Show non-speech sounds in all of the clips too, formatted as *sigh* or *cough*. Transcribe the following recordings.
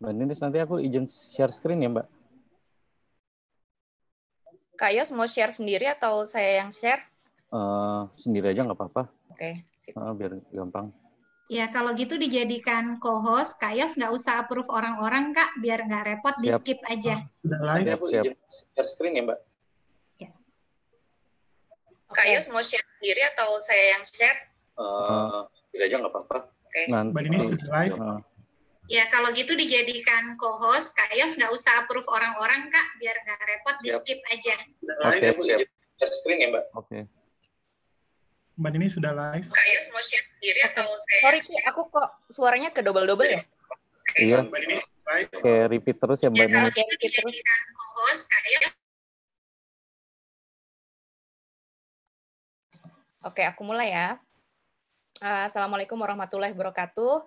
Mbak Ninis nanti aku izin share screen ya Mbak. Kak Yos mau share sendiri atau saya yang share? Uh, sendiri aja nggak apa-apa. Oke. Okay. Uh, biar gampang. Ya kalau gitu dijadikan co-host, Kak Yos nggak usah approve orang-orang Kak, biar nggak repot siap. di skip aja. Ah, sudah Siap, siap. Share screen ya Mbak. Ya. Okay. Kak Yos mau share sendiri atau saya yang share? Uh, sendiri aja nggak apa-apa. Oke. Okay. Nanti. Mbak Ninis live. Uh, Ya kalau gitu dijadikan co-host, Kak Yos nggak usah approve orang-orang Kak, biar nggak repot, di skip aja. Oke, okay. share ya Mbak. Oke. Okay. Mbak ini sudah live. Kak Yos mau share sendiri atau saya? Sorry Ki, aku kok suaranya ke double-double ya? Iya. Mbak Dini live. repeat terus ya Mbak Dini. Ya, kalau gitu dijadikan co-host, Kak Yos Oke, aku mulai ya. Ah, Assalamualaikum warahmatullahi wabarakatuh.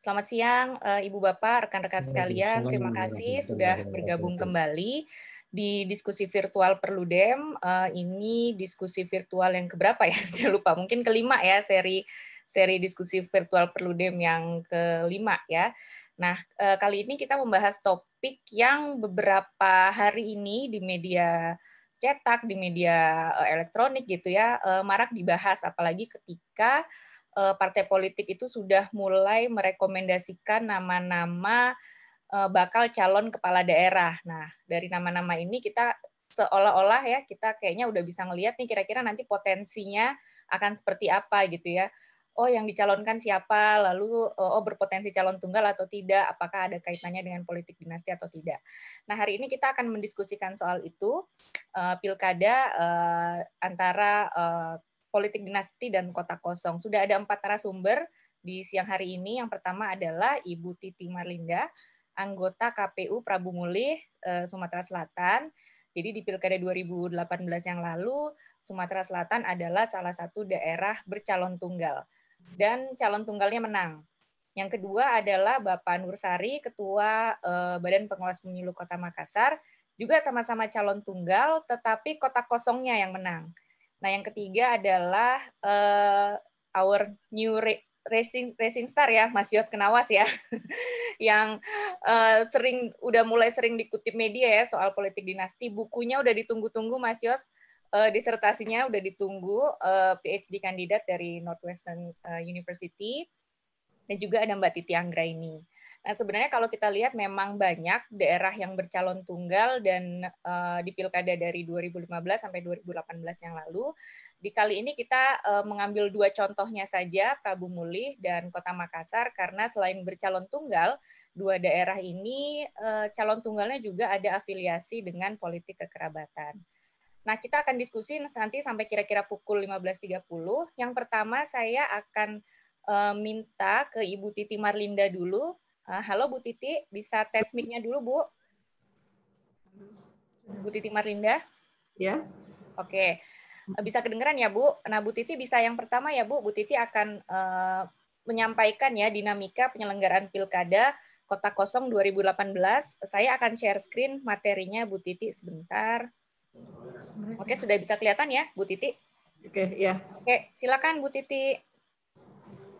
Selamat siang, eh, Ibu Bapak, rekan-rekan sekalian. Terima kasih sudah bergabung kembali di diskusi virtual Perludem. Eh, ini diskusi virtual yang keberapa ya? *laughs* Saya lupa. Mungkin kelima ya seri seri diskusi virtual Perludem yang kelima ya. Nah, eh, kali ini kita membahas topik yang beberapa hari ini di media cetak, di media elektronik gitu ya, marak dibahas apalagi ketika Eh, partai politik itu sudah mulai merekomendasikan nama-nama eh, bakal calon kepala daerah. Nah, dari nama-nama ini kita seolah-olah ya kita kayaknya udah bisa ngelihat nih kira-kira nanti potensinya akan seperti apa gitu ya. Oh, yang dicalonkan siapa? Lalu eh, oh berpotensi calon tunggal atau tidak? Apakah ada kaitannya dengan politik dinasti atau tidak? Nah, hari ini kita akan mendiskusikan soal itu pilkada antara politik dinasti dan kota kosong. Sudah ada empat narasumber di siang hari ini. Yang pertama adalah Ibu Titi Marlinda, anggota KPU Prabu Mulih eh, Sumatera Selatan. Jadi di Pilkada 2018 yang lalu, Sumatera Selatan adalah salah satu daerah bercalon tunggal dan calon tunggalnya menang. Yang kedua adalah Bapak Nur Sari, Ketua eh, Badan Pengawas Pemilu Kota Makassar, juga sama-sama calon tunggal, tetapi kota kosongnya yang menang. Nah, yang ketiga adalah uh, our new racing racing star ya, Mas Yos Kenawas ya, *laughs* yang uh, sering udah mulai sering dikutip media ya soal politik dinasti. Bukunya udah ditunggu-tunggu Mas Yos, uh, disertasinya udah ditunggu, uh, PhD kandidat dari Northwestern uh, University, dan juga ada Mbak Titi Anggraini. ini. Nah, sebenarnya kalau kita lihat memang banyak daerah yang bercalon tunggal dan uh, di pilkada dari 2015 sampai 2018 yang lalu. Di kali ini kita uh, mengambil dua contohnya saja, Prabu Mulih dan Kota Makassar, karena selain bercalon tunggal, dua daerah ini uh, calon tunggalnya juga ada afiliasi dengan politik kekerabatan. Nah, kita akan diskusi nanti sampai kira-kira pukul 15.30. Yang pertama, saya akan minta ke Ibu Titi Marlinda dulu Ah, halo Bu Titi, bisa tes mic-nya dulu Bu? Bu Titi Marlinda? Ya. Oke, eh, bisa kedengeran ya Bu? Nah Bu Titi bisa yang pertama ya Bu, Bu Titi akan uh, menyampaikan ya dinamika penyelenggaraan pilkada Kota Kosong 2018. Saya akan share screen materinya Bu Titi sebentar. Oke, sudah bisa kelihatan ya Bu Titi? Oke, ya. Oke, silakan Bu Titi.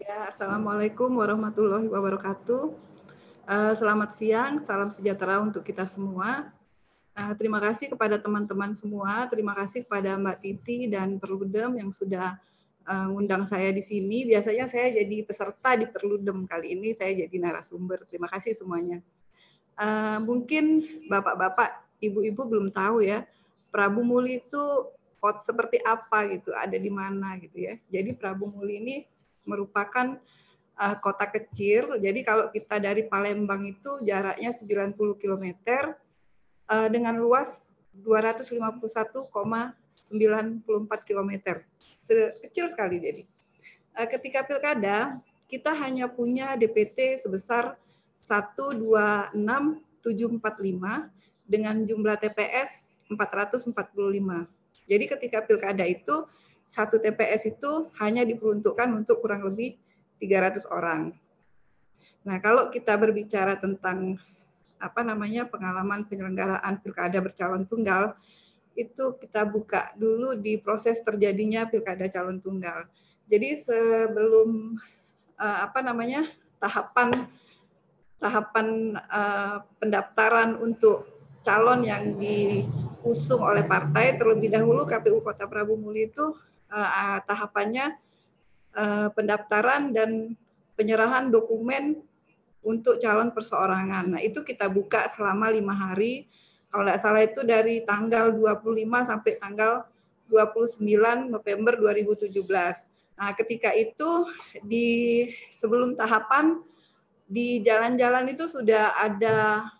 Ya, Assalamualaikum warahmatullahi wabarakatuh. Eh, selamat siang, salam sejahtera untuk kita semua. Uh, terima kasih kepada teman-teman semua, terima kasih kepada Mbak Titi dan Perludem yang sudah uh, ngundang saya di sini. Biasanya saya jadi peserta di Perludem, kali ini saya jadi narasumber. Terima kasih semuanya. Uh, mungkin bapak-bapak, ibu-ibu belum tahu ya, Prabu Muli itu pot seperti apa gitu, ada di mana gitu ya. Jadi Prabu Muli ini merupakan uh, kota kecil. Jadi kalau kita dari Palembang itu jaraknya 90 km uh, dengan luas 251,94 km. Kecil sekali jadi. Uh, ketika pilkada, kita hanya punya DPT sebesar 126745 dengan jumlah TPS 445. Jadi ketika pilkada itu, satu TPS itu hanya diperuntukkan untuk kurang lebih 300 orang. Nah, kalau kita berbicara tentang apa namanya pengalaman penyelenggaraan pilkada bercalon tunggal itu kita buka dulu di proses terjadinya pilkada calon tunggal. Jadi sebelum uh, apa namanya tahapan tahapan uh, pendaftaran untuk calon yang diusung oleh partai terlebih dahulu KPU Kota Prabu Muli itu uh, tahapannya uh, pendaftaran dan penyerahan dokumen untuk calon perseorangan. Nah, itu kita buka selama lima hari. Kalau tidak salah itu dari tanggal 25 sampai tanggal 29 November 2017. Nah, ketika itu di sebelum tahapan di jalan-jalan itu sudah ada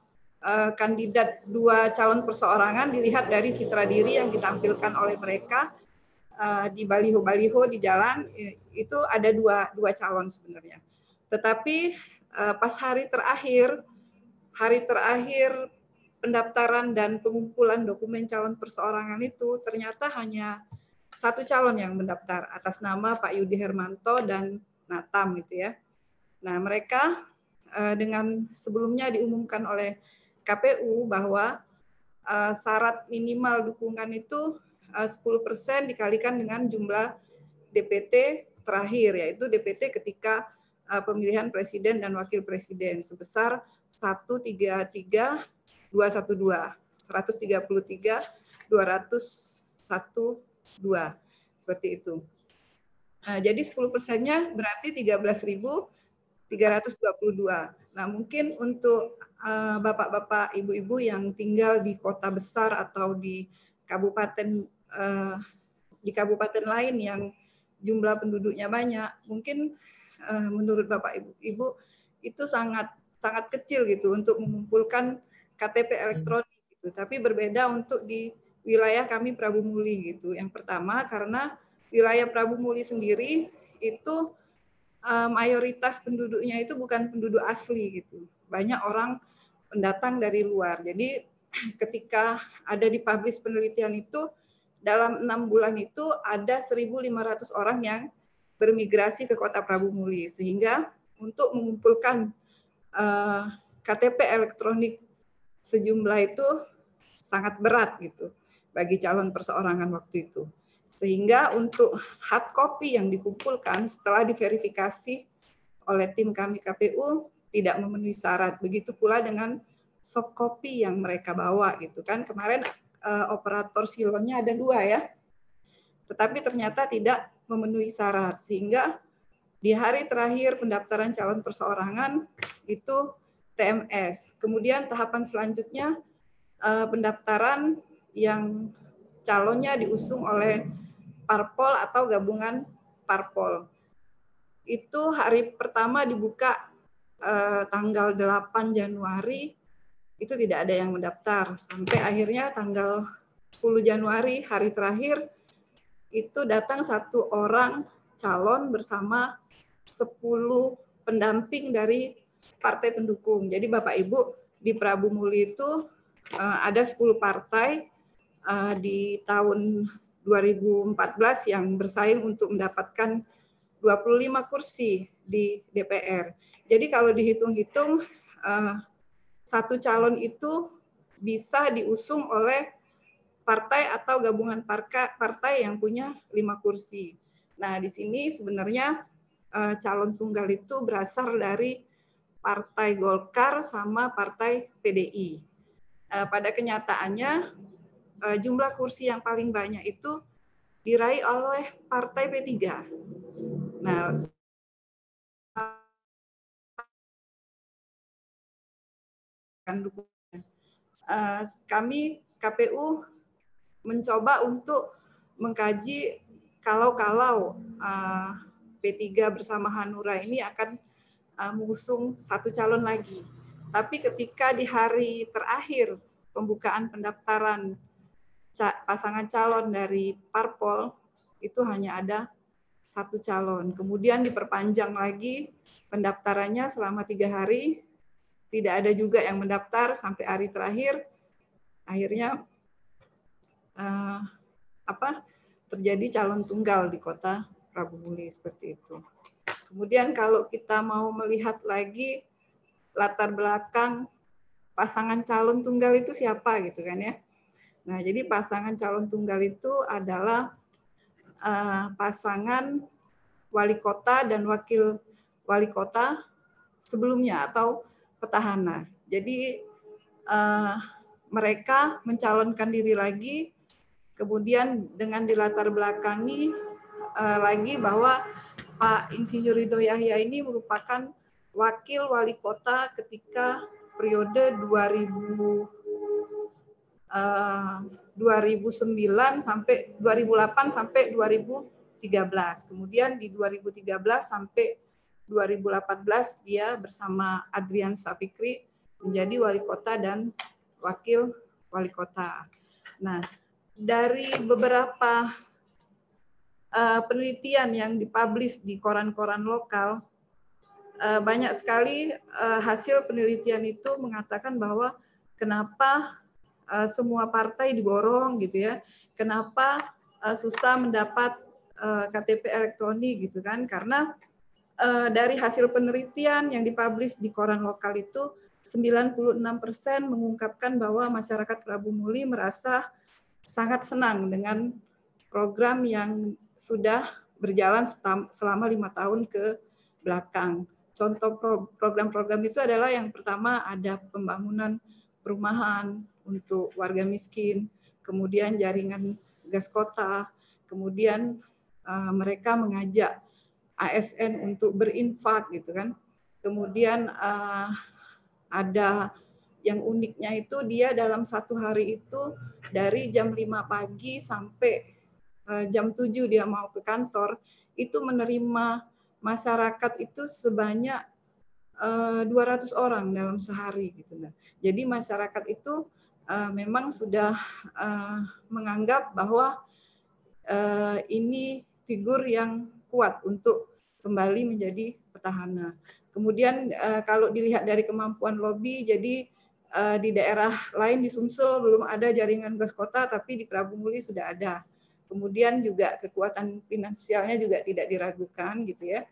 uh, kandidat dua calon perseorangan dilihat dari citra diri yang ditampilkan oleh mereka uh, di baliho-baliho di jalan itu ada dua dua calon sebenarnya. Tetapi uh, pas hari terakhir hari terakhir pendaftaran dan pengumpulan dokumen calon perseorangan itu ternyata hanya satu calon yang mendaftar atas nama Pak Yudi Hermanto dan Natam gitu ya. Nah, mereka eh, dengan sebelumnya diumumkan oleh KPU bahwa eh, syarat minimal dukungan itu 10% dikalikan dengan jumlah DPT terakhir yaitu DPT ketika eh, pemilihan presiden dan wakil presiden sebesar 133 212 133 201 seperti itu. Nah, jadi 10 persennya berarti 13.322. Nah mungkin untuk eh, bapak-bapak, ibu-ibu yang tinggal di kota besar atau di kabupaten uh, di kabupaten lain yang jumlah penduduknya banyak, mungkin uh, menurut Bapak Ibu, Ibu itu sangat sangat kecil gitu untuk mengumpulkan KTP hmm. elektronik gitu. Tapi berbeda untuk di wilayah kami Prabu Muli gitu. Yang pertama karena wilayah Prabu Muli sendiri itu uh, mayoritas penduduknya itu bukan penduduk asli gitu. Banyak orang pendatang dari luar. Jadi *clears throat* ketika ada di publish penelitian itu dalam enam bulan itu ada 1.500 orang yang bermigrasi ke Kota Prabu Muli sehingga untuk mengumpulkan uh, eh, KTP elektronik sejumlah itu sangat berat gitu bagi calon perseorangan waktu itu. Sehingga untuk hard copy yang dikumpulkan setelah diverifikasi oleh tim kami KPU tidak memenuhi syarat. Begitu pula dengan soft copy yang mereka bawa gitu kan. Kemarin Eh, operator silonnya ada dua ya. Tetapi ternyata tidak memenuhi syarat sehingga di hari terakhir pendaftaran calon perseorangan itu TMS. Kemudian tahapan selanjutnya eh, pendaftaran yang calonnya diusung oleh parpol atau gabungan parpol. Itu hari pertama dibuka eh, tanggal 8 Januari itu tidak ada yang mendaftar sampai akhirnya tanggal 10 Januari hari terakhir itu datang satu orang calon bersama 10 pendamping dari partai pendukung. Jadi Bapak Ibu di Prabu Muli itu eh, ada 10 partai eh, di tahun 2014 yang bersaing untuk mendapatkan 25 kursi di DPR. Jadi kalau dihitung-hitung eh, satu calon itu bisa diusung oleh partai atau gabungan partai yang punya lima kursi. Nah, di sini sebenarnya eh, calon tunggal itu berasal dari Partai Golkar sama Partai PDI. Eh, pada kenyataannya, eh, jumlah kursi yang paling banyak itu diraih oleh Partai P3. Nah, dukungan. Eh, kami KPU mencoba untuk mengkaji kalau-kalau eh, P3 bersama Hanura ini akan eh, mengusung satu calon lagi. Tapi ketika di hari terakhir pembukaan pendaftaran pasangan calon dari parpol itu hanya ada satu calon. Kemudian diperpanjang lagi pendaftarannya selama tiga hari tidak ada juga yang mendaftar sampai hari terakhir. Akhirnya uh, apa terjadi calon tunggal di kota Prabu Muli seperti itu. Kemudian kalau kita mau melihat lagi latar belakang pasangan calon tunggal itu siapa gitu kan ya. Nah, jadi pasangan calon tunggal itu adalah uh, pasangan wali kota dan wakil wali kota sebelumnya atau petahana. Jadi uh, mereka mencalonkan diri lagi, kemudian dengan dilatar belakangi uh, lagi bahwa Pak Insinyur Ridho Yahya ini merupakan wakil wali kota ketika periode 2000 Uh, 2009 sampai 2008 sampai 2013. Kemudian di 2013 sampai 2018 dia bersama Adrian Safikri menjadi wali kota dan wakil wali kota. Nah, dari beberapa uh, penelitian yang dipublish di koran-koran lokal, uh, banyak sekali uh, hasil penelitian itu mengatakan bahwa kenapa uh, semua partai diborong gitu ya, kenapa uh, susah mendapat uh, KTP elektronik gitu kan, karena uh, dari hasil penelitian yang dipublish di koran lokal itu 96% mengungkapkan bahwa masyarakat Prabu Muli merasa sangat senang dengan program yang sudah berjalan selama lima tahun ke belakang. Contoh program-program itu adalah yang pertama ada pembangunan perumahan untuk warga miskin, kemudian jaringan gas kota, kemudian eh, mereka mengajak ASN untuk berinfak gitu kan. Kemudian uh, ada yang uniknya itu dia dalam satu hari itu dari jam 5 pagi sampai eh, jam 7 dia mau ke kantor itu menerima masyarakat itu sebanyak 200 eh, orang dalam sehari gitu nah. Jadi masyarakat itu memang sudah menganggap bahwa ini figur yang kuat untuk kembali menjadi petahana. Kemudian uh, kalau dilihat dari kemampuan lobby, jadi uh, di daerah lain di Sumsel belum ada jaringan gas kota, tapi di Prabu Muli sudah ada. Kemudian juga kekuatan finansialnya juga tidak diragukan gitu ya.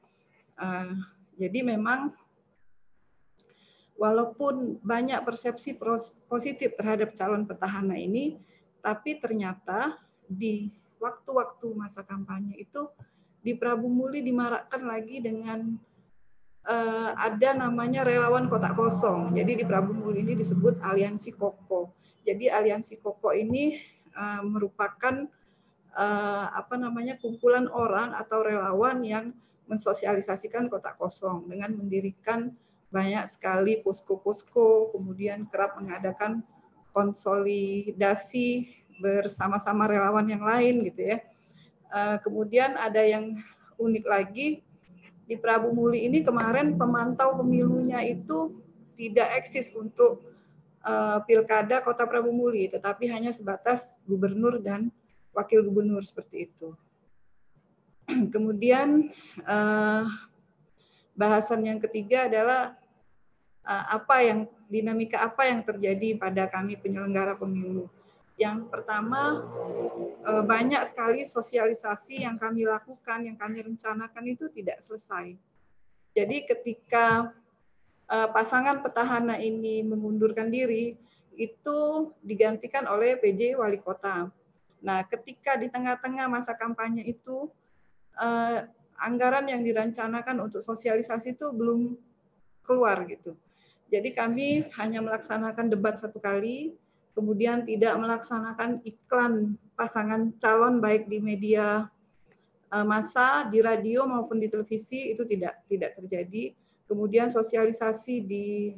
Uh, jadi memang walaupun banyak persepsi positif terhadap calon petahana ini, tapi ternyata di waktu-waktu masa kampanye itu di Prabu Muli dimarakkan lagi dengan uh, ada namanya relawan kotak kosong. Jadi di Prabu Muli ini disebut aliansi Koko. Jadi aliansi Koko ini uh, merupakan uh, apa namanya kumpulan orang atau relawan yang mensosialisasikan kotak kosong dengan mendirikan banyak sekali posko-posko, kemudian kerap mengadakan konsolidasi bersama-sama relawan yang lain gitu ya. Eh, kemudian ada yang unik lagi di Prabu Muli ini kemarin pemantau pemilunya itu tidak eksis untuk uh, pilkada Kota Prabu Muli, tetapi hanya sebatas gubernur dan wakil gubernur seperti itu. *clears throat* Kemudian uh, bahasan yang ketiga adalah uh, apa yang dinamika apa yang terjadi pada kami penyelenggara pemilu. Yang pertama, eh, banyak sekali sosialisasi yang kami lakukan, yang kami rencanakan itu tidak selesai. Jadi ketika eh, pasangan petahana ini mengundurkan diri, itu digantikan oleh PJ Wali Kota. Nah, ketika di tengah-tengah masa kampanye itu, eh, anggaran yang direncanakan untuk sosialisasi itu belum keluar gitu. Jadi kami hanya melaksanakan debat satu kali, kemudian tidak melaksanakan iklan pasangan calon baik di media eh, massa, di radio maupun di televisi itu tidak tidak terjadi. Kemudian sosialisasi di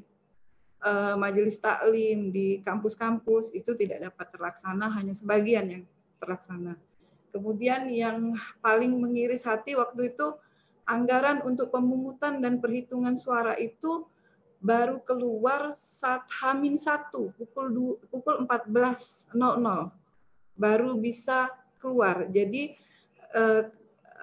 uh, majelis taklim di kampus-kampus itu tidak dapat terlaksana, hanya sebagian yang terlaksana. Kemudian yang paling mengiris hati waktu itu anggaran untuk pemungutan dan perhitungan suara itu baru keluar saat Hamin 1 pukul empat pukul 14.00 baru bisa keluar. Jadi eh,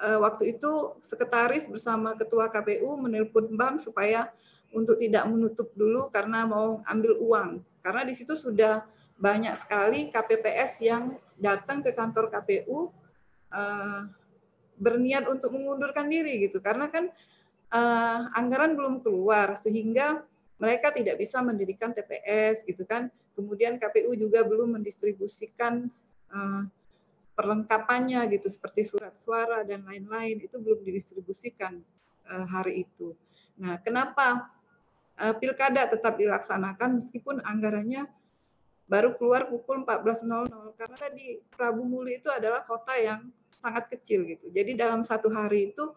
eh, waktu itu sekretaris bersama ketua KPU menelpon bank supaya untuk tidak menutup dulu karena mau ambil uang. Karena di situ sudah banyak sekali KPPS yang datang ke kantor KPU eh, berniat untuk mengundurkan diri gitu. Karena kan uh, anggaran belum keluar sehingga mereka tidak bisa mendirikan TPS gitu kan. Kemudian KPU juga belum mendistribusikan uh, perlengkapannya gitu seperti surat suara dan lain-lain itu belum didistribusikan uh, hari itu. Nah, kenapa uh, pilkada tetap dilaksanakan meskipun anggarannya baru keluar pukul 14.00 karena di Prabu Muli itu adalah kota yang sangat kecil gitu. Jadi dalam satu hari itu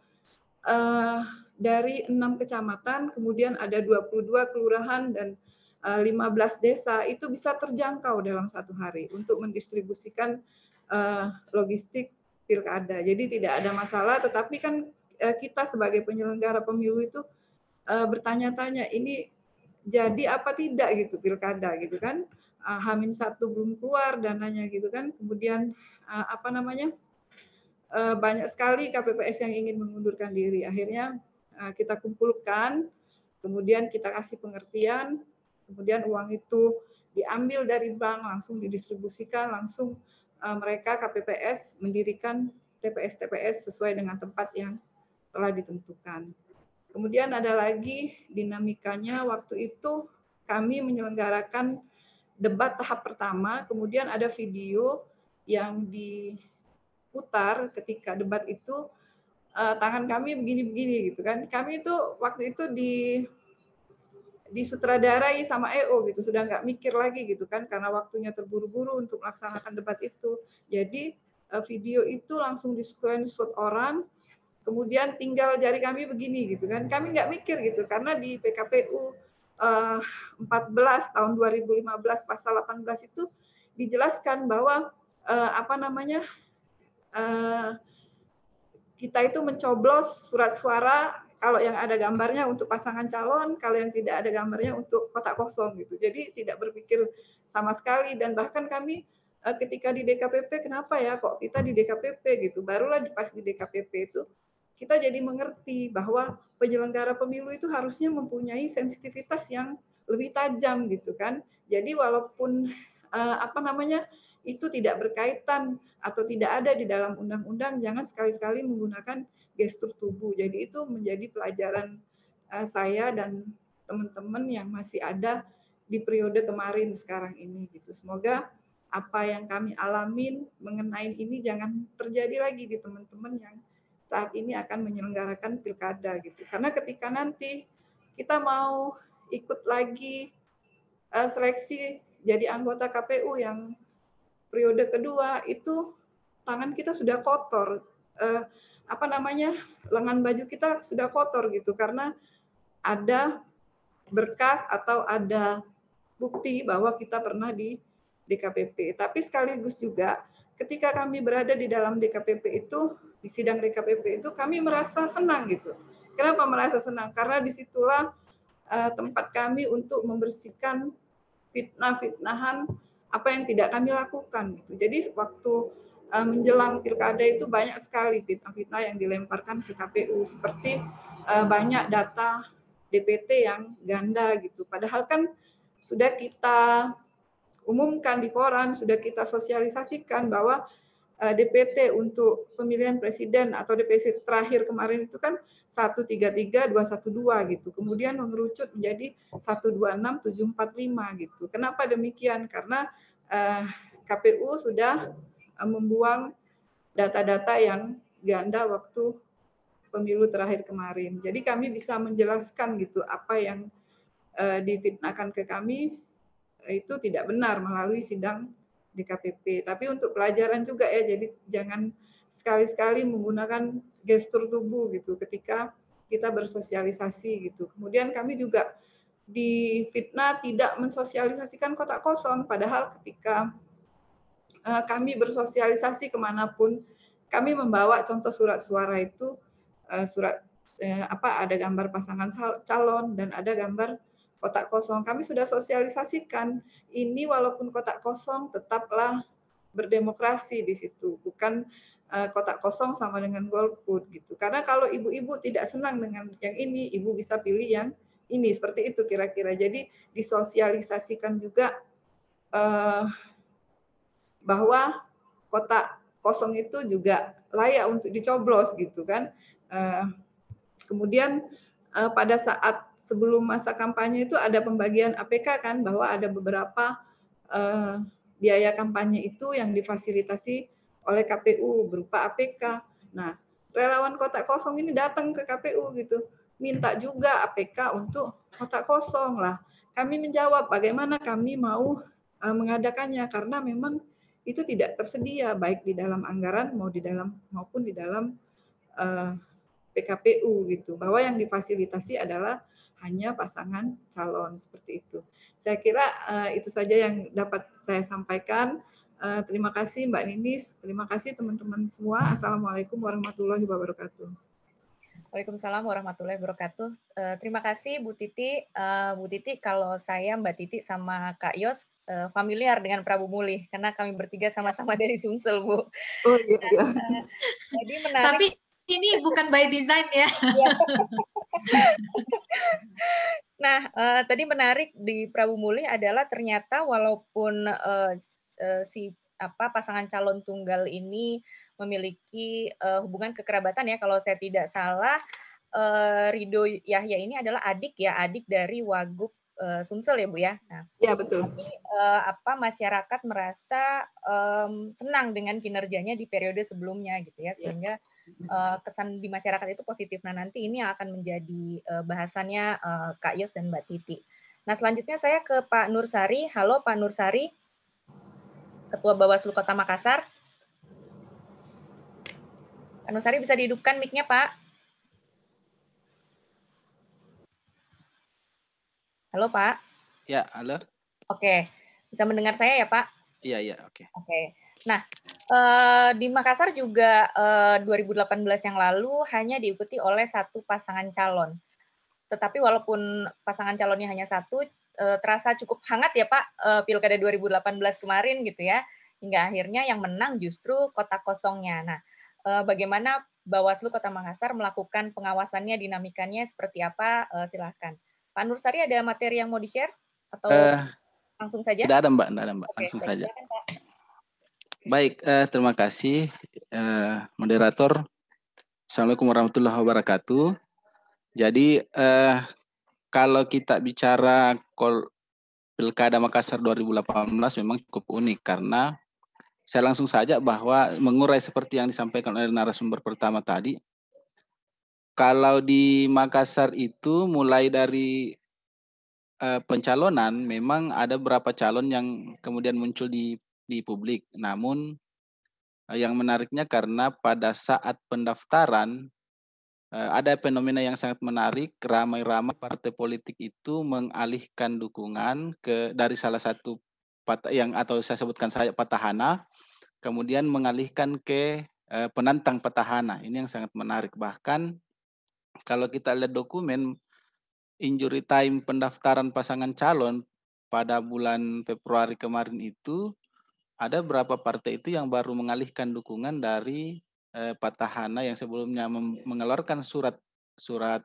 uh, dari enam kecamatan, kemudian ada 22 kelurahan dan 15 eh, desa itu bisa terjangkau dalam satu hari untuk mendistribusikan eh, logistik pilkada. Jadi tidak ada masalah, tetapi kan kita sebagai penyelenggara pemilu itu bertanya-tanya ini jadi apa tidak gitu pilkada gitu kan. Hamin satu belum keluar dananya gitu kan. Kemudian apa namanya? Eh, banyak sekali KPPS yang ingin mengundurkan diri. Akhirnya eh, kita kumpulkan, kemudian kita kasih pengertian, kemudian uang itu diambil dari bank, langsung didistribusikan, langsung eh, mereka KPPS mendirikan TPS-TPS sesuai dengan tempat yang telah ditentukan. Kemudian ada lagi dinamikanya waktu itu kami menyelenggarakan debat tahap pertama, kemudian ada video yang di putar ketika debat itu uh, tangan kami begini-begini gitu kan. Kami itu waktu itu di disutradarai sama EO gitu sudah nggak mikir lagi gitu kan karena waktunya terburu-buru untuk melaksanakan debat itu jadi eh, video itu langsung di screenshot orang kemudian tinggal jari kami begini gitu kan kami nggak mikir gitu karena di PKPU Uh, 14 tahun 2015 pasal 18 itu dijelaskan bahwa eh, apa namanya Eh, kita itu mencoblos surat suara kalau yang ada gambarnya untuk pasangan calon, kalau yang tidak ada gambarnya untuk kotak kosong gitu. Jadi tidak berpikir sama sekali dan bahkan kami eh, ketika di DKPP kenapa ya kok kita di DKPP gitu. Barulah pas di DKPP itu kita jadi mengerti bahwa penyelenggara pemilu itu harusnya mempunyai sensitivitas yang lebih tajam gitu kan. Jadi walaupun eh, apa namanya itu tidak berkaitan atau tidak ada di dalam undang-undang, jangan sekali-sekali menggunakan gestur tubuh. Jadi itu menjadi pelajaran eh, saya dan teman-teman yang masih ada di periode kemarin sekarang ini gitu. Semoga apa yang kami alamin mengenai ini jangan terjadi lagi di teman-teman yang saat ini akan menyelenggarakan pilkada gitu. Karena ketika nanti kita mau ikut lagi eh, seleksi jadi anggota KPU yang periode kedua itu tangan kita sudah kotor, eh, apa namanya lengan baju kita sudah kotor gitu karena ada berkas atau ada bukti bahwa kita pernah di DKPP. Tapi sekaligus juga ketika kami berada di dalam DKPP itu di sidang DKPP itu kami merasa senang gitu. Kenapa merasa senang? Karena disitulah eh, tempat kami untuk membersihkan fitnah-fitnahan apa yang tidak kami lakukan gitu. Jadi waktu Eh, menjelang pilkada itu banyak sekali fitnah-fitnah yang dilemparkan ke KPU seperti eh, banyak data DPT yang ganda gitu. Padahal kan sudah kita umumkan di koran, sudah kita sosialisasikan bahwa eh, DPT untuk pemilihan presiden atau DPC terakhir kemarin itu kan satu dua gitu. Kemudian mengerucut menjadi empat lima gitu. Kenapa demikian? Karena KPU sudah membuang data-data yang ganda waktu pemilu terakhir kemarin. Jadi kami bisa menjelaskan gitu apa yang uh, difitnahkan ke kami eh, itu tidak benar melalui sidang DKPP. Tapi untuk pelajaran juga ya, jadi jangan sekali-sekali menggunakan gestur tubuh gitu ketika kita bersosialisasi gitu. Kemudian kami juga difitnah tidak mensosialisasikan kotak kosong, padahal ketika Eh, kami bersosialisasi kemanapun, kami membawa contoh surat suara itu eh, surat eh, apa ada gambar pasangan calon dan ada gambar kotak kosong. Kami sudah sosialisasikan ini walaupun kotak kosong tetaplah berdemokrasi di situ, bukan kotak kosong sama dengan golput gitu. Karena kalau ibu-ibu tidak senang dengan yang ini, ibu bisa pilih yang ini seperti itu kira-kira. Jadi disosialisasikan juga uh, bahwa kotak kosong itu juga layak untuk dicoblos gitu kan. Eh, kemudian eh, pada saat sebelum masa kampanye itu ada pembagian APK kan bahwa ada beberapa eh, biaya kampanye itu yang difasilitasi oleh KPU berupa APK. Nah, relawan kotak kosong ini datang ke KPU gitu, minta juga APK untuk kotak kosong lah. Kami menjawab bagaimana kami mau mengadakannya karena memang itu tidak tersedia baik di dalam anggaran mau di dalam maupun di dalam uh, eh, PKPU gitu bahwa yang difasilitasi adalah hanya pasangan calon seperti itu. Saya kira uh, itu saja yang dapat saya sampaikan. Uh, terima kasih Mbak Ninis, terima kasih teman-teman semua. Assalamualaikum warahmatullahi wabarakatuh. Waalaikumsalam warahmatullahi wabarakatuh. Uh, terima kasih Bu Titi. Uh, Bu Titi, kalau saya Mbak Titi sama Kak Yos Eh, familiar dengan Prabu Muli, karena kami bertiga sama-sama dari Sumsel, Bu. Oh iya. Nah, iya. Nah, jadi menarik. Tapi ini bukan by design ya. Iya. nah, uh, tadi menarik di Prabu Muli adalah ternyata walaupun uh, uh, si apa pasangan calon tunggal ini memiliki uh, hubungan kekerabatan ya kalau saya tidak salah uh, Rido Yahya ini adalah adik ya adik dari Wagub uh, Sumsel ya Bu ya. Nah, ya betul. Tapi uh, apa masyarakat merasa um, senang dengan kinerjanya di periode sebelumnya gitu ya iya. sehingga ya. kesan di masyarakat itu positif. Nah nanti ini yang akan menjadi uh, bahasannya Kak Yos dan Mbak Titi. Nah selanjutnya saya ke Pak Nursari. Halo Pak Nursari, Ketua Bawaslu Kota Makassar. Pak Nursari bisa dihidupkan mic-nya Pak. Halo Pak. Ya, halo. Oke, bisa mendengar saya ya Pak? Iya, iya, oke. Oke. Nah, eh, di Makassar juga 2018 eh, yang lalu hanya diikuti oleh satu pasangan calon. Tetapi walaupun pasangan calonnya hanya satu, eh, terasa cukup hangat ya Pak Pilkada 2018 kemarin gitu ya. Hingga akhirnya yang menang justru kota kosongnya. Nah, bagaimana Bawaslu Kota Makassar melakukan pengawasannya, dinamikanya seperti apa? Eh, silahkan. Pak Sari ada materi yang mau di-share atau uh, langsung saja? Tidak ada Mbak, tidak ada Mbak, okay, langsung saja. Silakan, Baik, uh, terima kasih uh, moderator. Assalamualaikum warahmatullahi wabarakatuh. Jadi uh, kalau kita bicara kol Pilkada Makassar 2018 memang cukup unik karena saya langsung saja bahwa mengurai seperti yang disampaikan oleh narasumber pertama tadi, kalau di Makassar itu mulai dari uh, pencalonan memang ada beberapa calon yang kemudian muncul di di publik. Namun uh, yang menariknya karena pada saat pendaftaran uh, ada fenomena yang sangat menarik, ramai-ramai partai politik itu mengalihkan dukungan ke dari salah satu yang atau saya sebutkan saya petahana, kemudian mengalihkan ke uh, penantang petahana. Ini yang sangat menarik. Bahkan kalau kita lihat dokumen injury time pendaftaran pasangan calon pada bulan Februari kemarin itu ada berapa partai itu yang baru mengalihkan dukungan dari eh, petahana yang sebelumnya mengeluarkan surat surat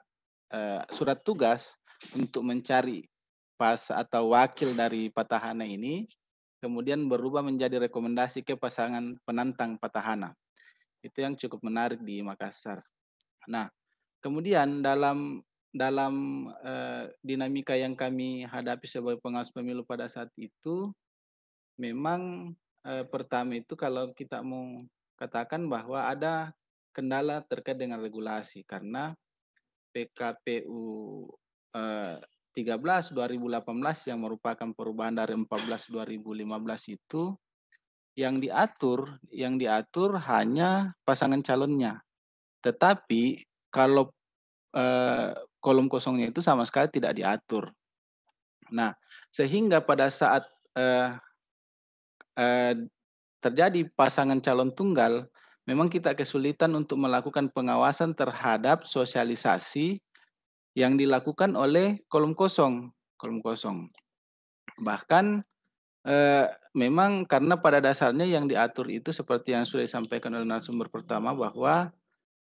eh, surat tugas untuk mencari pas atau wakil dari patahana ini kemudian berubah menjadi rekomendasi ke pasangan penantang patahana Itu yang cukup menarik di Makassar. Nah, Kemudian dalam dalam eh, dinamika yang kami hadapi sebagai pengawas pemilu pada saat itu memang eh, pertama itu kalau kita mau katakan bahwa ada kendala terkait dengan regulasi karena PKPU eh, 13 2018 yang merupakan perubahan dari 14 2015 itu yang diatur yang diatur hanya pasangan calonnya. Tetapi kalau eh, kolom kosongnya itu sama sekali tidak diatur. Nah, sehingga pada saat eh, eh, terjadi pasangan calon tunggal, memang kita kesulitan untuk melakukan pengawasan terhadap sosialisasi yang dilakukan oleh kolom kosong, kolom kosong. Bahkan eh, memang karena pada dasarnya yang diatur itu seperti yang sudah disampaikan oleh narasumber pertama bahwa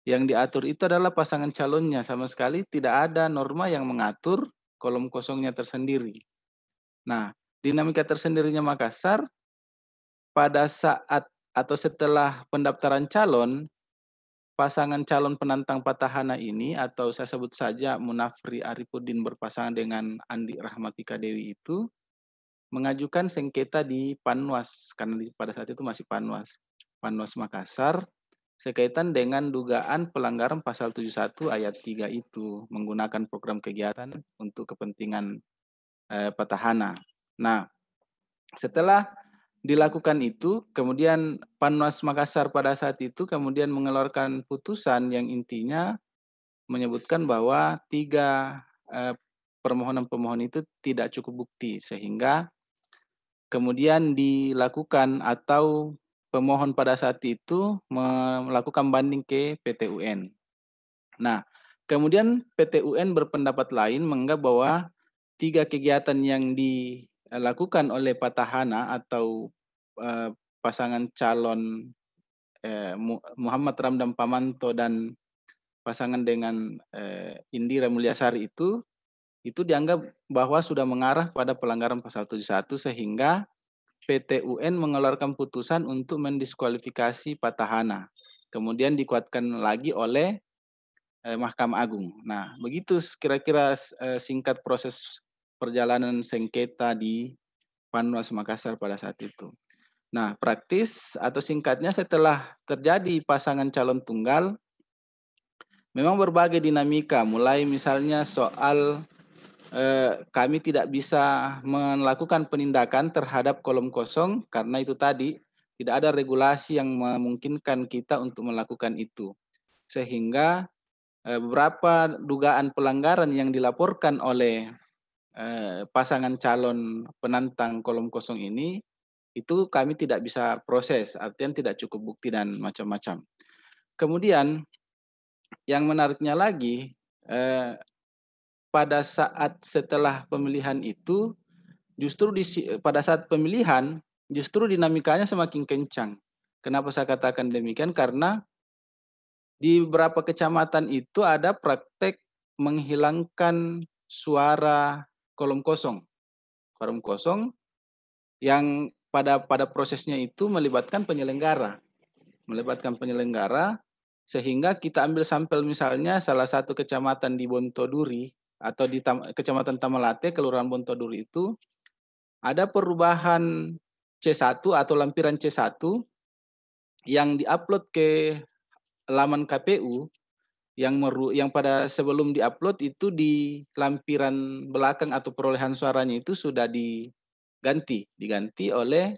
yang diatur itu adalah pasangan calonnya sama sekali tidak ada norma yang mengatur kolom kosongnya tersendiri. Nah, dinamika tersendirinya Makassar pada saat atau setelah pendaftaran calon pasangan calon penantang patahana ini atau saya sebut saja Munafri Arifuddin berpasangan dengan Andi Rahmatika Dewi itu mengajukan sengketa di Panwas karena pada saat itu masih Panwas Panwas Makassar sekaitan dengan dugaan pelanggaran pasal 71 ayat 3 itu menggunakan program kegiatan untuk kepentingan eh, petahana. Nah, setelah dilakukan itu, kemudian Panwas Makassar pada saat itu kemudian mengeluarkan putusan yang intinya menyebutkan bahwa tiga eh, permohonan pemohon itu tidak cukup bukti sehingga kemudian dilakukan atau pemohon pada saat itu melakukan banding ke PT UN. Nah, kemudian PT UN berpendapat lain menganggap bahwa tiga kegiatan yang dilakukan oleh patahana atau eh, pasangan calon eh, Muhammad Ramdan Pamanto dan pasangan dengan eh, Indira Mulyasari itu itu dianggap bahwa sudah mengarah pada pelanggaran pasal 71 sehingga PT UN mengeluarkan putusan untuk mendiskualifikasi Patahana. Kemudian dikuatkan lagi oleh eh, Mahkamah Agung. Nah, begitu kira-kira eh, singkat proses perjalanan sengketa di Panwas Makassar pada saat itu. Nah, praktis atau singkatnya setelah terjadi pasangan calon tunggal, memang berbagai dinamika, mulai misalnya soal Eh, kami tidak bisa melakukan penindakan terhadap kolom kosong karena itu tadi tidak ada regulasi yang memungkinkan kita untuk melakukan itu. Sehingga eh, beberapa dugaan pelanggaran yang dilaporkan oleh eh, pasangan calon penantang kolom kosong ini itu kami tidak bisa proses, artinya tidak cukup bukti dan macam-macam. Kemudian yang menariknya lagi pada saat setelah pemilihan itu justru di, pada saat pemilihan justru dinamikanya semakin kencang. Kenapa saya katakan demikian? Karena di beberapa kecamatan itu ada praktek menghilangkan suara kolom kosong. Kolom kosong yang pada pada prosesnya itu melibatkan penyelenggara. Melibatkan penyelenggara sehingga kita ambil sampel misalnya salah satu kecamatan di Bontoduri atau di Tam Kecamatan Tamalate, Kelurahan Bontodur itu ada perubahan C1 atau lampiran C1 yang diupload ke laman KPU yang meru yang pada sebelum diupload itu di lampiran belakang atau perolehan suaranya itu sudah diganti diganti oleh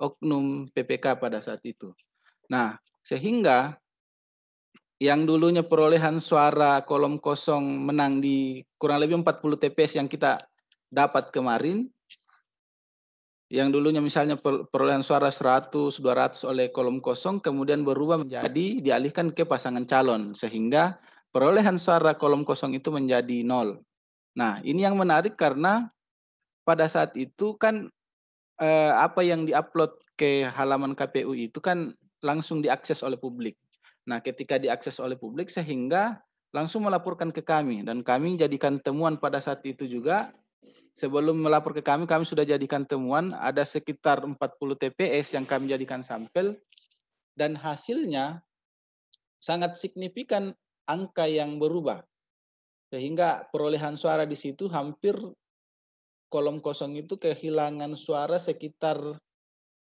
oknum PPK pada saat itu. Nah, sehingga yang dulunya perolehan suara kolom kosong menang di kurang lebih 40 TPS yang kita dapat kemarin yang dulunya misalnya perolehan suara 100 200 oleh kolom kosong kemudian berubah menjadi dialihkan ke pasangan calon sehingga perolehan suara kolom kosong itu menjadi nol. Nah, ini yang menarik karena pada saat itu kan eh, apa yang diupload ke halaman KPU itu kan langsung diakses oleh publik. Nah, ketika diakses oleh publik sehingga langsung melaporkan ke kami dan kami jadikan temuan pada saat itu juga sebelum melapor ke kami kami sudah jadikan temuan ada sekitar 40 TPS yang kami jadikan sampel dan hasilnya sangat signifikan angka yang berubah sehingga perolehan suara di situ hampir kolom kosong itu kehilangan suara sekitar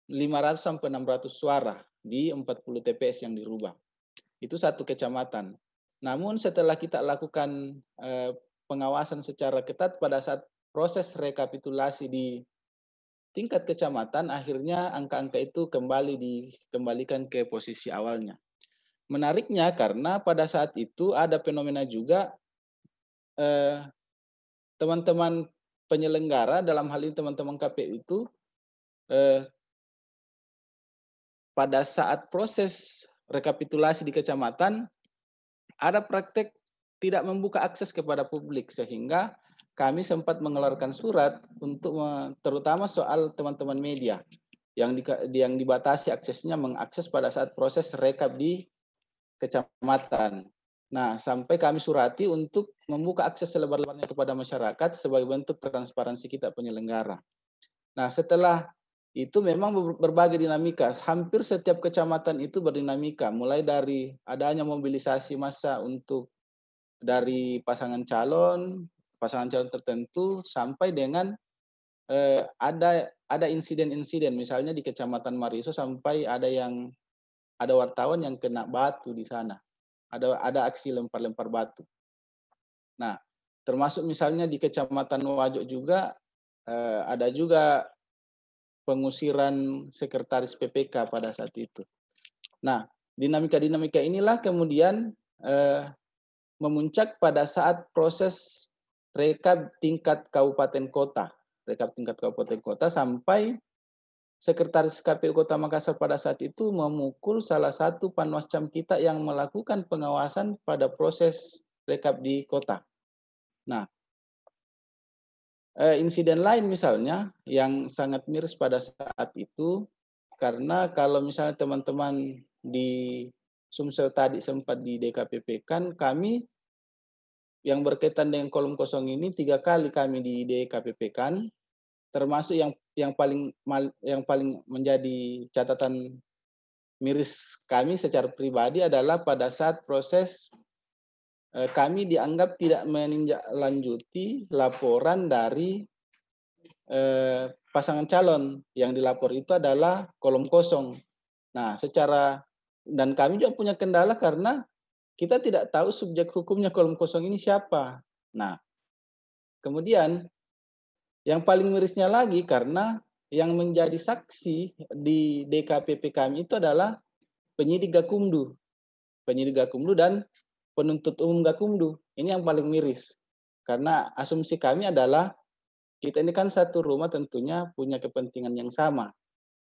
500 sampai 600 suara di 40 TPS yang dirubah itu satu kecamatan. Namun setelah kita lakukan eh, pengawasan secara ketat pada saat proses rekapitulasi di tingkat kecamatan, akhirnya angka-angka itu kembali dikembalikan ke posisi awalnya. Menariknya karena pada saat itu ada fenomena juga eh, teman-teman penyelenggara dalam hal ini teman-teman KPU itu eh, pada saat proses rekapitulasi di kecamatan ada praktek tidak membuka akses kepada publik sehingga kami sempat mengeluarkan surat untuk terutama soal teman-teman media yang di, yang dibatasi aksesnya mengakses pada saat proses rekap di kecamatan. Nah, sampai kami surati untuk membuka akses selebar-lebarnya kepada masyarakat sebagai bentuk transparansi kita penyelenggara. Nah, setelah itu memang berbagai dinamika. Hampir setiap kecamatan itu berdinamika, mulai dari adanya mobilisasi massa untuk dari pasangan calon, pasangan calon tertentu sampai dengan eh, ada ada insiden-insiden misalnya di Kecamatan Mariso sampai ada yang ada wartawan yang kena batu di sana. Ada ada aksi lempar-lempar batu. Nah, termasuk misalnya di Kecamatan Wajo juga eh, ada juga pengusiran sekretaris PPK pada saat itu. Nah, dinamika-dinamika inilah kemudian eh, memuncak pada saat proses rekap tingkat kabupaten kota, rekap tingkat kabupaten kota sampai Sekretaris KPU Kota Makassar pada saat itu memukul salah satu panwascam kita yang melakukan pengawasan pada proses rekap di kota. Nah, Eh, insiden lain misalnya yang sangat miris pada saat itu karena kalau misalnya teman-teman di Sumsel tadi sempat di DKPP kan kami yang berkaitan dengan kolom kosong ini tiga kali kami di DKPP kan termasuk yang yang paling yang paling menjadi catatan miris kami secara pribadi adalah pada saat proses Eh, kami dianggap tidak menindaklanjuti laporan dari eh, pasangan calon yang dilapor itu adalah kolom kosong. Nah, secara dan kami juga punya kendala karena kita tidak tahu subjek hukumnya kolom kosong ini siapa. Nah, kemudian yang paling mirisnya lagi karena yang menjadi saksi di DKPP kami itu adalah penyidik Gakumdu. Penyidik Gakumdu dan penuntut umum Gakumdu. Ini yang paling miris. Karena asumsi kami adalah kita ini kan satu rumah tentunya punya kepentingan yang sama.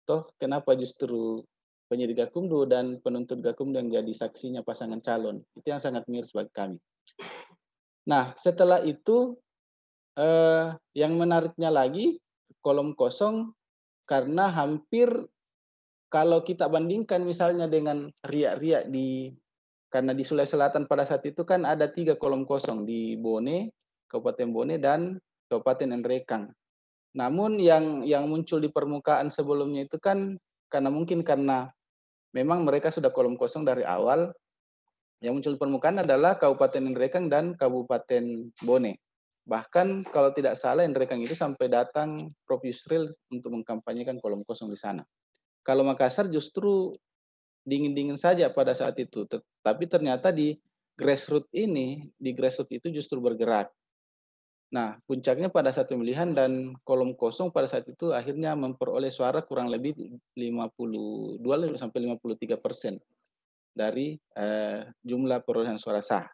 Toh kenapa justru penyidik gak Gakumdu dan penuntut gak Gakumdu yang jadi saksinya pasangan calon. Itu yang sangat miris bagi kami. Nah, setelah itu eh, yang menariknya lagi kolom kosong karena hampir kalau kita bandingkan misalnya dengan riak-riak di karena di Sulawesi Selatan pada saat itu kan ada tiga kolom kosong di Bone, Kabupaten Bone dan Kabupaten Nrekang. Namun yang yang muncul di permukaan sebelumnya itu kan karena mungkin karena memang mereka sudah kolom kosong dari awal. Yang muncul di permukaan adalah Kabupaten Nrekang dan Kabupaten Bone. Bahkan kalau tidak salah Nrekang itu sampai datang Prof Yusril untuk mengkampanyekan kolom kosong di sana. Kalau Makassar justru dingin-dingin saja pada saat itu. Tetapi ternyata di grassroots ini, di grassroots itu justru bergerak. Nah, puncaknya pada saat pemilihan dan kolom kosong pada saat itu akhirnya memperoleh suara kurang lebih 52 sampai 53 persen dari eh, jumlah perolehan suara sah.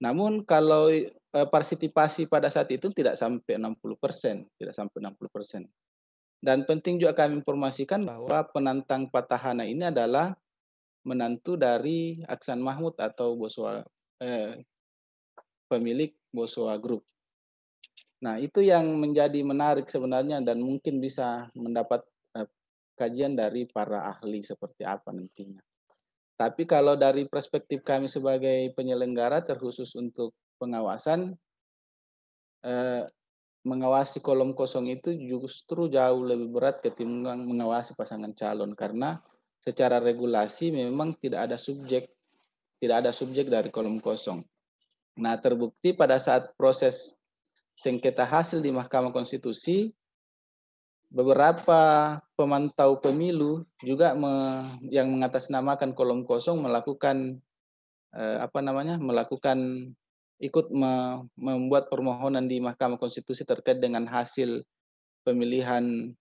Namun kalau eh, partisipasi pada saat itu tidak sampai 60 persen, tidak sampai 60 persen. Dan penting juga kami informasikan bahwa penantang patahana ini adalah menantu dari Aksan Mahmud atau Boswa eh, pemilik Boswa Group. Nah, itu yang menjadi menarik sebenarnya dan mungkin bisa mendapat eh, kajian dari para ahli seperti apa nantinya. Tapi kalau dari perspektif kami sebagai penyelenggara terkhusus untuk pengawasan, eh, mengawasi kolom kosong itu justru jauh lebih berat ketimbang mengawasi pasangan calon karena secara regulasi memang tidak ada subjek, tidak ada subjek dari kolom kosong. Nah, terbukti pada saat proses sengketa hasil di Mahkamah Konstitusi, beberapa pemantau pemilu juga me, yang mengatasnamakan kolom kosong melakukan eh, apa namanya melakukan ikut me, membuat permohonan di Mahkamah Konstitusi terkait dengan hasil pemilihan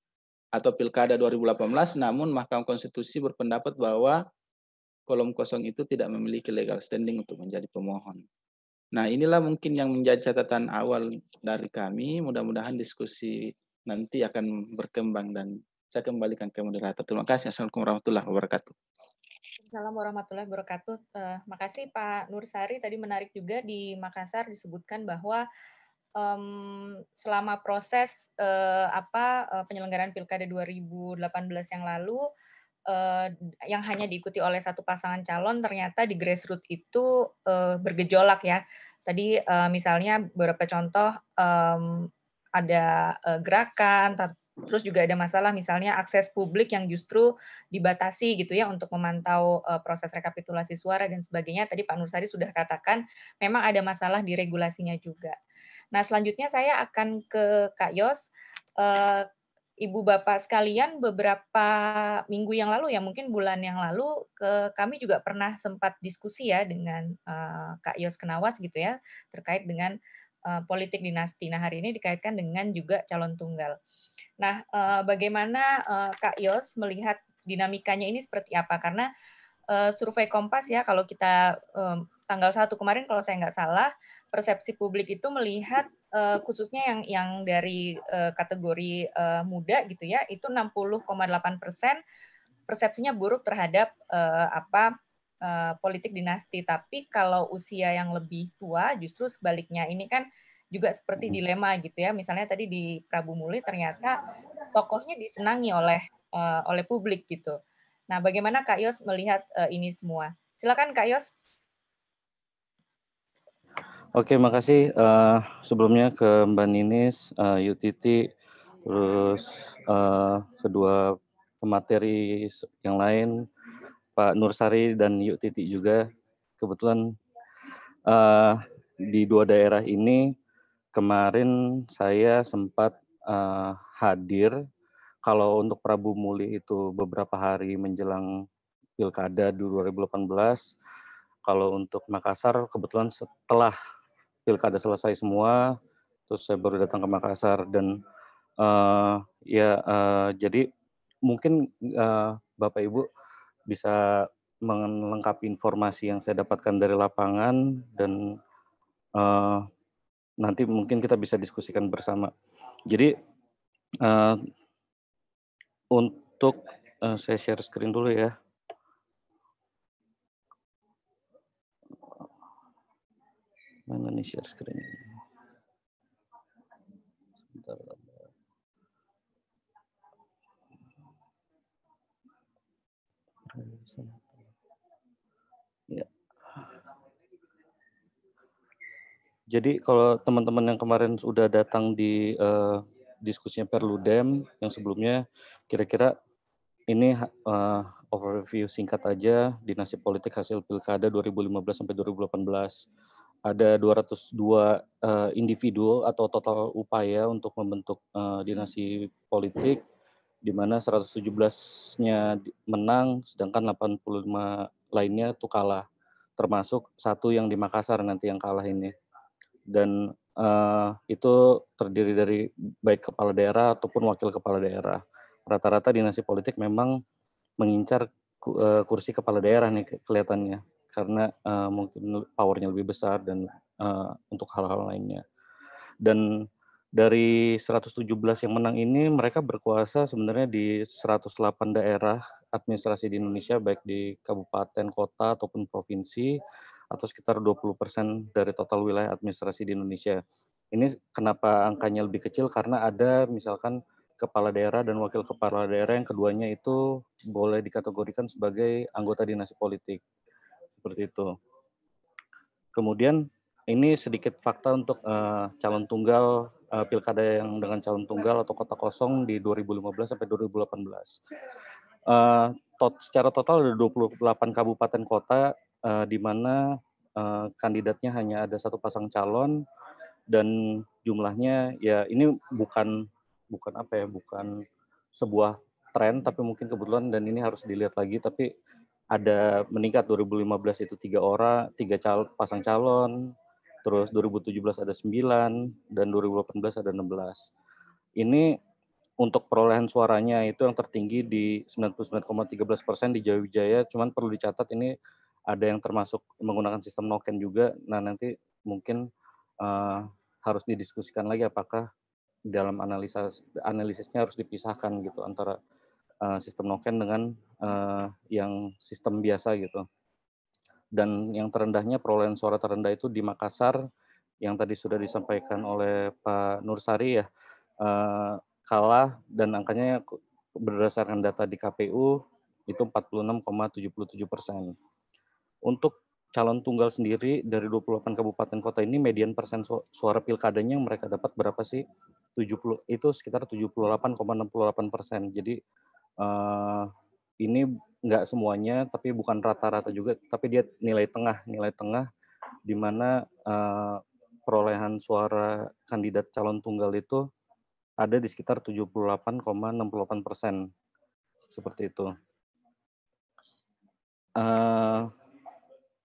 atau Pilkada 2018, namun Mahkamah Konstitusi berpendapat bahwa kolom kosong itu tidak memiliki legal standing untuk menjadi pemohon. Nah, inilah mungkin yang menjadi catatan awal dari kami. Mudah-mudahan diskusi nanti akan berkembang dan saya kembalikan ke moderator. Terima kasih. Assalamualaikum warahmatullahi wabarakatuh. Assalamualaikum warahmatullahi wabarakatuh. Terima eh, makasih Pak Nursari tadi menarik juga di Makassar disebutkan bahwa um, selama proses uh, apa uh, penyelenggaraan pilkada 2018 yang lalu uh, yang hanya diikuti oleh satu pasangan calon ternyata di grassroots itu uh, bergejolak ya. Tadi uh, misalnya beberapa contoh um, ada uh, gerakan terus juga ada masalah misalnya akses publik yang justru dibatasi gitu ya untuk memantau uh, proses rekapitulasi suara dan sebagainya. Tadi Pak Nursari sudah katakan memang ada masalah di regulasinya juga. Nah, selanjutnya saya akan ke Kak Yos. Eh, Ibu Bapak sekalian beberapa minggu yang lalu ya mungkin bulan yang lalu ke, kami juga pernah sempat diskusi ya dengan eh, Kak Yos Kenawas gitu ya terkait dengan eh, politik dinasti. Nah hari ini dikaitkan dengan juga calon tunggal. Nah bagaimana Kak Yos melihat dinamikanya ini seperti apa? Karena survei Kompas ya kalau kita tanggal 1 kemarin kalau saya nggak salah persepsi publik itu melihat uh, khususnya yang yang dari uh, kategori uh, muda gitu ya itu 60,8 persen persepsinya buruk terhadap uh, apa uh, politik dinasti tapi kalau usia yang lebih tua justru sebaliknya ini kan juga seperti mm-hmm. dilema gitu ya misalnya tadi di Prabu Muli ternyata tokohnya disenangi oleh uh, oleh publik gitu nah bagaimana Kak Yos melihat uh, ini semua silakan Kak Yos Oke, makasih uh, sebelumnya ke Mbak Ninis, uh, Yutiti, terus uh, kedua pemateri yang lain, Pak Nursari dan Yutiti juga. Kebetulan uh, di dua daerah ini kemarin saya sempat uh, hadir. Kalau untuk Prabu Muli itu beberapa hari menjelang pilkada 2018. Kalau untuk Makassar kebetulan setelah pilkada selesai semua, terus saya baru datang ke Makassar dan uh, ya uh, jadi mungkin uh, Bapak Ibu bisa melengkapi informasi yang saya dapatkan dari lapangan dan uh, nanti mungkin kita bisa diskusikan bersama. Jadi uh, untuk uh, saya share screen dulu ya. Mana nih share screen ini? Sebentar. Ya. Jadi kalau teman-teman yang kemarin sudah datang di uh, diskusinya Perludem yang sebelumnya, kira-kira ini uh, overview singkat aja dinasti politik hasil pilkada 2015 sampai 2018 ada 202 uh, eh, individu atau total upaya untuk membentuk uh, dinasti politik di mana 117-nya menang sedangkan 85 lainnya itu kalah termasuk satu yang di Makassar nanti yang kalah ini. Dan uh, itu terdiri dari baik kepala daerah ataupun wakil kepala daerah. Rata-rata dinasti politik memang mengincar kursi kepala daerah nih kelihatannya karena uh, mungkin powernya lebih besar dan uh, untuk hal-hal lainnya. Dan dari 117 yang menang ini mereka berkuasa sebenarnya di 108 daerah administrasi di Indonesia baik di kabupaten, kota ataupun provinsi atau sekitar 20% dari total wilayah administrasi di Indonesia. Ini kenapa angkanya lebih kecil karena ada misalkan kepala daerah dan wakil kepala daerah yang keduanya itu boleh dikategorikan sebagai anggota dinasti politik seperti itu. Kemudian ini sedikit fakta untuk uh, calon tunggal uh, pilkada yang dengan calon tunggal atau kota kosong di 2015 sampai 2018. Uh, eh, tot, secara total ada 28 kabupaten kota uh, di mana uh, kandidatnya hanya ada satu pasang calon dan jumlahnya ya ini bukan bukan apa ya bukan sebuah tren tapi mungkin kebetulan dan ini harus dilihat lagi tapi ada meningkat 2015 itu tiga orang, tiga cal pasang calon, terus 2017 ada 9 dan 2018 ada 16. Ini untuk perolehan suaranya itu yang tertinggi di 99,13 persen di Jawa Wijaya. Cuman perlu dicatat ini ada yang termasuk menggunakan sistem noken juga. Nah nanti mungkin uh, harus didiskusikan lagi apakah dalam analisa analisisnya harus dipisahkan gitu antara uh, sistem noken dengan Eh, yang sistem biasa gitu. Dan yang terendahnya perolehan suara terendah itu di Makassar yang tadi sudah disampaikan oleh Pak Nursari ya uh, kalah dan angkanya berdasarkan data di KPU itu 46,77 persen. Untuk calon tunggal sendiri dari 28 kabupaten kota ini median persen suara pilkadanya yang mereka dapat berapa sih? 70 itu sekitar 78,68 persen. Jadi uh, ini nggak semuanya tapi bukan rata-rata juga tapi dia nilai tengah nilai tengah di mana uh, perolehan suara kandidat calon tunggal itu ada di sekitar 78,68 persen seperti itu. Uh,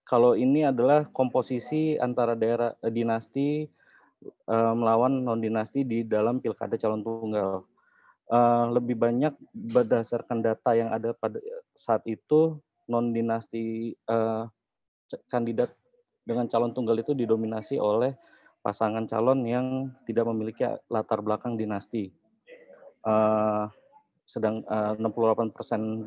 kalau ini adalah komposisi antara daerah eh, dinasti eh, melawan non dinasti di dalam pilkada calon tunggal uh, lebih banyak berdasarkan data yang ada pada saat itu non dinasti uh, eh, kandidat dengan calon tunggal itu didominasi oleh pasangan calon yang tidak memiliki latar belakang dinasti. Uh, sedang uh, 68%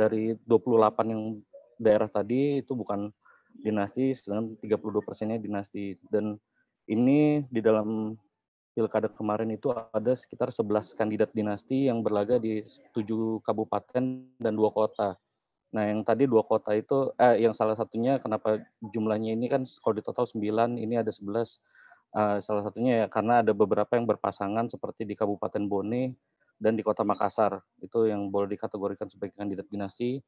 dari 28 yang daerah tadi itu bukan dinasti, sedangkan 32 persennya dinasti. Dan ini di dalam pilkada kemarin itu ada sekitar 11 kandidat dinasti yang berlaga di tujuh kabupaten dan dua kota. Nah, yang tadi dua kota itu eh yang salah satunya kenapa jumlahnya ini kan kalau di total 9, ini ada 11. Uh, eh, salah satunya ya karena ada beberapa yang berpasangan seperti di Kabupaten Bone dan di Kota Makassar. Itu yang boleh dikategorikan sebagai kandidat dinasti.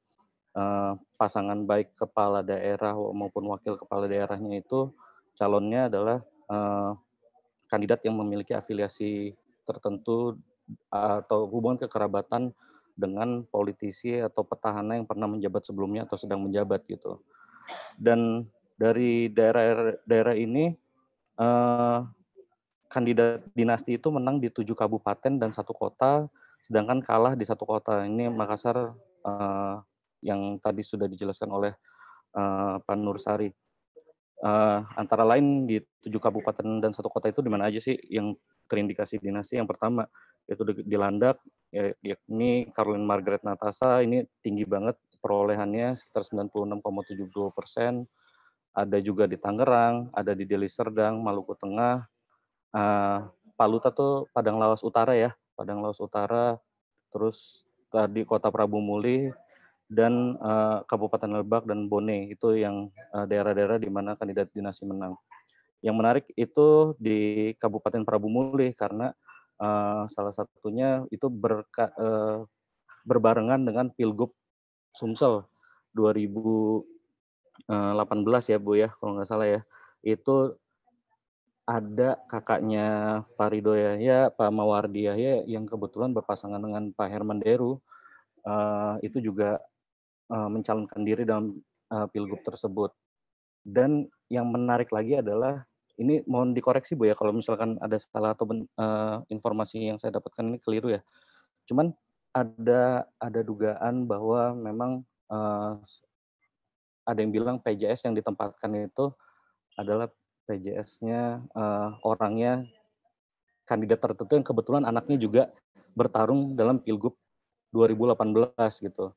Uh, pasangan baik kepala daerah maupun wakil kepala daerahnya itu calonnya adalah uh, kandidat yang memiliki afiliasi tertentu atau hubungan kekerabatan dengan politisi atau petahana yang pernah menjabat sebelumnya atau sedang menjabat gitu. Dan dari daerah-daerah ini eh, kandidat dinasti itu menang di tujuh kabupaten dan satu kota, sedangkan kalah di satu kota. Ini Makassar eh, yang tadi sudah dijelaskan oleh eh, Pak Nursari uh, antara lain di tujuh kabupaten dan satu kota itu di mana aja sih yang terindikasi dinasti? Yang pertama yaitu di, di Landak, ya, yakni Caroline Margaret Natasa ini tinggi banget perolehannya sekitar 96,72 persen. Ada juga di Tangerang, ada di Deli Serdang, Maluku Tengah, uh, eh, Paluta tuh Padang Lawas Utara ya, Padang Lawas Utara, terus tadi eh, Kota Prabu Muli, dan uh, Kabupaten Lebak dan Bone itu yang eh, daerah-daerah uh, di mana kandidat dinasti menang. Yang menarik itu di Kabupaten Prabu Mulih karena uh, salah satunya itu berka, uh, berbarengan dengan Pilgub Sumsel 2018 ya Bu ya kalau nggak salah ya. Itu ada kakaknya Pak Rido Yahya, Pak Mawardi ya yang kebetulan berpasangan dengan Pak Herman Deru. Uh, itu juga uh, mencalonkan diri dalam uh, pilgub iya. tersebut. Dan yang menarik lagi adalah ini mohon dikoreksi bu ya kalau misalkan ada salah atau uh, informasi yang saya dapatkan ini keliru ya. Cuman ada ada dugaan bahwa memang uh, ada yang bilang PJS yang ditempatkan itu adalah PJS-nya uh, orangnya kandidat tertentu yang kebetulan anaknya juga bertarung dalam pilgub 2018 gitu.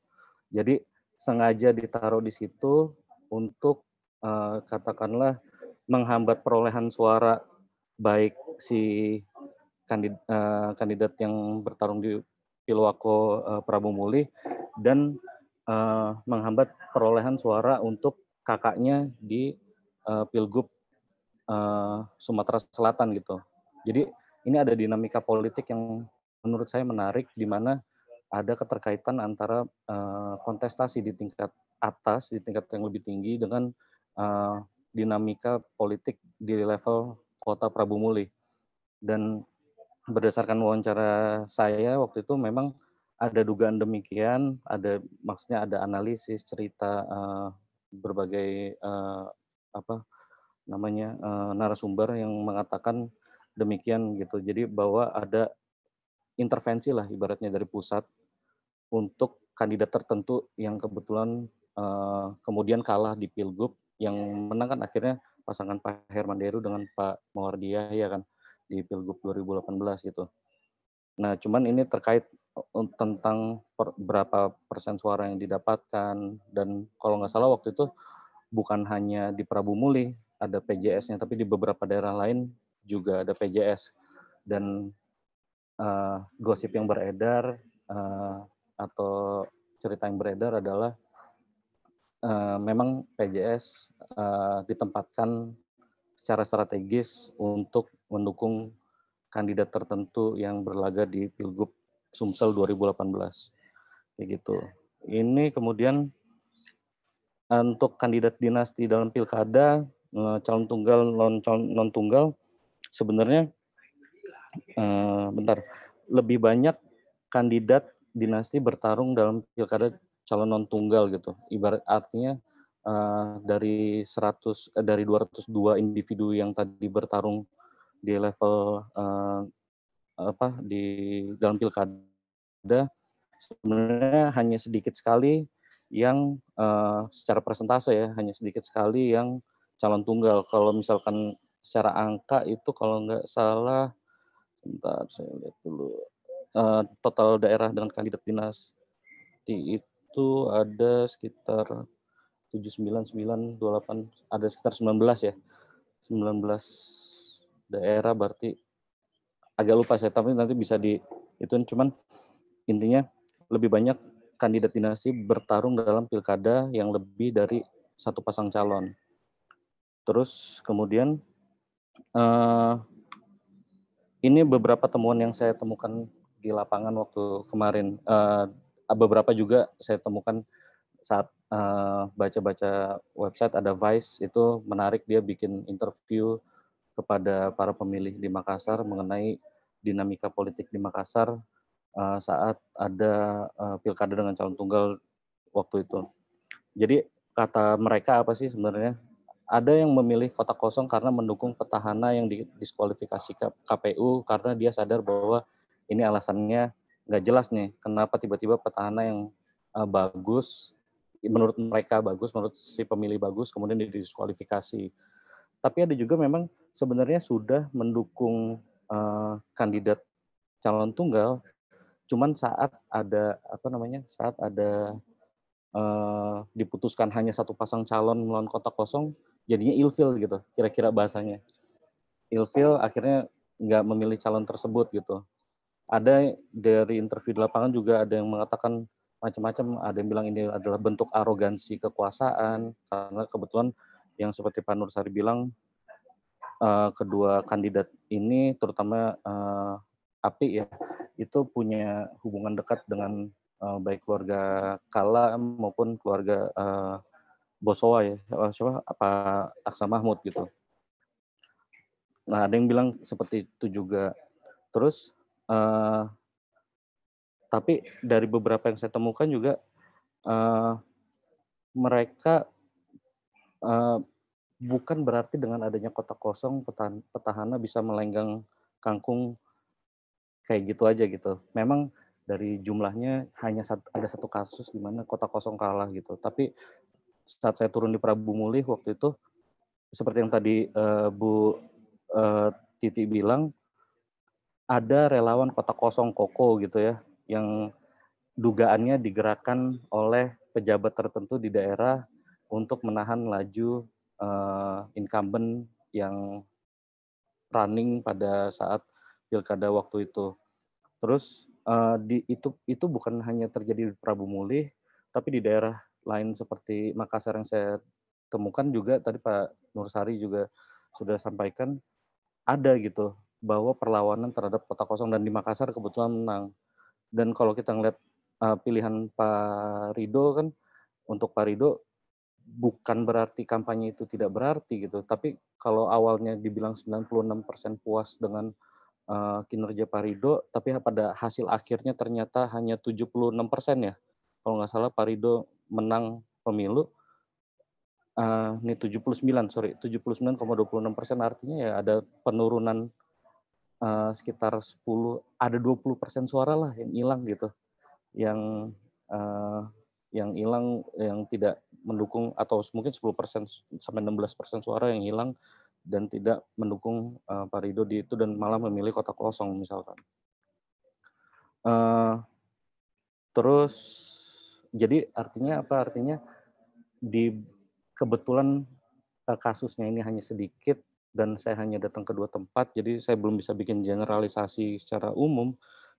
Jadi sengaja ditaruh di situ untuk uh, katakanlah menghambat perolehan suara baik si kandid, uh, kandidat yang bertarung di Pilwako uh, eh, Prabowo Mulih dan uh, menghambat perolehan suara untuk kakaknya di uh, Pilgub uh, Sumatera Selatan gitu. Jadi ini ada dinamika politik yang menurut saya menarik di mana ada keterkaitan antara eh, kontestasi di tingkat atas, di tingkat yang lebih tinggi dengan eh, dinamika politik di level kota Prabu Muli. Dan berdasarkan wawancara saya waktu itu memang ada dugaan demikian, ada maksudnya ada analisis cerita uh, berbagai uh, apa namanya uh, narasumber yang mengatakan demikian gitu. Jadi bahwa ada intervensi lah ibaratnya dari pusat untuk kandidat tertentu yang kebetulan uh, kemudian kalah di pilgub yang menang kan akhirnya pasangan Pak Herman Deru dengan Pak Mawardia ya kan di pilgub 2018 gitu. Nah cuman ini terkait eh, tentang per, berapa persen suara yang didapatkan dan kalau nggak salah waktu itu bukan hanya di Prabu Muli ada PJS-nya tapi di beberapa daerah lain juga ada PJS dan uh, gosip yang beredar uh, atau cerita yang beredar adalah uh, memang PJS uh, eh, ditempatkan secara strategis untuk mendukung kandidat tertentu yang berlaga di Pilgub Sumsel 2018. Kayak gitu. Ini kemudian eh, untuk kandidat dinasti dalam pilkada, calon tunggal, non, calon, non tunggal, sebenarnya bentar lebih banyak kandidat dinasti bertarung dalam pilkada calon non tunggal gitu. Ibarat artinya uh, dari 100 uh, eh, dari 202 individu yang tadi bertarung di level uh, apa di dalam pilkada sebenarnya hanya sedikit sekali yang uh, secara persentase ya hanya sedikit sekali yang calon tunggal. Kalau misalkan secara angka itu kalau nggak salah, sebentar saya lihat dulu. Eh, total daerah dengan kandidat dinas itu ada sekitar 799 28 ada sekitar 19 ya. 19 daerah berarti agak lupa saya tapi nanti bisa di itu cuman intinya lebih banyak kandidat dinasti bertarung dalam pilkada yang lebih dari satu pasang calon. Terus kemudian uh, ini beberapa temuan yang saya temukan di lapangan waktu kemarin. Uh, beberapa juga saya temukan saat eh, baca-baca uh, website ada Vice itu menarik dia bikin interview kepada para pemilih di Makassar mengenai dinamika politik di Makassar uh, saat ada uh, pilkada dengan calon tunggal waktu itu. Jadi kata mereka apa sih sebenarnya? Ada yang memilih kotak kosong karena mendukung petahana yang didiskualifikasi KPU karena dia sadar bahwa ini alasannya nggak jelas nih kenapa tiba-tiba petahana yang uh, bagus menurut mereka bagus menurut si pemilih bagus kemudian didiskualifikasi tapi ada juga memang sebenarnya sudah mendukung uh, kandidat calon tunggal cuman saat ada apa namanya saat ada uh, diputuskan hanya satu pasang calon melawan kota kosong jadinya ilfil gitu kira-kira bahasanya ilfil akhirnya nggak memilih calon tersebut gitu ada dari interview di lapangan juga ada yang mengatakan macam-macam ada yang bilang ini adalah bentuk arogansi kekuasaan karena kebetulan yang seperti Pak Nursari bilang uh, kedua kandidat ini terutama uh, API ya itu punya hubungan dekat dengan uh, baik keluarga Kala maupun keluarga uh, Bosowa ya siapa apa Aksa Mahmud gitu. Nah ada yang bilang seperti itu juga. Terus uh, tapi dari beberapa yang saya temukan juga uh, mereka uh, bukan berarti dengan adanya kota kosong petahan, petahana bisa melenggang kangkung kayak gitu aja gitu. Memang dari jumlahnya hanya sat, ada satu kasus di mana kota kosong kalah gitu. Tapi saat saya turun di Prabu Mulih waktu itu seperti yang tadi uh, Bu uh, Titi bilang ada relawan kota kosong koko gitu ya yang dugaannya digerakkan oleh pejabat tertentu di daerah untuk menahan laju uh, incumbent yang running pada saat pilkada waktu itu. Terus uh, di itu itu bukan hanya terjadi di Prabu Mulih, tapi di daerah lain seperti Makassar yang saya temukan juga tadi Pak Nursari juga sudah sampaikan ada gitu bahwa perlawanan terhadap kota kosong dan di Makassar kebetulan menang. Dan kalau kita ngelihat uh, eh, pilihan Pak Rido kan untuk Pak Rido bukan berarti kampanye itu tidak berarti gitu, tapi kalau awalnya dibilang 96% puas dengan uh, kinerja Pak Rido, tapi pada hasil akhirnya ternyata hanya 76% ya. Kalau nggak salah Pak Rido menang pemilu uh, ini 79 sorry 79,26 persen artinya ya ada penurunan Eh, sekitar 10 ada 20 persen suara lah yang hilang gitu, yang uh, yang hilang yang tidak mendukung atau mungkin 10 persen sampai 16 persen suara yang hilang dan tidak mendukung uh, Pak Rido di itu dan malah memilih kotak kosong misalkan. Uh, terus jadi artinya apa? Artinya di kebetulan kasusnya ini hanya sedikit dan saya hanya datang ke dua tempat, jadi saya belum bisa bikin generalisasi secara umum.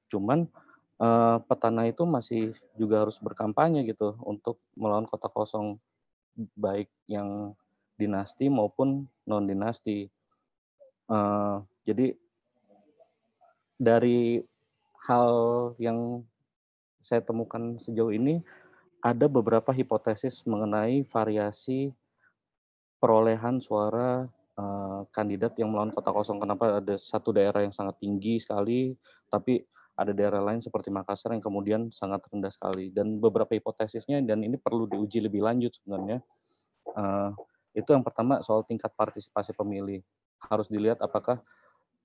Cuman uh, petana itu masih juga harus berkampanye gitu untuk melawan kota kosong baik yang dinasti maupun non dinasti. Uh, eh, jadi dari hal yang saya temukan sejauh ini ada beberapa hipotesis mengenai variasi perolehan suara Eh, kandidat yang melawan kota kosong. Kenapa ada satu daerah yang sangat tinggi sekali, tapi ada daerah lain seperti Makassar yang kemudian sangat rendah sekali. Dan beberapa hipotesisnya, dan ini perlu diuji lebih lanjut sebenarnya. Eh, itu yang pertama soal tingkat partisipasi pemilih. Harus dilihat apakah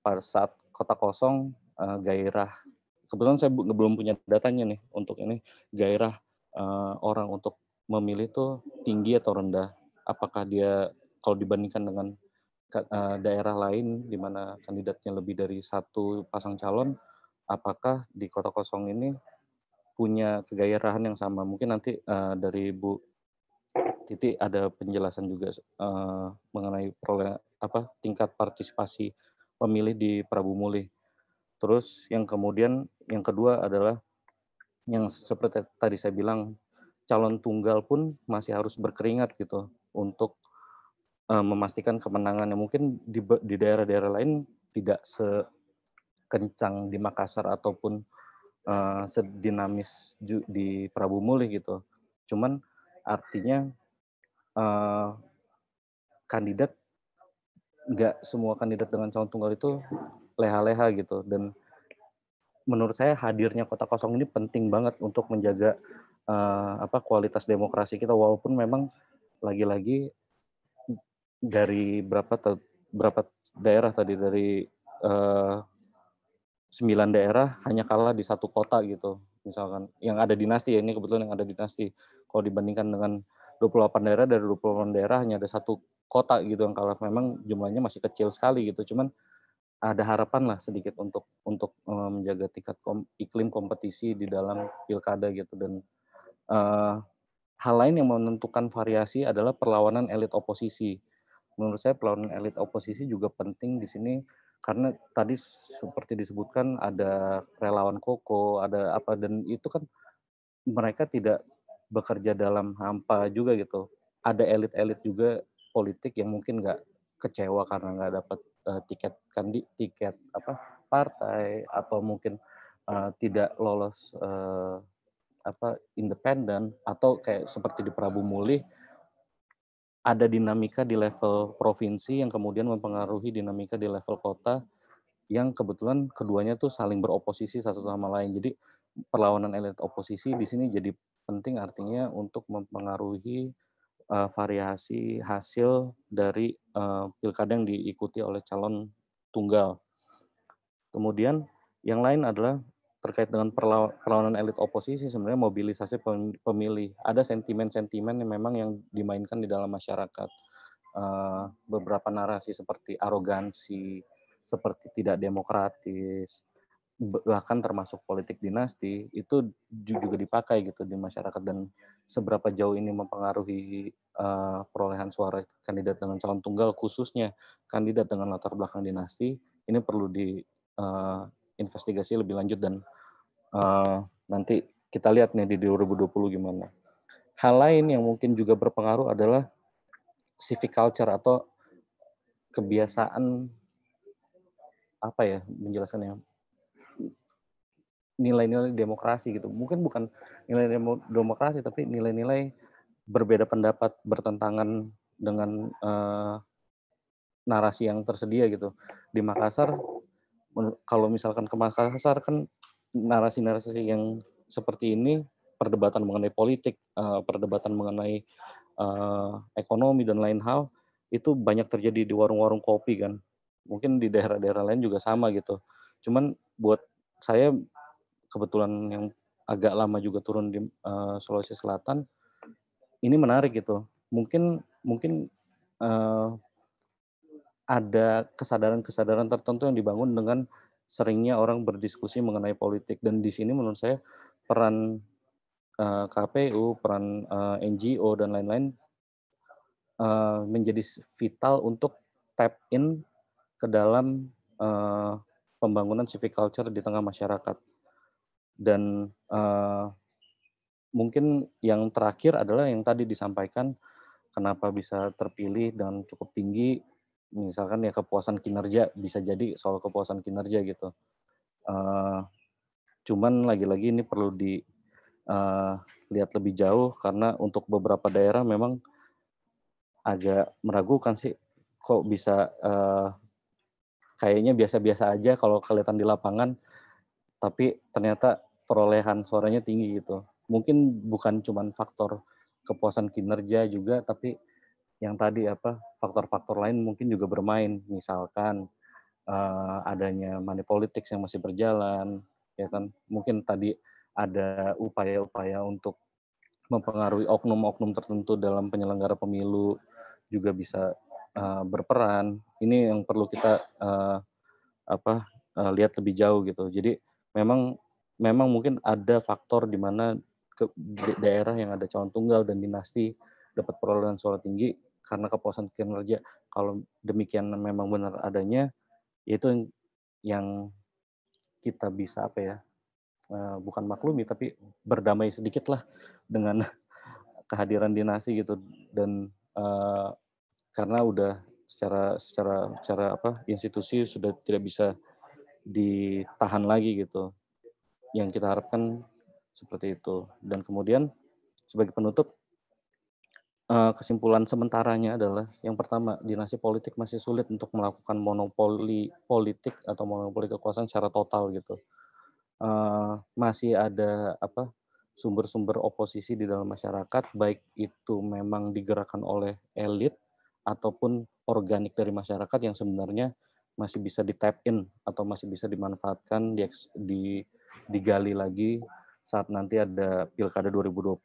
pada saat kota kosong eh, gairah. Kebetulan saya belum punya datanya nih untuk ini gairah orang untuk memilih itu tinggi atau rendah. Apakah dia kalau dibandingkan dengan Eh, daerah lain di mana kandidatnya lebih dari satu pasang calon, apakah di kota kosong ini punya kegairahan yang sama? Mungkin nanti eh, dari Bu Titi ada penjelasan juga eh, mengenai perole apa tingkat partisipasi pemilih di Prabu Muli Terus yang kemudian yang kedua adalah yang seperti tadi saya bilang calon tunggal pun masih harus berkeringat gitu untuk uh, memastikan kemenangan yang mungkin di di daerah-daerah lain tidak sekencang di Makassar ataupun uh, sedinamis di Prabu Mulih gitu. Cuman artinya uh, kandidat nggak semua kandidat dengan calon tunggal itu leha-leha gitu dan menurut saya hadirnya kota kosong ini penting banget untuk menjaga uh, apa kualitas demokrasi kita walaupun memang lagi-lagi dari berapa berapa daerah tadi dari eh, sembilan daerah hanya kalah di satu kota gitu misalkan yang ada dinasti ya ini kebetulan yang ada dinasti kalau dibandingkan dengan 28 daerah dari 28 daerah hanya ada satu kota gitu yang kalah memang jumlahnya masih kecil sekali gitu cuman ada harapan lah sedikit untuk untuk uh, menjaga tingkat kom, iklim kompetisi di dalam pilkada gitu dan uh, hal lain yang menentukan variasi adalah perlawanan elit oposisi menurut saya peluang elit oposisi juga penting di sini karena tadi seperti disebutkan ada relawan koko, ada apa dan itu kan mereka tidak bekerja dalam hampa juga gitu. Ada elit-elit juga politik yang mungkin nggak kecewa karena nggak dapat uh, tiket kandi tiket apa partai atau mungkin uh, tidak lolos uh, apa independen atau kayak seperti di Prabu Mulih ada dinamika di level provinsi yang kemudian mempengaruhi dinamika di level kota yang kebetulan keduanya tuh saling beroposisi satu sama lain. Jadi perlawanan elit oposisi di sini jadi penting artinya untuk mempengaruhi uh, variasi hasil dari uh, pilkada yang diikuti oleh calon tunggal. Kemudian yang lain adalah terkait dengan perlawanan elit oposisi sebenarnya mobilisasi pemilih ada sentimen-sentimen yang memang yang dimainkan di dalam masyarakat eh, beberapa narasi seperti arogansi seperti tidak demokratis bahkan termasuk politik dinasti itu juga dipakai gitu di masyarakat dan seberapa jauh ini mempengaruhi eh, perolehan suara kandidat dengan calon tunggal khususnya kandidat dengan latar belakang dinasti ini perlu di eh, investigasi lebih lanjut dan uh, nanti kita lihat nih di 2020 gimana. Hal lain yang mungkin juga berpengaruh adalah civic culture atau kebiasaan apa ya menjelaskan ya nilai-nilai demokrasi gitu. Mungkin bukan nilai demokrasi tapi nilai-nilai berbeda pendapat bertentangan dengan uh, narasi yang tersedia gitu. Di Makassar kalau misalkan ke Makassar kan narasi-narasi yang seperti ini perdebatan mengenai politik, uh, perdebatan mengenai uh, ekonomi dan lain hal itu banyak terjadi di warung-warung kopi kan. Mungkin di daerah-daerah lain juga sama gitu. Cuman buat saya kebetulan yang agak lama juga turun di uh, Sulawesi Selatan ini menarik gitu. Mungkin mungkin uh, ada kesadaran-kesadaran tertentu yang dibangun dengan seringnya orang berdiskusi mengenai politik dan di sini menurut saya peran uh, eh, KPU, peran uh, eh, NGO dan lain-lain uh, menjadi vital untuk tap in ke dalam uh, pembangunan civic culture di tengah masyarakat dan uh, mungkin yang terakhir adalah yang tadi disampaikan kenapa bisa terpilih dan cukup tinggi misalkan ya kepuasan kinerja bisa jadi soal kepuasan kinerja gitu uh, cuman lagi-lagi ini perlu dilihat eh, uh, lebih jauh karena untuk beberapa daerah memang agak meragukan sih kok bisa uh, kayaknya biasa-biasa aja kalau kelihatan di lapangan tapi ternyata perolehan suaranya tinggi gitu mungkin bukan cuman faktor kepuasan kinerja juga tapi yang tadi apa faktor-faktor lain mungkin juga bermain misalkan uh, adanya money politics yang masih berjalan ya kan mungkin tadi ada upaya-upaya untuk mempengaruhi oknum-oknum tertentu dalam penyelenggara pemilu juga bisa uh, berperan ini yang perlu kita uh, apa uh, lihat lebih jauh gitu jadi memang memang mungkin ada faktor di mana ke daerah yang ada calon tunggal dan dinasti dapat perolehan suara tinggi karena kepuasan kinerja kalau demikian memang benar adanya itu yang kita bisa apa ya eh, bukan maklumi tapi berdamai sedikit lah dengan *laughs* kehadiran dinasti gitu dan uh, karena udah secara secara secara apa institusi sudah tidak bisa ditahan lagi gitu yang kita harapkan seperti itu dan kemudian sebagai penutup Eh, kesimpulan sementaranya adalah yang pertama dinasti politik masih sulit untuk melakukan monopoli politik atau monopoli kekuasaan secara total gitu uh, masih ada apa sumber-sumber oposisi di dalam masyarakat baik itu memang digerakkan oleh elit ataupun organik dari masyarakat yang sebenarnya masih bisa di tap in atau masih bisa dimanfaatkan di, di digali lagi saat nanti ada pilkada 2020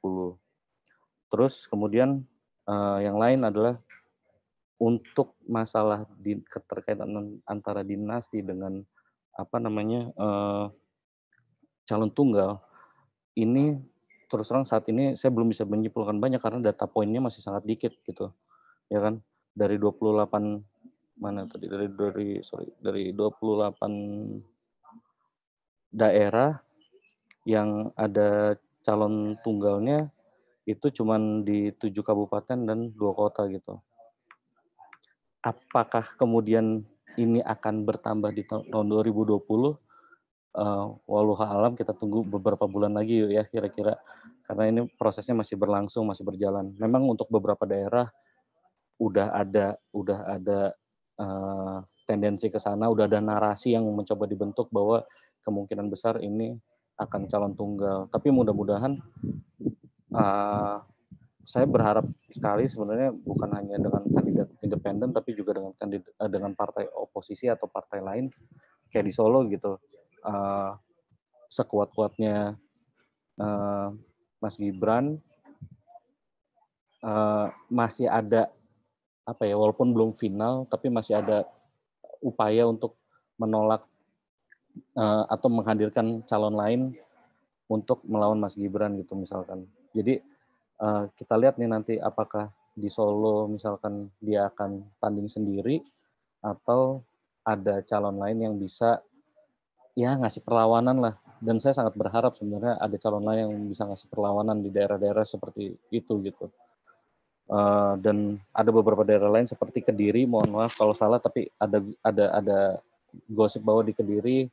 terus kemudian uh, yang lain adalah untuk masalah di, keterkaitan antara dinasti dengan apa namanya uh, calon tunggal ini terus terang saat ini saya belum bisa menyimpulkan banyak karena data poinnya masih sangat dikit gitu ya kan dari 28 mana tadi dari dari sorry dari 28 daerah yang ada calon tunggalnya itu cuma di tujuh kabupaten dan dua kota gitu. Apakah kemudian ini akan bertambah di tahun 2020? Uh, eh, waluha alam kita tunggu beberapa bulan lagi ya kira-kira karena ini prosesnya masih berlangsung masih berjalan. Memang untuk beberapa daerah udah ada udah ada uh, tendensi ke sana, udah ada narasi yang mencoba dibentuk bahwa kemungkinan besar ini akan calon tunggal. Tapi mudah-mudahan uh, saya berharap sekali sebenarnya bukan hanya dengan kandidat independen tapi juga dengan kandidat eh, dengan partai oposisi atau partai lain kayak di Solo gitu uh, eh, sekuat kuatnya uh, Mas Gibran uh, masih ada apa ya walaupun belum final tapi masih ada upaya untuk menolak uh, atau menghadirkan calon lain untuk melawan Mas Gibran gitu misalkan. Jadi uh, kita lihat nih nanti apakah di Solo misalkan dia akan tanding sendiri atau ada calon lain yang bisa ya ngasih perlawanan lah dan saya sangat berharap sebenarnya ada calon lain yang bisa ngasih perlawanan di daerah-daerah seperti itu gitu uh, dan ada beberapa daerah lain seperti Kediri mohon maaf kalau salah tapi ada ada ada gosip bahwa di Kediri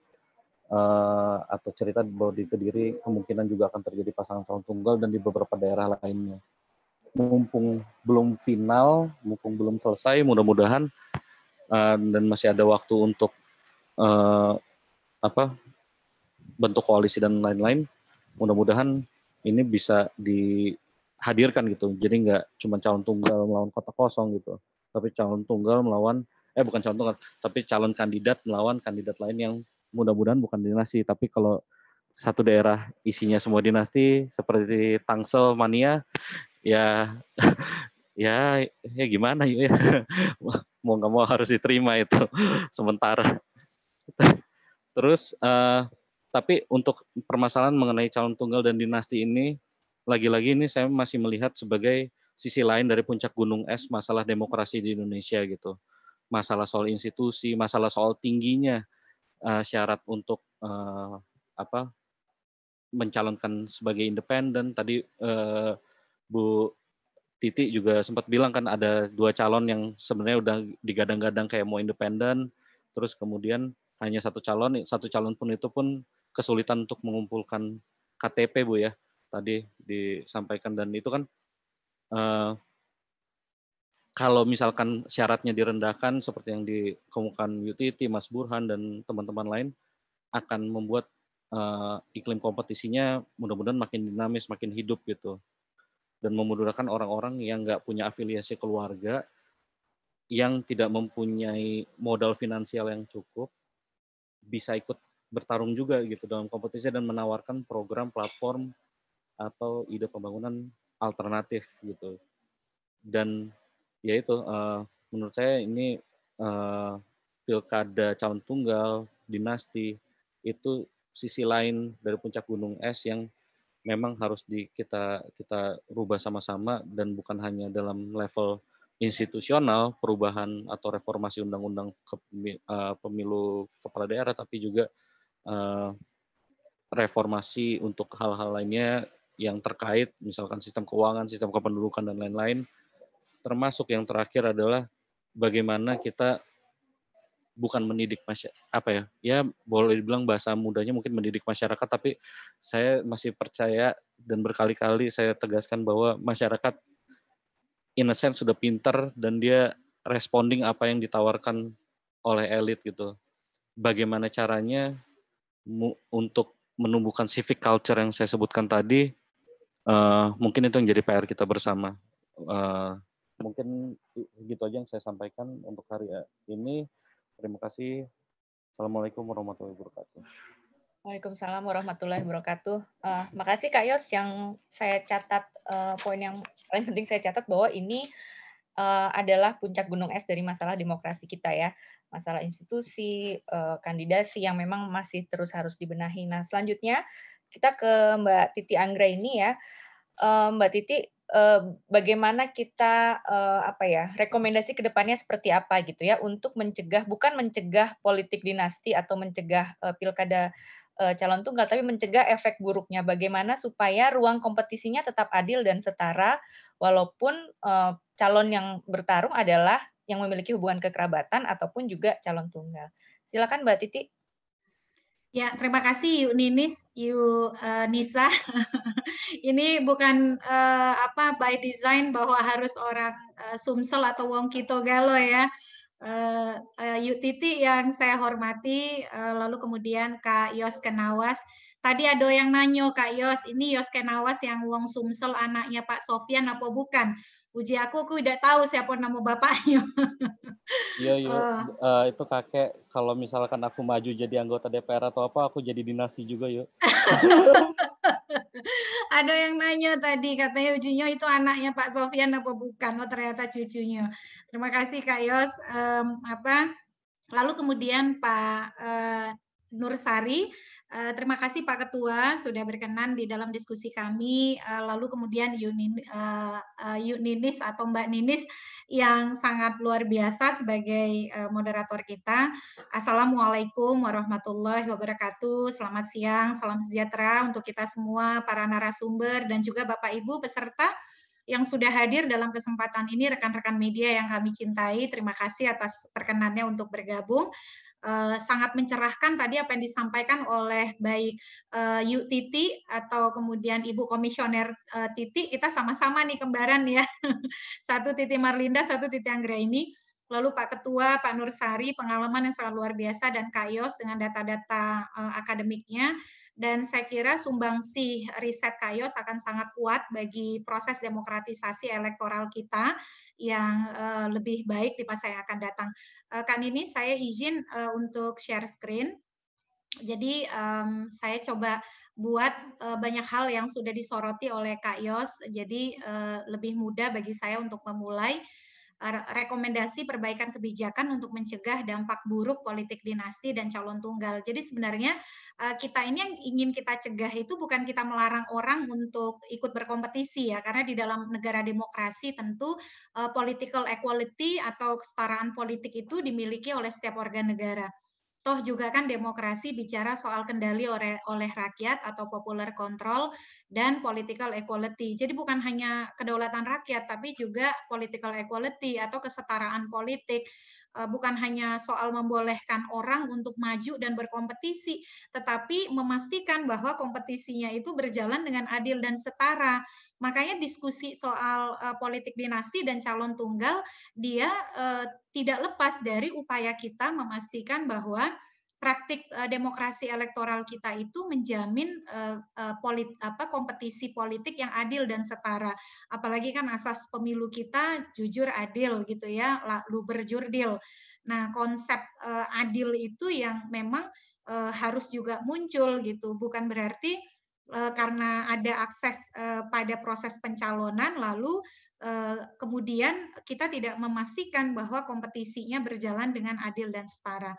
uh, atau cerita bahwa di Kediri kemungkinan juga akan terjadi pasangan calon tunggal dan di beberapa daerah lainnya. Mumpung belum final, mumpung belum selesai, mudah-mudahan uh, dan masih ada waktu untuk uh, apa bentuk koalisi dan lain-lain. Mudah-mudahan ini bisa dihadirkan gitu. Jadi nggak cuma calon tunggal melawan kota kosong gitu, tapi calon tunggal melawan eh bukan calon tunggal, tapi calon kandidat melawan kandidat lain yang mudah-mudahan bukan dinasti tapi kalau satu daerah isinya semua dinasti seperti Tangsel mania ya *laughs* ya ya gimana ya *laughs* mau nggak mau harus diterima itu *laughs* sementara terus uh, tapi untuk permasalahan mengenai calon tunggal dan dinasti ini lagi-lagi ini saya masih melihat sebagai sisi lain dari puncak gunung es masalah demokrasi di Indonesia gitu masalah soal institusi masalah soal tingginya uh, syarat untuk uh, apa mencalonkan sebagai independen tadi uh, Bu Titi juga sempat bilang kan ada dua calon yang sebenarnya udah digadang-gadang kayak mau independen terus kemudian hanya satu calon satu calon pun itu pun kesulitan untuk mengumpulkan KTP Bu ya tadi disampaikan dan itu kan uh, kalau misalkan syaratnya direndahkan seperti yang dikemukakan UTT, Mas Burhan dan teman-teman lain akan membuat uh, iklim kompetisinya mudah-mudahan makin dinamis, makin hidup gitu. Dan memudahkan orang-orang yang nggak punya afiliasi keluarga, yang tidak mempunyai modal finansial yang cukup, bisa ikut bertarung juga gitu dalam kompetisi dan menawarkan program, platform, atau ide pembangunan alternatif gitu. Dan ya itu uh, menurut saya ini uh, pilkada calon tunggal dinasti itu sisi lain dari puncak gunung es yang memang harus di, kita kita rubah sama-sama dan bukan hanya dalam level institusional perubahan atau reformasi undang-undang ke, uh, pemilu kepala daerah tapi juga uh, reformasi untuk hal-hal lainnya yang terkait misalkan sistem keuangan, sistem kependudukan dan lain-lain termasuk yang terakhir adalah bagaimana kita bukan mendidik masyarakat apa ya ya boleh dibilang bahasa mudanya mungkin mendidik masyarakat tapi saya masih percaya dan berkali-kali saya tegaskan bahwa masyarakat in a sense sudah pinter dan dia responding apa yang ditawarkan oleh elit gitu bagaimana caranya untuk menumbuhkan civic culture yang saya sebutkan tadi uh, mungkin itu yang jadi PR kita bersama uh, mungkin gitu aja yang saya sampaikan untuk hari eh, ini. Terima kasih. Assalamualaikum warahmatullahi wabarakatuh. Waalaikumsalam warahmatullahi wabarakatuh. Uh, makasih Kak Yos yang saya catat uh, poin yang paling penting saya catat bahwa ini uh, adalah puncak gunung es dari masalah demokrasi kita ya, masalah institusi, uh, kandidasi yang memang masih terus harus dibenahi. Nah selanjutnya kita ke Mbak Titi Anggra ini ya. Uh, Mbak Titi Eh, bagaimana kita uh, apa ya rekomendasi kedepannya seperti apa gitu ya untuk mencegah bukan mencegah politik dinasti atau mencegah uh, pilkada uh, calon tunggal tapi mencegah efek buruknya bagaimana supaya ruang kompetisinya tetap adil dan setara walaupun uh, calon yang bertarung adalah yang memiliki hubungan kekerabatan ataupun juga calon tunggal silakan mbak Titi Ya, terima kasih Yu Ninis, Yu uh, Nisa. *laughs* ini bukan uh, apa by design bahwa harus orang uh, Sumsel atau Wong Kito Galo ya. Uh, uh, Yu Titi yang saya hormati, uh, lalu kemudian Kak Yos Kenawas. Tadi ada yang nanyo Kak Yos, ini Yos Kenawas yang Wong Sumsel anaknya Pak Sofian apa bukan? uji aku aku tidak tahu siapa nama bapaknya. Iya iya uh, *laughs* uh, itu kakek kalau misalkan aku maju jadi anggota DPR atau apa aku jadi dinasti juga yuk. *laughs* Ada yang nanya tadi katanya ujinya itu anaknya Pak Sofian apa bukan? Oh ternyata cucunya. Terima kasih Kak Yos. Um, apa? Lalu kemudian Pak uh, Nursari Uh, terima kasih Pak Ketua sudah berkenan di dalam diskusi kami. Uh, lalu kemudian Yunin, uh, eh, uh, Yuninis atau Mbak Ninis yang sangat luar biasa sebagai uh, moderator kita. Assalamualaikum warahmatullahi wabarakatuh. Selamat siang, salam sejahtera untuk kita semua para narasumber dan juga Bapak Ibu peserta yang sudah hadir dalam kesempatan ini, rekan-rekan media yang kami cintai. Terima kasih atas perkenannya untuk bergabung. Eh, sangat mencerahkan tadi apa yang disampaikan oleh baik eh, UTT atau kemudian Ibu Komisioner eh, Titi. Kita sama-sama nih kembaran ya. *laughs* satu Titi Marlinda, satu Titi Anggra ini lalu Pak Ketua, Pak Nursari, pengalaman yang sangat luar biasa dan kaios dengan data-data akademiknya dan saya kira sumbangsih riset Kayos akan sangat kuat bagi proses demokratisasi elektoral kita yang uh, lebih baik di masa yang akan datang. Uh, kan ini saya izin uh, untuk share screen. Jadi um, saya coba buat uh, banyak hal yang sudah disoroti oleh Kak Yos, jadi uh, lebih mudah bagi saya untuk memulai rekomendasi perbaikan kebijakan untuk mencegah dampak buruk politik dinasti dan calon tunggal. Jadi sebenarnya eh, kita ini yang ingin kita cegah itu bukan kita melarang orang untuk ikut berkompetisi ya, karena di dalam negara demokrasi tentu eh, political equality atau kesetaraan politik itu dimiliki oleh setiap warga negara. Toh juga kan demokrasi bicara soal kendali oleh, oleh rakyat atau popular control dan political equality. Jadi bukan hanya kedaulatan rakyat, tapi juga political equality atau kesetaraan politik. Eh, bukan hanya soal membolehkan orang untuk maju dan berkompetisi, tetapi memastikan bahwa kompetisinya itu berjalan dengan adil dan setara. Makanya diskusi soal uh, politik dinasti dan calon tunggal dia uh, tidak lepas dari upaya kita memastikan bahwa praktik uh, demokrasi elektoral kita itu menjamin uh, uh, polit, apa, kompetisi politik yang adil dan setara. Apalagi kan asas pemilu kita jujur adil gitu ya, lalu jurdil. Nah konsep uh, adil itu yang memang uh, harus juga muncul gitu, bukan berarti karena ada akses pada proses pencalonan lalu kemudian kita tidak memastikan bahwa kompetisinya berjalan dengan adil dan setara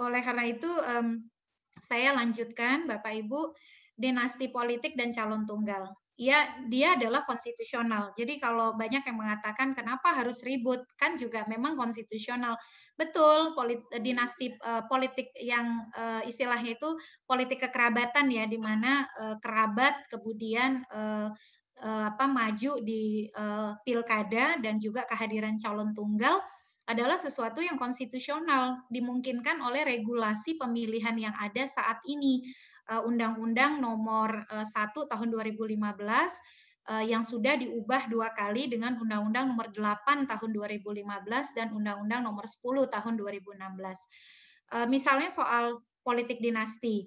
oleh karena itu um, saya lanjutkan Bapak Ibu dinasti politik dan calon tunggal. Ya, dia adalah konstitusional. Jadi kalau banyak yang mengatakan kenapa harus ribut, kan juga memang konstitusional. Betul, polit, eh, dinasti uh, politik yang uh, istilahnya itu politik kekerabatan ya, di mana uh, kerabat kemudian uh, uh, apa maju di uh, pilkada dan juga kehadiran calon tunggal adalah sesuatu yang konstitusional dimungkinkan oleh regulasi pemilihan yang ada saat ini eh, Undang-Undang Nomor 1 eh, Tahun 2015 eh, yang sudah diubah dua kali dengan Undang-Undang Nomor 8 Tahun 2015 dan Undang-Undang Nomor 10 Tahun 2016. Misalnya soal politik dinasti.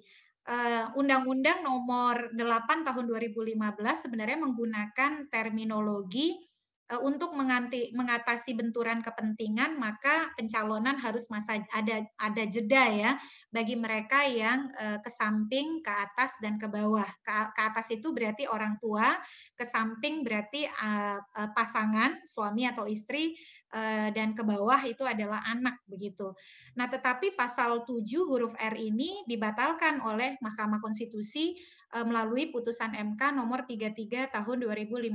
Undang-Undang Nomor 8 Tahun 2015 sebenarnya menggunakan terminologi Eh, untuk menganti, mengatasi benturan kepentingan maka pencalonan harus masa ada ada jeda ya bagi mereka yang eh, ke samping ke atas dan ke bawah ke, ke atas itu berarti orang tua ke samping berarti eh, eh pasangan suami atau istri eh, dan ke bawah itu adalah anak begitu nah tetapi pasal 7 huruf R ini dibatalkan oleh Mahkamah Konstitusi Eh, melalui putusan MK nomor 33 tahun 2015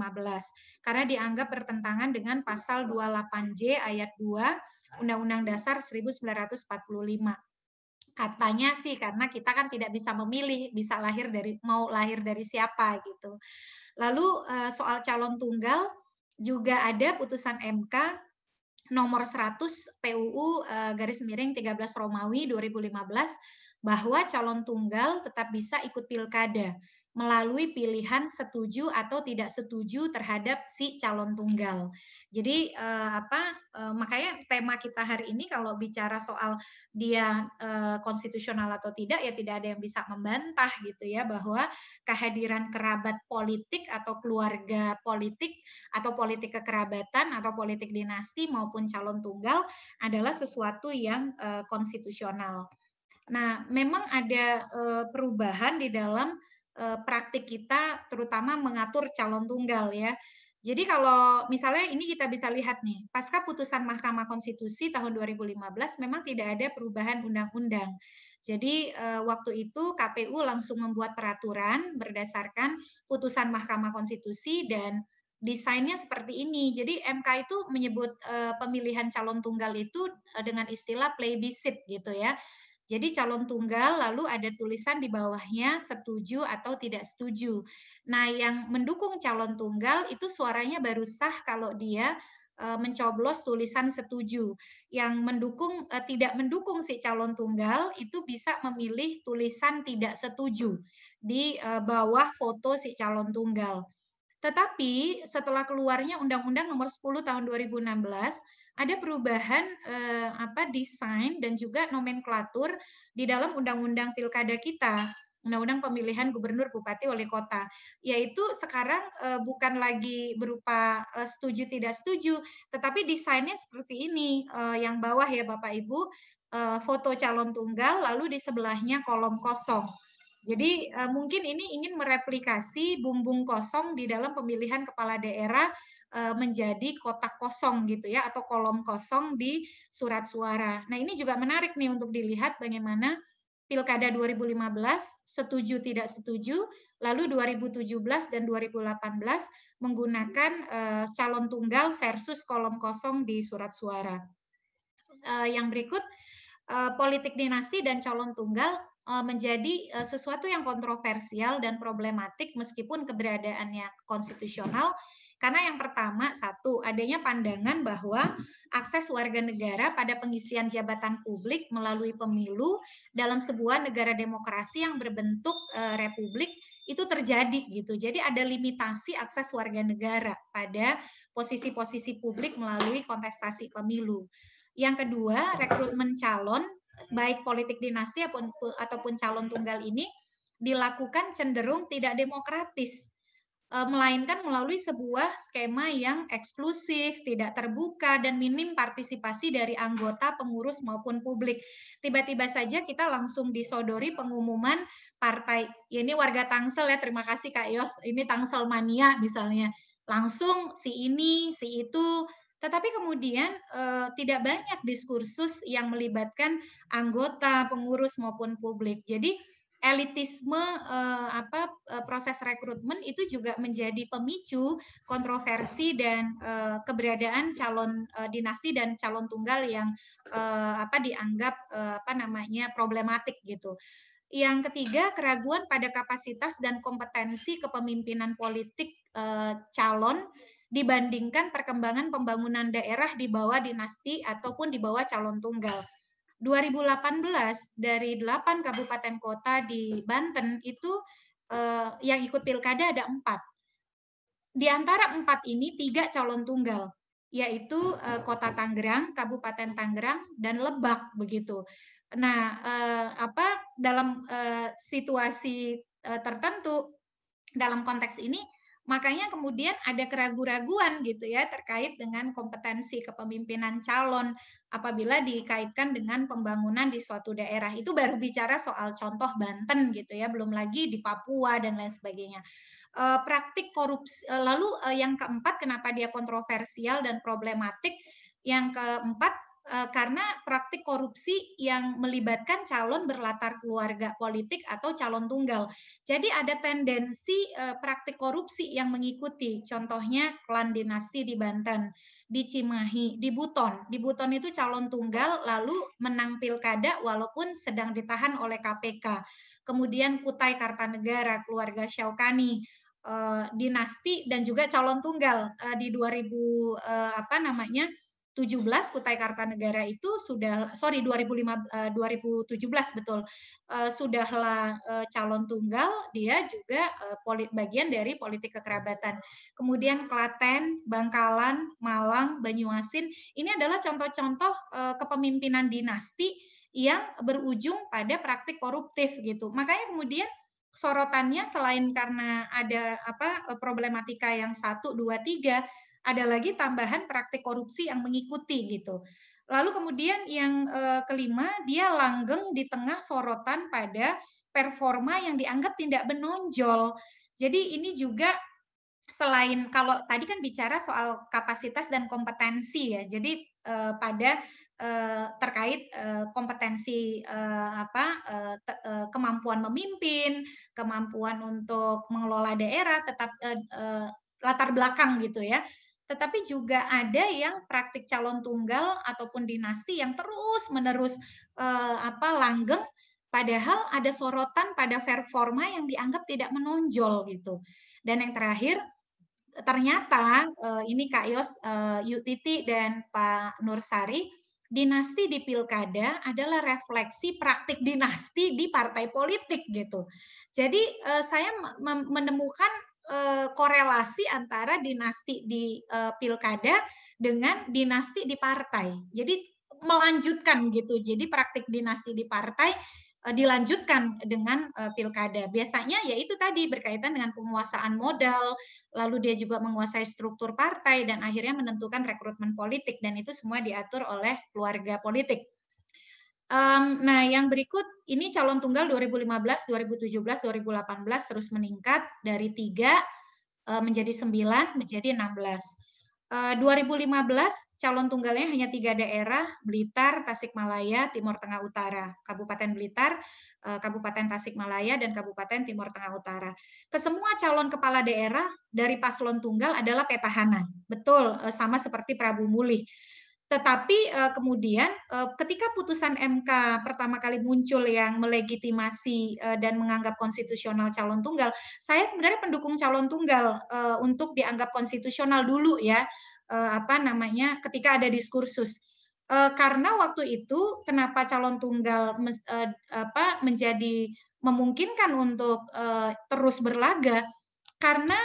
karena dianggap bertentangan dengan pasal 28J ayat 2 Undang-Undang Dasar 1945 katanya sih karena kita kan tidak bisa memilih bisa lahir dari mau lahir dari siapa gitu. Lalu eh, soal calon tunggal juga ada putusan MK nomor 100 PUU eh, garis miring 13 Romawi 2015 bahwa calon tunggal tetap bisa ikut pilkada melalui pilihan setuju atau tidak setuju terhadap si calon tunggal. Jadi eh, apa eh, makanya tema kita hari ini kalau bicara soal dia eh, konstitusional atau tidak ya tidak ada yang bisa membantah gitu ya bahwa kehadiran kerabat politik atau keluarga politik atau politik kekerabatan atau politik dinasti maupun calon tunggal adalah sesuatu yang eh, konstitusional. Nah, memang ada uh, perubahan di dalam uh, praktik kita, terutama mengatur calon tunggal ya. Jadi kalau misalnya ini kita bisa lihat nih, pasca putusan Mahkamah Konstitusi tahun 2015 memang tidak ada perubahan undang-undang. Jadi eh, waktu itu KPU langsung membuat peraturan berdasarkan putusan Mahkamah Konstitusi dan desainnya seperti ini. Jadi MK itu menyebut pemilihan calon tunggal itu dengan istilah seat gitu ya. Jadi calon tunggal lalu ada tulisan di bawahnya setuju atau tidak setuju. Nah, yang mendukung calon tunggal itu suaranya baru sah kalau dia eh, mencoblos tulisan setuju. Yang mendukung eh, tidak mendukung si calon tunggal itu bisa memilih tulisan tidak setuju di eh, bawah foto si calon tunggal. Tetapi setelah keluarnya Undang-Undang Nomor 10 Tahun 2016 ada perubahan eh, apa desain dan juga nomenklatur di dalam undang-undang pilkada kita undang-undang pemilihan gubernur, bupati, wali kota, yaitu sekarang eh, bukan lagi berupa eh, setuju tidak setuju, tetapi desainnya seperti ini, eh, yang bawah ya Bapak Ibu, eh, foto calon tunggal, lalu di sebelahnya kolom kosong. Jadi eh, mungkin ini ingin mereplikasi bumbung kosong di dalam pemilihan kepala daerah Eh, menjadi kotak kosong gitu ya atau kolom kosong di surat suara. Nah, ini juga menarik nih untuk dilihat bagaimana Pilkada 2015 setuju tidak setuju, lalu 2017 dan 2018 menggunakan eh, calon tunggal versus kolom kosong di surat suara. Eh, yang berikut politik dinasti dan calon tunggal menjadi sesuatu yang kontroversial dan problematik meskipun keberadaannya konstitusional karena yang pertama, satu, adanya pandangan bahwa akses warga negara pada pengisian jabatan publik melalui pemilu dalam sebuah negara demokrasi yang berbentuk e, republik itu terjadi gitu. Jadi ada limitasi akses warga negara pada posisi-posisi publik melalui kontestasi pemilu. Yang kedua, rekrutmen calon baik politik dinasti ataupun calon tunggal ini dilakukan cenderung tidak demokratis Eh, melainkan melalui sebuah skema yang eksklusif, tidak terbuka, dan minim partisipasi dari anggota, pengurus, maupun publik. Tiba-tiba saja kita langsung disodori pengumuman partai. ini warga Tangsel ya, terima kasih Kak Yos, ini Tangsel Mania misalnya. Langsung si ini, si itu, tetapi kemudian eh, tidak banyak diskursus yang melibatkan anggota, pengurus maupun publik. Jadi elitisme eh, apa eh, proses rekrutmen itu juga menjadi pemicu kontroversi dan eh, keberadaan calon eh, dinasti dan calon tunggal yang eh, apa dianggap eh, apa namanya problematik gitu. Yang ketiga, keraguan pada kapasitas dan kompetensi kepemimpinan politik eh, calon dibandingkan perkembangan pembangunan daerah di bawah dinasti ataupun di bawah calon tunggal 2018 dari 8 kabupaten kota di Banten itu eh, yang ikut pilkada ada empat. Di antara empat ini tiga calon tunggal, yaitu eh, Kota Tangerang, Kabupaten Tangerang, dan Lebak begitu. Nah, eh, apa dalam eh, situasi eh, tertentu dalam konteks ini Makanya kemudian ada keraguan-raguan gitu ya terkait dengan kompetensi kepemimpinan calon apabila dikaitkan dengan pembangunan di suatu daerah. Itu baru bicara soal contoh Banten gitu ya, belum lagi di Papua dan lain sebagainya. E, praktik korupsi eh, lalu e, yang keempat kenapa dia kontroversial dan problematik? Yang keempat Eh, karena praktik korupsi yang melibatkan calon berlatar keluarga politik atau calon tunggal. Jadi ada tendensi eh, praktik korupsi yang mengikuti, contohnya klan dinasti di Banten, di Cimahi, di Buton. Di Buton itu calon tunggal lalu menang pilkada walaupun sedang ditahan oleh KPK. Kemudian Kutai Kartanegara, keluarga Syaukani, eh, dinasti dan juga calon tunggal di 2000 apa namanya 17 Kutai Kartanegara itu sudah sorry 2005 2017 eh, betul eh, sudahlah eh, calon tunggal dia juga bagian dari politik kekerabatan. Kemudian Klaten, Bangkalan, Malang, Banyuasin ini adalah contoh-contoh kepemimpinan dinasti yang berujung pada praktik koruptif gitu. Makanya kemudian sorotannya selain karena ada apa problematika yang satu dua tiga ada lagi tambahan praktik korupsi yang mengikuti gitu. Lalu kemudian yang eh, kelima dia langgeng di tengah sorotan pada performa yang dianggap tidak menonjol. Jadi ini juga selain kalau tadi kan bicara soal kapasitas dan kompetensi ya. Jadi eh, pada eh, terkait kompetensi apa kemampuan memimpin, kemampuan untuk mengelola daerah tetap latar belakang gitu ya tetapi juga ada yang praktik calon tunggal ataupun dinasti yang terus menerus eh, apa langgeng padahal ada sorotan pada performa yang dianggap tidak menonjol gitu dan yang terakhir ternyata eh, ini Kak Yos eh, UTT dan Pak Nursari dinasti di pilkada adalah refleksi praktik dinasti di partai politik gitu jadi eh, saya menemukan Eh, korelasi antara dinasti di eh, pilkada dengan dinasti di partai. Jadi melanjutkan gitu. Jadi praktik dinasti di partai eh, dilanjutkan dengan pilkada. Biasanya ya itu tadi berkaitan dengan penguasaan modal, lalu dia juga menguasai struktur partai dan akhirnya menentukan rekrutmen politik dan itu semua diatur oleh keluarga politik Um, nah, yang berikut ini calon tunggal 2015, 2017, 2018 terus meningkat dari 3 eh, menjadi 9 menjadi 16. 2015 eh, calon tunggalnya hanya tiga daerah, Blitar, Tasikmalaya, Timur Tengah Utara, Kabupaten Blitar, eh, Kabupaten Tasikmalaya, dan Kabupaten Timur Tengah Utara. Kesemua calon kepala daerah dari paslon tunggal adalah petahana, betul, sama seperti Prabu Mulih. Tetapi uh, kemudian uh, ketika putusan MK pertama kali muncul yang melegitimasi uh, dan menganggap konstitusional calon tunggal, saya sebenarnya pendukung calon tunggal uh, untuk dianggap konstitusional dulu ya uh, apa namanya ketika ada diskursus. karena waktu itu kenapa calon tunggal apa menjadi memungkinkan untuk uh, terus berlaga karena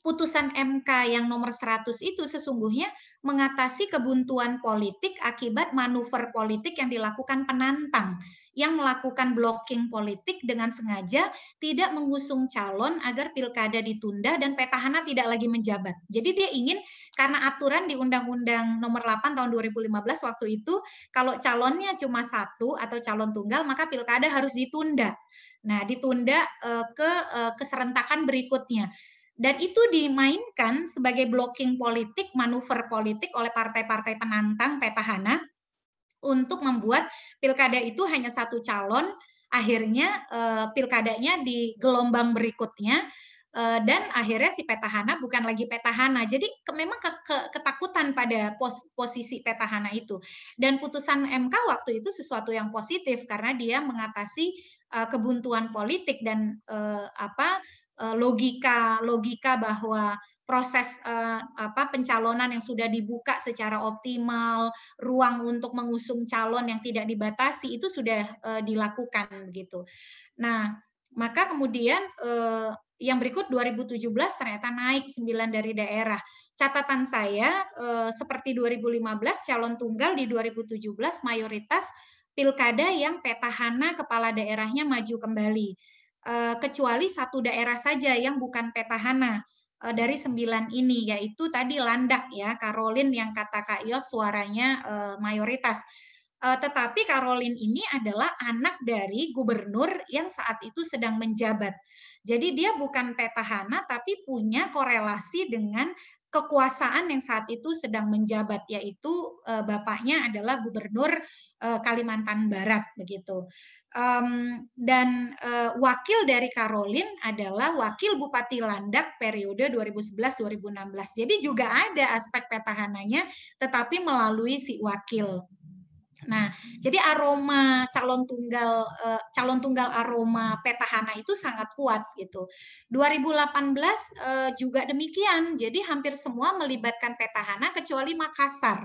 putusan MK yang nomor 100 itu sesungguhnya mengatasi kebuntuan politik akibat manuver politik yang dilakukan penantang yang melakukan blocking politik dengan sengaja tidak mengusung calon agar pilkada ditunda dan petahana tidak lagi menjabat. Jadi dia ingin karena aturan di Undang-Undang Nomor 8 tahun 2015 waktu itu kalau calonnya cuma satu atau calon tunggal maka pilkada harus ditunda. Nah, ditunda eh, ke eh, keserentakan berikutnya dan itu dimainkan sebagai blocking politik, manuver politik oleh partai-partai penantang petahana untuk membuat pilkada itu hanya satu calon, akhirnya eh, pilkadanya di gelombang berikutnya eh, dan akhirnya si petahana bukan lagi petahana. Jadi ke, memang ke, ke, ketakutan pada pos, posisi petahana itu. Dan putusan MK waktu itu sesuatu yang positif karena dia mengatasi eh, kebuntuan politik dan eh, apa Eh, logika logika bahwa proses uh, apa pencalonan yang sudah dibuka secara optimal, ruang untuk mengusung calon yang tidak dibatasi itu sudah uh, dilakukan begitu. Nah, maka kemudian uh, yang berikut 2017 ternyata naik 9 dari daerah. Catatan saya seperti 2015 calon tunggal di 2017 mayoritas pilkada yang petahana kepala daerahnya maju kembali. Eh, kecuali satu daerah saja yang bukan petahana eh, dari sembilan ini yaitu tadi landak ya Karolin yang kata Kak Yos suaranya eh, mayoritas. Tetapi Karolin ini adalah anak dari gubernur yang saat itu sedang menjabat. Jadi dia bukan petahana tapi punya korelasi dengan kekuasaan yang saat itu sedang menjabat yaitu bapaknya adalah gubernur Kalimantan Barat begitu um, dan uh, wakil dari Karolin adalah wakil Bupati Landak periode 2011-2016. Jadi juga ada aspek petahananya tetapi melalui si wakil. Nah, jadi aroma calon tunggal uh, calon tunggal aroma petahana itu sangat kuat gitu. 2018 uh, eh, juga demikian. Jadi hampir semua melibatkan petahana kecuali Makassar.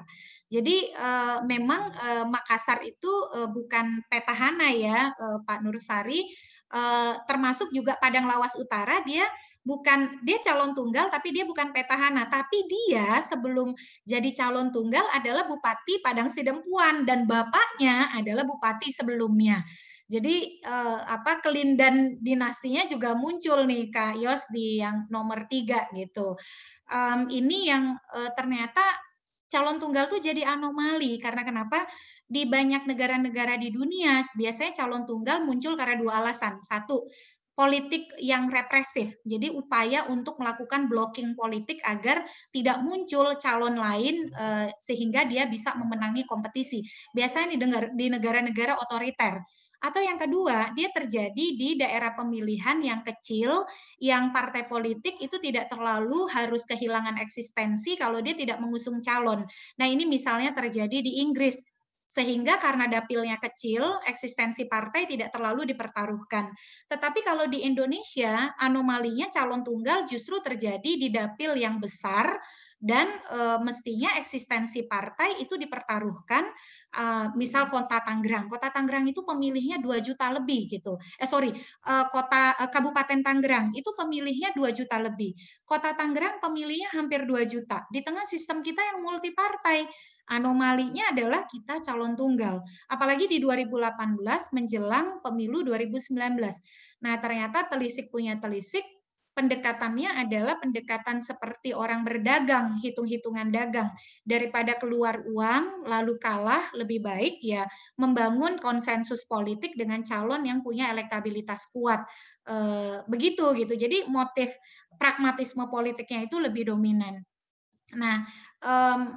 Jadi uh, memang uh, Makassar itu uh, bukan petahana ya uh, Pak Nursari, uh, termasuk juga Padang Lawas Utara dia bukan dia calon tunggal tapi dia bukan petahana tapi dia sebelum jadi calon tunggal adalah bupati Padang Sidempuan dan bapaknya adalah bupati sebelumnya. Jadi eh, apa kelindan dinastinya juga muncul nih Kak Yos di yang nomor tiga gitu. Um, ini yang eh, ternyata calon tunggal tuh jadi anomali karena kenapa di banyak negara-negara di dunia biasanya calon tunggal muncul karena dua alasan. Satu, politik yang represif. Jadi upaya untuk melakukan blocking politik agar tidak muncul calon lain eh, sehingga dia bisa memenangi kompetisi. Biasanya didengar di negara-negara otoriter. Atau yang kedua, dia terjadi di daerah pemilihan yang kecil, yang partai politik itu tidak terlalu harus kehilangan eksistensi kalau dia tidak mengusung calon. Nah ini misalnya terjadi di Inggris, sehingga karena dapilnya kecil, eksistensi partai tidak terlalu dipertaruhkan. Tetapi kalau di Indonesia, anomalinya calon tunggal justru terjadi di dapil yang besar, dan e, mestinya eksistensi partai itu dipertaruhkan e, misal kota Tangerang kota Tangerang itu pemilihnya 2 juta lebih gitu eh sorry e, kota e, Kabupaten Tangerang itu pemilihnya 2 juta lebih kota Tangerang pemilihnya hampir 2 juta di tengah sistem kita yang multi partai Anomalinya adalah kita calon tunggal, apalagi di 2018 menjelang pemilu 2019. Nah, ternyata telisik punya telisik, pendekatannya adalah pendekatan seperti orang berdagang, hitung-hitungan dagang. Daripada keluar uang lalu kalah, lebih baik ya membangun konsensus politik dengan calon yang punya elektabilitas kuat. E, begitu gitu. Jadi motif pragmatisme politiknya itu lebih dominan. Nah, um,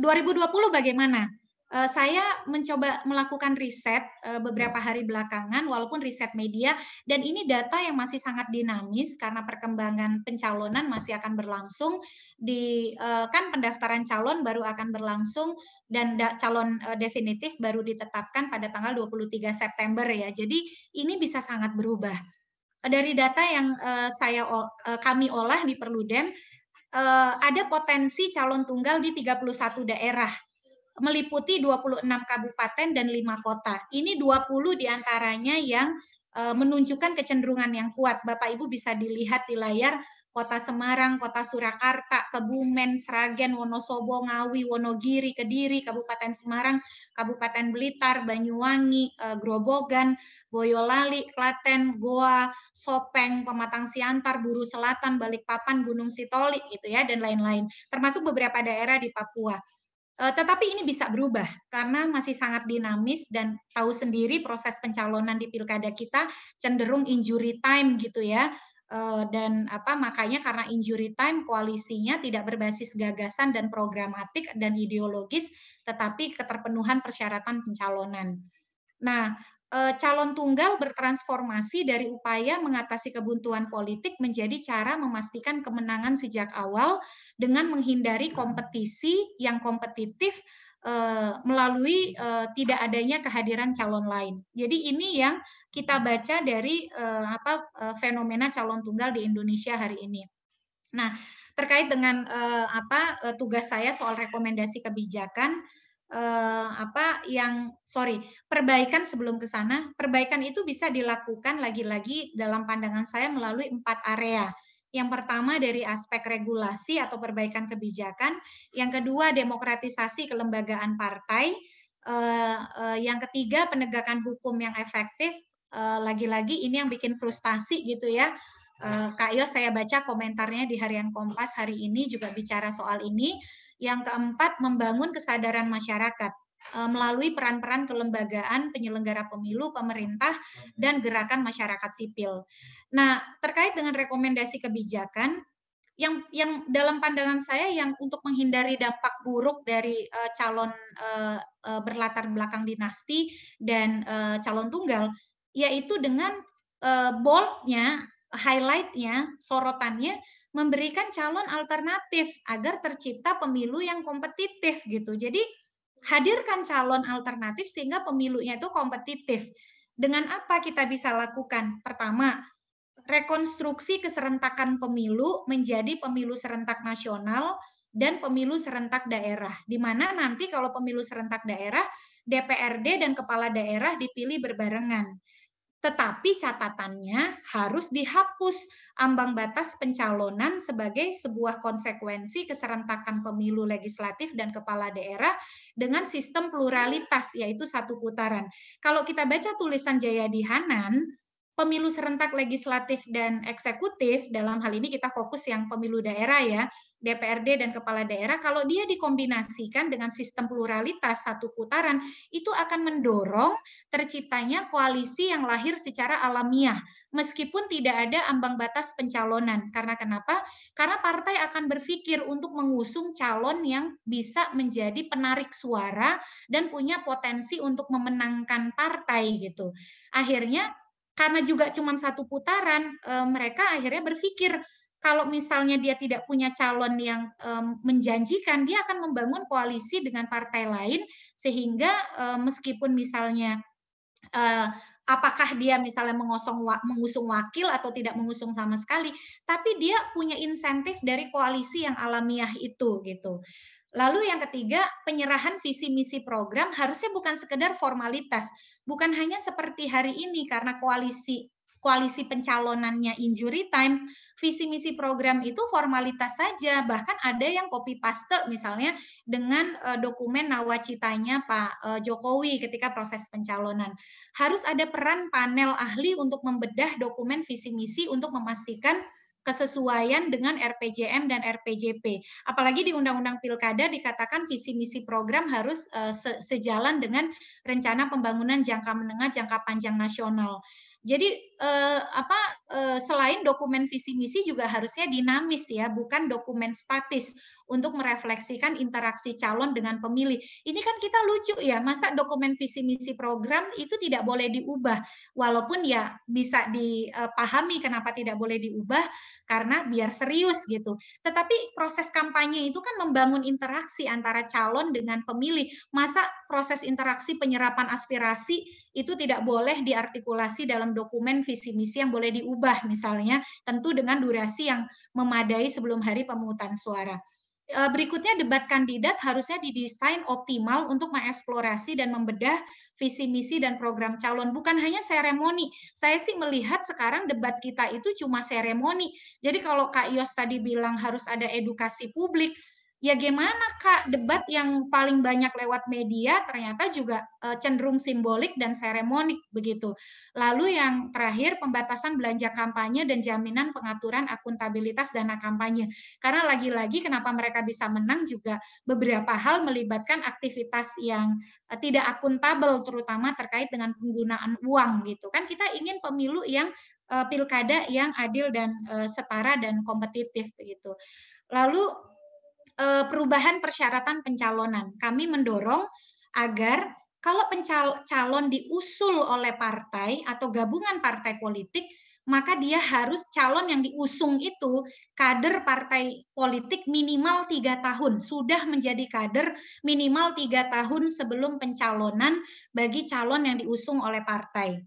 2020 bagaimana? Eh, saya mencoba melakukan riset eh, beberapa ya. hari belakangan, walaupun riset media, dan ini data yang masih sangat dinamis karena perkembangan pencalonan masih akan berlangsung. Di eh, kan pendaftaran calon baru akan berlangsung dan calon definitif baru ditetapkan pada tanggal 23 September ya. Jadi ini bisa sangat berubah. Dari data yang saya kami olah di Perludem, uh, ada potensi calon tunggal di 31 daerah meliputi 26 kabupaten dan 5 kota. Ini 20 diantaranya yang eh, menunjukkan kecenderungan yang kuat. Bapak Ibu bisa dilihat di layar Kota Semarang, Kota Surakarta, Kebumen, Sragen, Wonosobo, Ngawi, Wonogiri, Kediri, Kabupaten Semarang, Kabupaten Blitar, Banyuwangi, eh, Grobogan, Boyolali, Klaten, Goa, Sopeng, Pematang Siantar, Buru Selatan, Balikpapan, Gunung Sitoli gitu ya dan lain-lain. Termasuk beberapa daerah di Papua. Eh, tetapi ini bisa berubah karena masih sangat dinamis dan tahu sendiri proses pencalonan di pilkada kita cenderung injury time gitu ya eh, dan apa makanya karena injury time koalisinya tidak berbasis gagasan dan programatik dan ideologis tetapi keterpenuhan persyaratan pencalonan. Nah, Eh, calon tunggal bertransformasi dari upaya mengatasi kebuntuan politik menjadi cara memastikan kemenangan sejak awal dengan menghindari kompetisi yang kompetitif eh, melalui eh, tidak adanya kehadiran calon lain. Jadi ini yang kita baca dari apa fenomena calon tunggal di Indonesia hari ini. Nah, terkait dengan apa tugas saya soal rekomendasi kebijakan, eh, apa yang sorry perbaikan sebelum ke sana perbaikan itu bisa dilakukan lagi-lagi dalam pandangan saya melalui empat area yang pertama dari aspek regulasi atau perbaikan kebijakan, yang kedua demokratisasi kelembagaan partai, eh, eh, yang ketiga penegakan hukum yang efektif. Eh, lagi-lagi eh, ini yang bikin frustasi gitu ya. Eh, Kak Yos saya baca komentarnya di Harian Kompas hari ini juga bicara soal ini. Yang keempat, membangun kesadaran masyarakat e, melalui peran-peran kelembagaan, penyelenggara pemilu, pemerintah, hmm. dan gerakan masyarakat sipil. Nah, terkait dengan rekomendasi kebijakan, yang yang dalam pandangan saya yang untuk menghindari dampak buruk dari uh, calon uh, berlatar belakang dinasti dan uh, calon tunggal, yaitu dengan uh, boldnya, highlightnya, sorotannya memberikan calon alternatif agar tercipta pemilu yang kompetitif gitu. Jadi hadirkan calon alternatif sehingga pemilunya itu kompetitif. Dengan apa kita bisa lakukan? Pertama, rekonstruksi keserentakan pemilu menjadi pemilu serentak nasional dan pemilu serentak daerah. Di mana nanti kalau pemilu serentak daerah, DPRD dan kepala daerah dipilih berbarengan tetapi catatannya harus dihapus ambang batas pencalonan sebagai sebuah konsekuensi keserentakan pemilu legislatif dan kepala daerah dengan sistem pluralitas yaitu satu putaran. Kalau kita baca tulisan Jayadi Hanan pemilu serentak legislatif dan eksekutif, dalam hal ini kita fokus yang pemilu daerah ya, DPRD dan kepala daerah, kalau dia dikombinasikan dengan sistem pluralitas satu putaran, itu akan mendorong terciptanya koalisi yang lahir secara alamiah, meskipun tidak ada ambang batas pencalonan. Karena kenapa? Karena partai akan berpikir untuk mengusung calon yang bisa menjadi penarik suara dan punya potensi untuk memenangkan partai gitu. Akhirnya karena juga cuma satu putaran, eh, mereka akhirnya berpikir kalau misalnya dia tidak punya calon yang menjanjikan, dia akan membangun koalisi dengan partai lain sehingga eh, meskipun misalnya eh, apakah dia misalnya mengosong mengusung wakil atau tidak mengusung sama sekali, tapi dia punya insentif dari koalisi yang alamiah itu gitu. Lalu yang ketiga, penyerahan visi misi program harusnya bukan sekedar formalitas, bukan hanya seperti hari ini karena koalisi koalisi pencalonannya injury time, visi misi program itu formalitas saja, bahkan ada yang copy paste misalnya dengan eh, dokumen nawacitanya Pak eh, Jokowi ketika proses pencalonan. Harus ada peran panel ahli untuk membedah dokumen visi misi untuk memastikan kesesuaian dengan RPJM dan RPJP. Apalagi di Undang-Undang Pilkada dikatakan visi misi program harus uh, se sejalan dengan rencana pembangunan jangka menengah jangka panjang nasional. Jadi eh, apa eh, selain dokumen visi misi juga harusnya dinamis ya, bukan dokumen statis untuk merefleksikan interaksi calon dengan pemilih. Ini kan kita lucu ya, masa dokumen visi misi program itu tidak boleh diubah, walaupun ya bisa dipahami kenapa tidak boleh diubah karena biar serius gitu. Tetapi proses kampanye itu kan membangun interaksi antara calon dengan pemilih. Masa proses interaksi penyerapan aspirasi itu tidak boleh diartikulasi dalam dokumen visi misi yang boleh diubah misalnya, tentu dengan durasi yang memadai sebelum hari pemungutan suara. Eh, berikutnya debat kandidat harusnya didesain optimal untuk mengeksplorasi dan membedah visi misi dan program calon bukan hanya seremoni. Saya sih melihat sekarang debat kita itu cuma seremoni. Jadi kalau Kak Yos tadi bilang harus ada edukasi publik, ya gimana Kak, debat yang paling banyak lewat media ternyata juga eh, cenderung simbolik dan seremonik begitu. Lalu yang terakhir pembatasan belanja kampanye dan jaminan pengaturan akuntabilitas dana kampanye. Karena lagi-lagi kenapa mereka bisa menang juga beberapa hal melibatkan aktivitas yang eh, tidak akuntabel terutama terkait dengan penggunaan uang gitu. Kan kita ingin pemilu yang eh, pilkada yang adil dan setara dan kompetitif begitu. Lalu Eh, perubahan persyaratan pencalonan. Kami mendorong agar kalau pencalon diusul oleh partai atau gabungan partai politik, maka dia harus calon yang diusung itu kader partai politik minimal tiga tahun sudah menjadi kader minimal tiga tahun sebelum pencalonan bagi calon yang diusung oleh partai.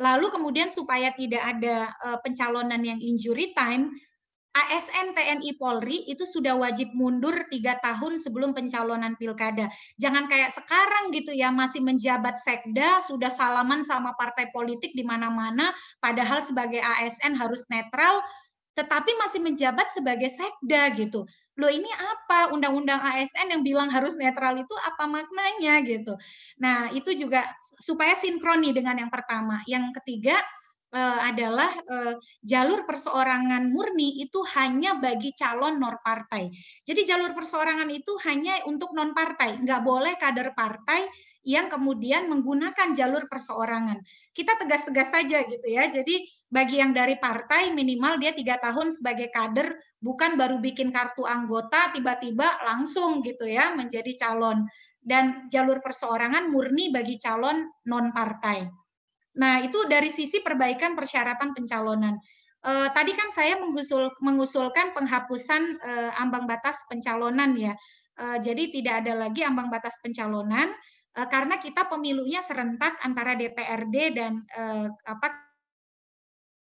Lalu kemudian supaya tidak ada eh, pencalonan yang injury time, ASN TNI Polri itu sudah wajib mundur tiga tahun sebelum pencalonan pilkada. Jangan kayak sekarang gitu ya, masih menjabat sekda, sudah salaman sama partai politik di mana-mana, padahal sebagai ASN harus netral, tetapi masih menjabat sebagai sekda gitu. Loh ini apa? Undang-undang ASN yang bilang harus netral itu apa maknanya gitu. Nah itu juga supaya sinkron nih dengan yang pertama. Yang ketiga, Eh, adalah eh, jalur perseorangan murni itu hanya bagi calon non partai. Jadi jalur perseorangan itu hanya untuk non partai, nggak boleh kader partai yang kemudian menggunakan jalur perseorangan. Kita tegas-tegas saja gitu ya. Jadi bagi yang dari partai minimal dia tiga tahun sebagai kader, bukan baru bikin kartu anggota tiba-tiba langsung gitu ya menjadi calon. Dan jalur perseorangan murni bagi calon non partai. Nah, itu dari sisi perbaikan persyaratan pencalonan. Eh, tadi kan saya mengusul, mengusulkan penghapusan eh, ambang batas pencalonan ya. E, jadi tidak ada lagi ambang batas pencalonan eh, karena kita pemilunya serentak antara DPRD dan eh, apa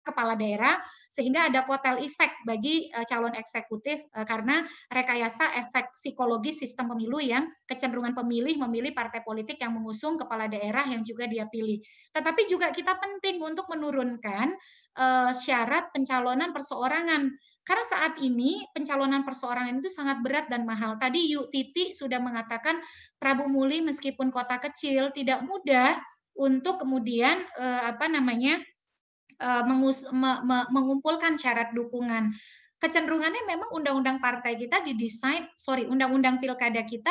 kepala daerah sehingga ada kotel efek bagi uh, calon eksekutif uh, karena rekayasa efek psikologis sistem pemilu yang kecenderungan pemilih memilih partai politik yang mengusung kepala daerah yang juga dia pilih. Tetapi juga kita penting untuk menurunkan uh, syarat pencalonan perseorangan karena saat ini pencalonan perseorangan itu sangat berat dan mahal. Tadi Yu Titi sudah mengatakan Prabu Muli meskipun kota kecil tidak mudah untuk kemudian eh, apa namanya Eh, mengus, me, me, mengumpulkan syarat dukungan. Kecenderungannya memang undang-undang partai kita didesain, sorry, undang-undang pilkada kita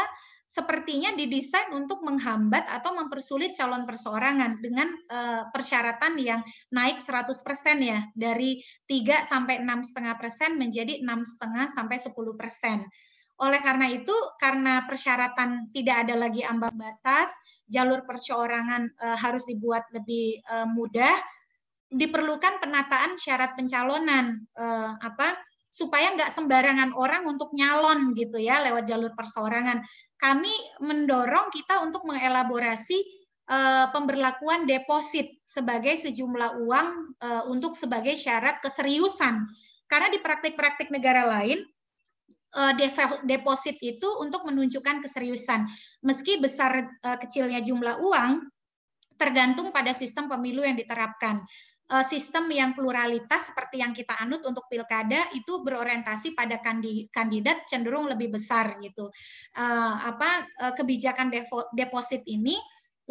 sepertinya didesain untuk menghambat atau mempersulit calon perseorangan dengan uh, persyaratan yang naik 100% ya dari 3 sampai 6,5% menjadi 6,5 sampai 10%. Oleh karena itu, karena persyaratan tidak ada lagi ambang batas, jalur perseorangan e, harus dibuat lebih e, mudah, diperlukan penataan syarat pencalonan eh, apa supaya nggak sembarangan orang untuk nyalon gitu ya lewat jalur perseorangan. Kami mendorong kita untuk mengelaborasi eh, pemberlakuan deposit sebagai sejumlah uang eh, untuk sebagai syarat keseriusan. Karena di praktik-praktik negara lain eh, deposit itu untuk menunjukkan keseriusan. Meski besar eh, kecilnya jumlah uang tergantung pada sistem pemilu yang diterapkan. Eh, sistem yang pluralitas seperti yang kita anut untuk pilkada itu berorientasi pada kandidat cenderung lebih besar gitu. Eh, apa eh, kebijakan deposit ini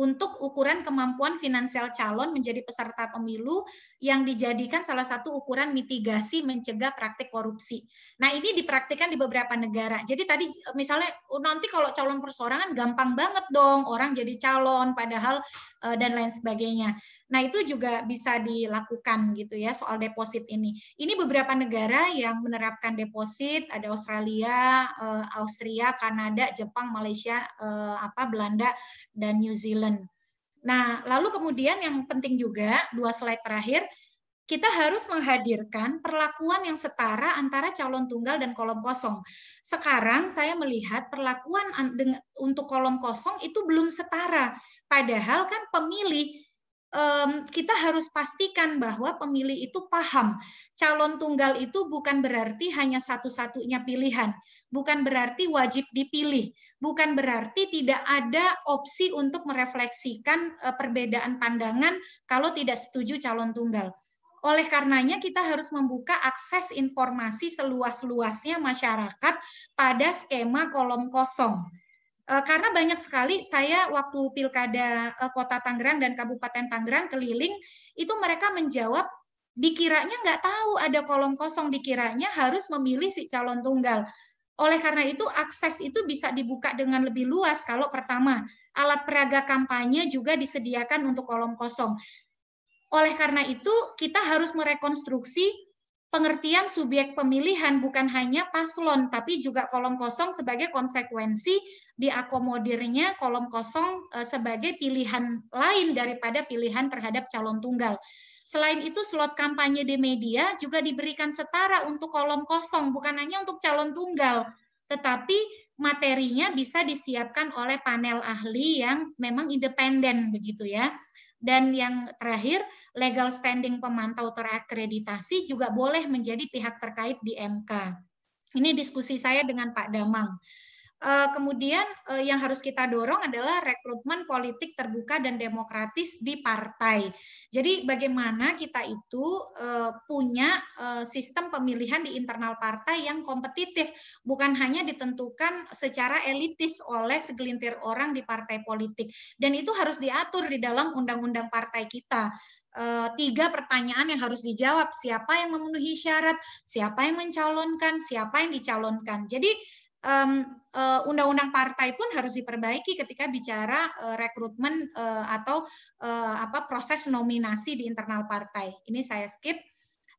untuk ukuran kemampuan finansial calon menjadi peserta pemilu yang dijadikan salah satu ukuran mitigasi mencegah praktik korupsi. Nah ini dipraktikkan di beberapa negara. Jadi tadi misalnya oh, nanti kalau calon persorangan gampang banget dong orang jadi calon padahal dan lain sebagainya. Nah, itu juga bisa dilakukan gitu ya soal deposit ini. Ini beberapa negara yang menerapkan deposit, ada Australia, eh, Austria, Kanada, Jepang, Malaysia, eh, apa Belanda dan New Zealand. Nah, lalu kemudian yang penting juga dua slide terakhir kita harus menghadirkan perlakuan yang setara antara calon tunggal dan kolom kosong. Sekarang saya melihat perlakuan untuk kolom kosong itu belum setara. Padahal kan pemilih um, kita harus pastikan bahwa pemilih itu paham calon tunggal itu bukan berarti hanya satu-satunya pilihan, bukan berarti wajib dipilih, bukan berarti tidak ada opsi untuk merefleksikan e, perbedaan pandangan kalau tidak setuju calon tunggal. Oleh karenanya kita harus membuka akses informasi seluas-luasnya masyarakat pada skema kolom kosong Eh, karena banyak sekali saya waktu pilkada eh, kota Tangerang dan Kabupaten Tangerang keliling itu mereka menjawab dikiranya nggak tahu ada kolom kosong dikiranya harus memilih si calon tunggal. Oleh karena itu akses itu bisa dibuka dengan lebih luas kalau pertama alat peraga kampanye juga disediakan untuk kolom kosong. Oleh karena itu kita harus merekonstruksi pengertian subjek pemilihan bukan hanya paslon, tapi juga kolom kosong sebagai konsekuensi diakomodirnya kolom kosong eh, sebagai pilihan lain daripada pilihan terhadap calon tunggal. Selain itu, slot kampanye di media juga diberikan setara untuk kolom kosong, bukan hanya untuk calon tunggal, tetapi materinya bisa disiapkan oleh panel ahli yang memang independen begitu ya. Dan yang terakhir, legal standing pemantau terakreditasi juga boleh menjadi pihak terkait di MK. Ini diskusi saya dengan Pak Damang. Eh, kemudian eh, yang harus kita dorong adalah rekrutmen politik terbuka dan demokratis di partai. Jadi bagaimana kita itu eh, punya sistem pemilihan di internal partai yang kompetitif, bukan hanya ditentukan secara elitis oleh segelintir orang di partai politik. Dan itu harus diatur di dalam undang-undang partai kita tiga pertanyaan yang harus dijawab siapa yang memenuhi syarat siapa yang mencalonkan siapa yang dicalonkan jadi Eh, undang-undang partai pun harus diperbaiki ketika bicara eh, rekrutmen eh, atau apa proses nominasi di internal partai. Ini saya skip.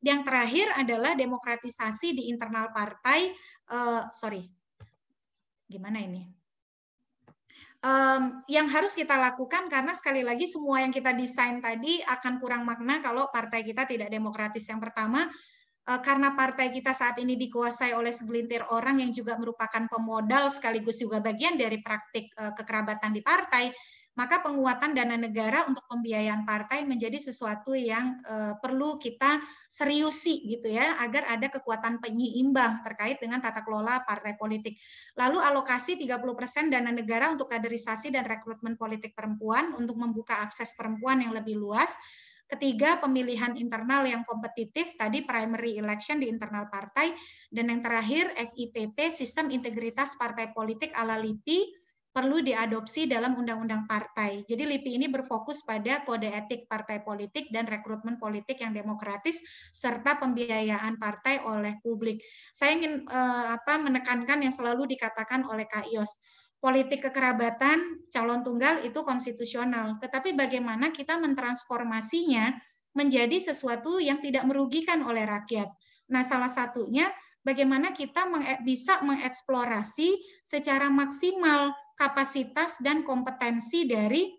Yang terakhir adalah demokratisasi di internal partai. sorry, gimana ini? um, yang harus kita lakukan karena sekali lagi semua yang kita desain tadi akan kurang makna kalau partai kita tidak demokratis. Yang pertama, Eh, karena partai kita saat ini dikuasai oleh segelintir orang yang juga merupakan pemodal sekaligus juga bagian dari praktik eh, kekerabatan di partai, maka penguatan dana negara untuk pembiayaan partai menjadi sesuatu yang eh, perlu kita seriusi gitu ya, agar ada kekuatan penyeimbang terkait dengan tata kelola partai politik. Lalu alokasi 30% dana negara untuk kaderisasi dan rekrutmen politik perempuan untuk membuka akses perempuan yang lebih luas Ketiga, pemilihan internal yang kompetitif, tadi primary election di internal partai. Dan yang terakhir, SIPP, Sistem Integritas Partai Politik ala LIPI, perlu diadopsi dalam undang-undang partai. Jadi LIPI ini berfokus pada kode etik partai politik dan rekrutmen politik yang demokratis serta pembiayaan partai oleh publik. Saya ingin eh, apa menekankan yang selalu dikatakan oleh Kak politik kekerabatan calon tunggal itu konstitusional. Tetapi bagaimana kita mentransformasinya menjadi sesuatu yang tidak merugikan oleh rakyat. Nah, salah satunya bagaimana kita bisa mengeksplorasi secara maksimal kapasitas dan kompetensi dari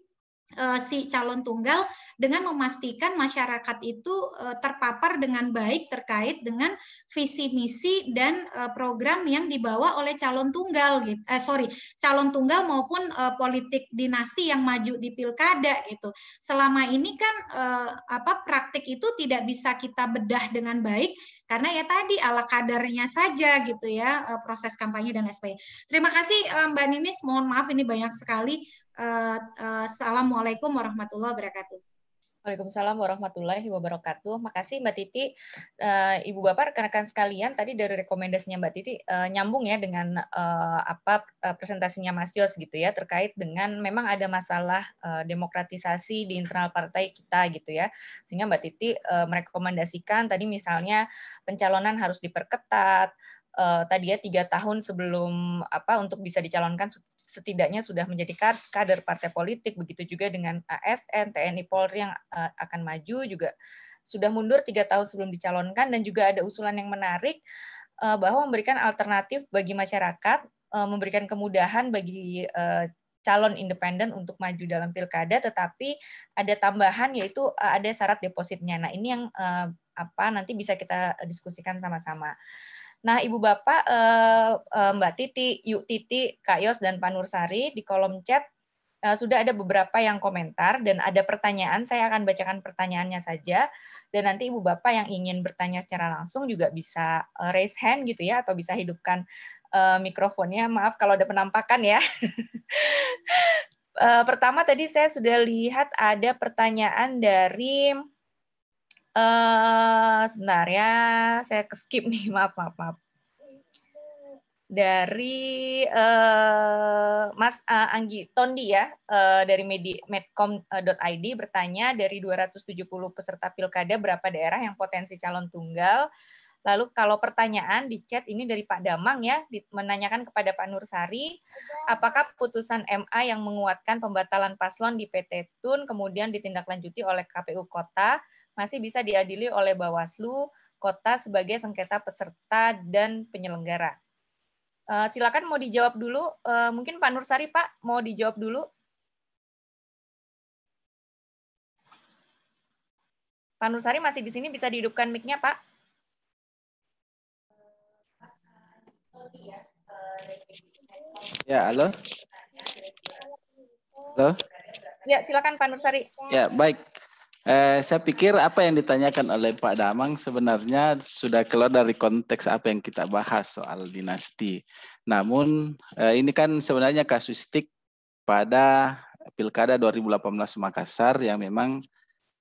Eh, si calon tunggal dengan memastikan masyarakat itu eh, terpapar dengan baik terkait dengan visi misi dan eh, program yang dibawa oleh calon tunggal gitu eh, sorry calon tunggal maupun politik dinasti yang maju di pilkada gitu selama ini kan apa praktik itu tidak bisa kita bedah dengan baik karena ya tadi ala kadarnya saja gitu ya proses kampanye dan SP. Terima kasih Mbak Ninis, mohon maaf ini banyak sekali Eh, eh, Assalamualaikum warahmatullahi wabarakatuh. Waalaikumsalam warahmatullahi wabarakatuh. Makasih Mbak Titi. Eh, Ibu Bapak rekan-rekan sekalian tadi dari rekomendasinya Mbak Titi nyambung ya dengan apa presentasinya Mas Yos gitu ya terkait dengan memang ada masalah demokratisasi di internal partai kita gitu ya. Sehingga Mbak Titi merekomendasikan tadi misalnya pencalonan harus diperketat, uh, tadi ya tiga tahun sebelum apa untuk bisa dicalonkan setidaknya sudah menjadi kader partai politik begitu juga dengan ASN TNI Polri yang eh, akan maju juga sudah mundur tiga tahun sebelum dicalonkan dan juga ada usulan yang menarik eh, bahwa memberikan alternatif bagi masyarakat eh, memberikan kemudahan bagi calon independen untuk maju dalam pilkada, tetapi ada tambahan yaitu ada syarat depositnya. Nah ini yang apa nanti bisa kita diskusikan sama-sama. Nah, Ibu Bapak, eh, eh, Mbak Titi, Yuk Titi, Kak Yos, dan Pak Nursari, di kolom chat eh, sudah ada beberapa yang komentar dan ada pertanyaan. Saya akan bacakan pertanyaannya saja. Dan nanti Ibu Bapak yang ingin bertanya secara langsung juga bisa raise hand gitu ya, atau bisa hidupkan mikrofonnya. Maaf kalau ada penampakan ya. *laughs* Pertama tadi saya sudah lihat ada pertanyaan dari uh, sebentar ya, saya ke skip nih, *laughs* maaf, maaf, maaf. Dari uh, Mas uh, Anggi Tondi ya, uh, dari medcom.id bertanya dari 270 peserta pilkada berapa daerah yang potensi calon tunggal? Lalu kalau pertanyaan di chat ini dari Pak Damang ya, menanyakan kepada Pak Nursari, apakah putusan MA yang menguatkan pembatalan paslon di PT TUN kemudian ditindaklanjuti oleh KPU Kota masih bisa diadili oleh Bawaslu kota sebagai sengketa peserta dan penyelenggara. Uh, silakan mau dijawab dulu, uh, mungkin Pak Nursari Pak mau dijawab dulu. Pak Nursari masih di sini bisa dihidupkan mic-nya Pak. Ya, halo. Halo. Ya, silakan Pak Nursari. Ya, baik. Eh, saya pikir apa yang ditanyakan oleh Pak Damang sebenarnya sudah keluar dari konteks apa yang kita bahas soal dinasti. Namun eh, ini kan sebenarnya kasuistik pada Pilkada 2018 Makassar yang memang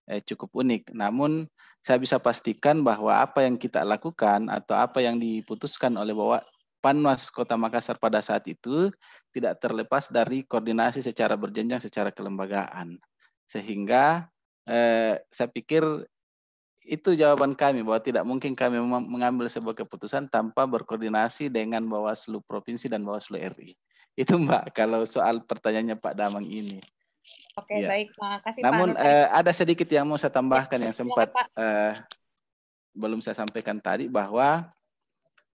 eh, cukup unik. Namun saya bisa pastikan bahwa apa yang kita lakukan atau apa yang diputuskan oleh bahwa Panwas Kota Makassar pada saat itu tidak terlepas dari koordinasi secara berjenjang secara kelembagaan. Sehingga eh, saya pikir itu jawaban kami bahwa tidak mungkin kami mengambil sebuah keputusan tanpa berkoordinasi dengan Bawaslu Provinsi dan Bawaslu RI. Itu Mbak kalau soal pertanyaannya Pak Damang ini. Oke, ya. baik. Makasih Namun Pak. Eh, ada sedikit yang mau saya tambahkan ya, yang sempat ya, eh, belum saya sampaikan tadi bahwa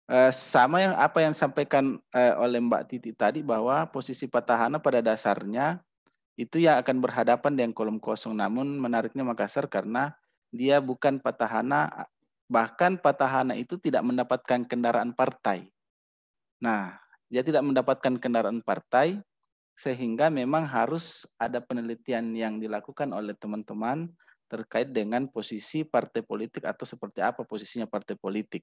eh, sama yang apa yang sampaikan eh, oleh Mbak Titi tadi bahwa posisi petahana pada dasarnya itu yang akan berhadapan dengan kolom kosong. Namun menariknya Makassar karena dia bukan petahana, bahkan petahana itu tidak mendapatkan kendaraan partai. Nah, dia tidak mendapatkan kendaraan partai, sehingga memang harus ada penelitian yang dilakukan oleh teman-teman terkait dengan posisi partai politik atau seperti apa posisinya partai politik.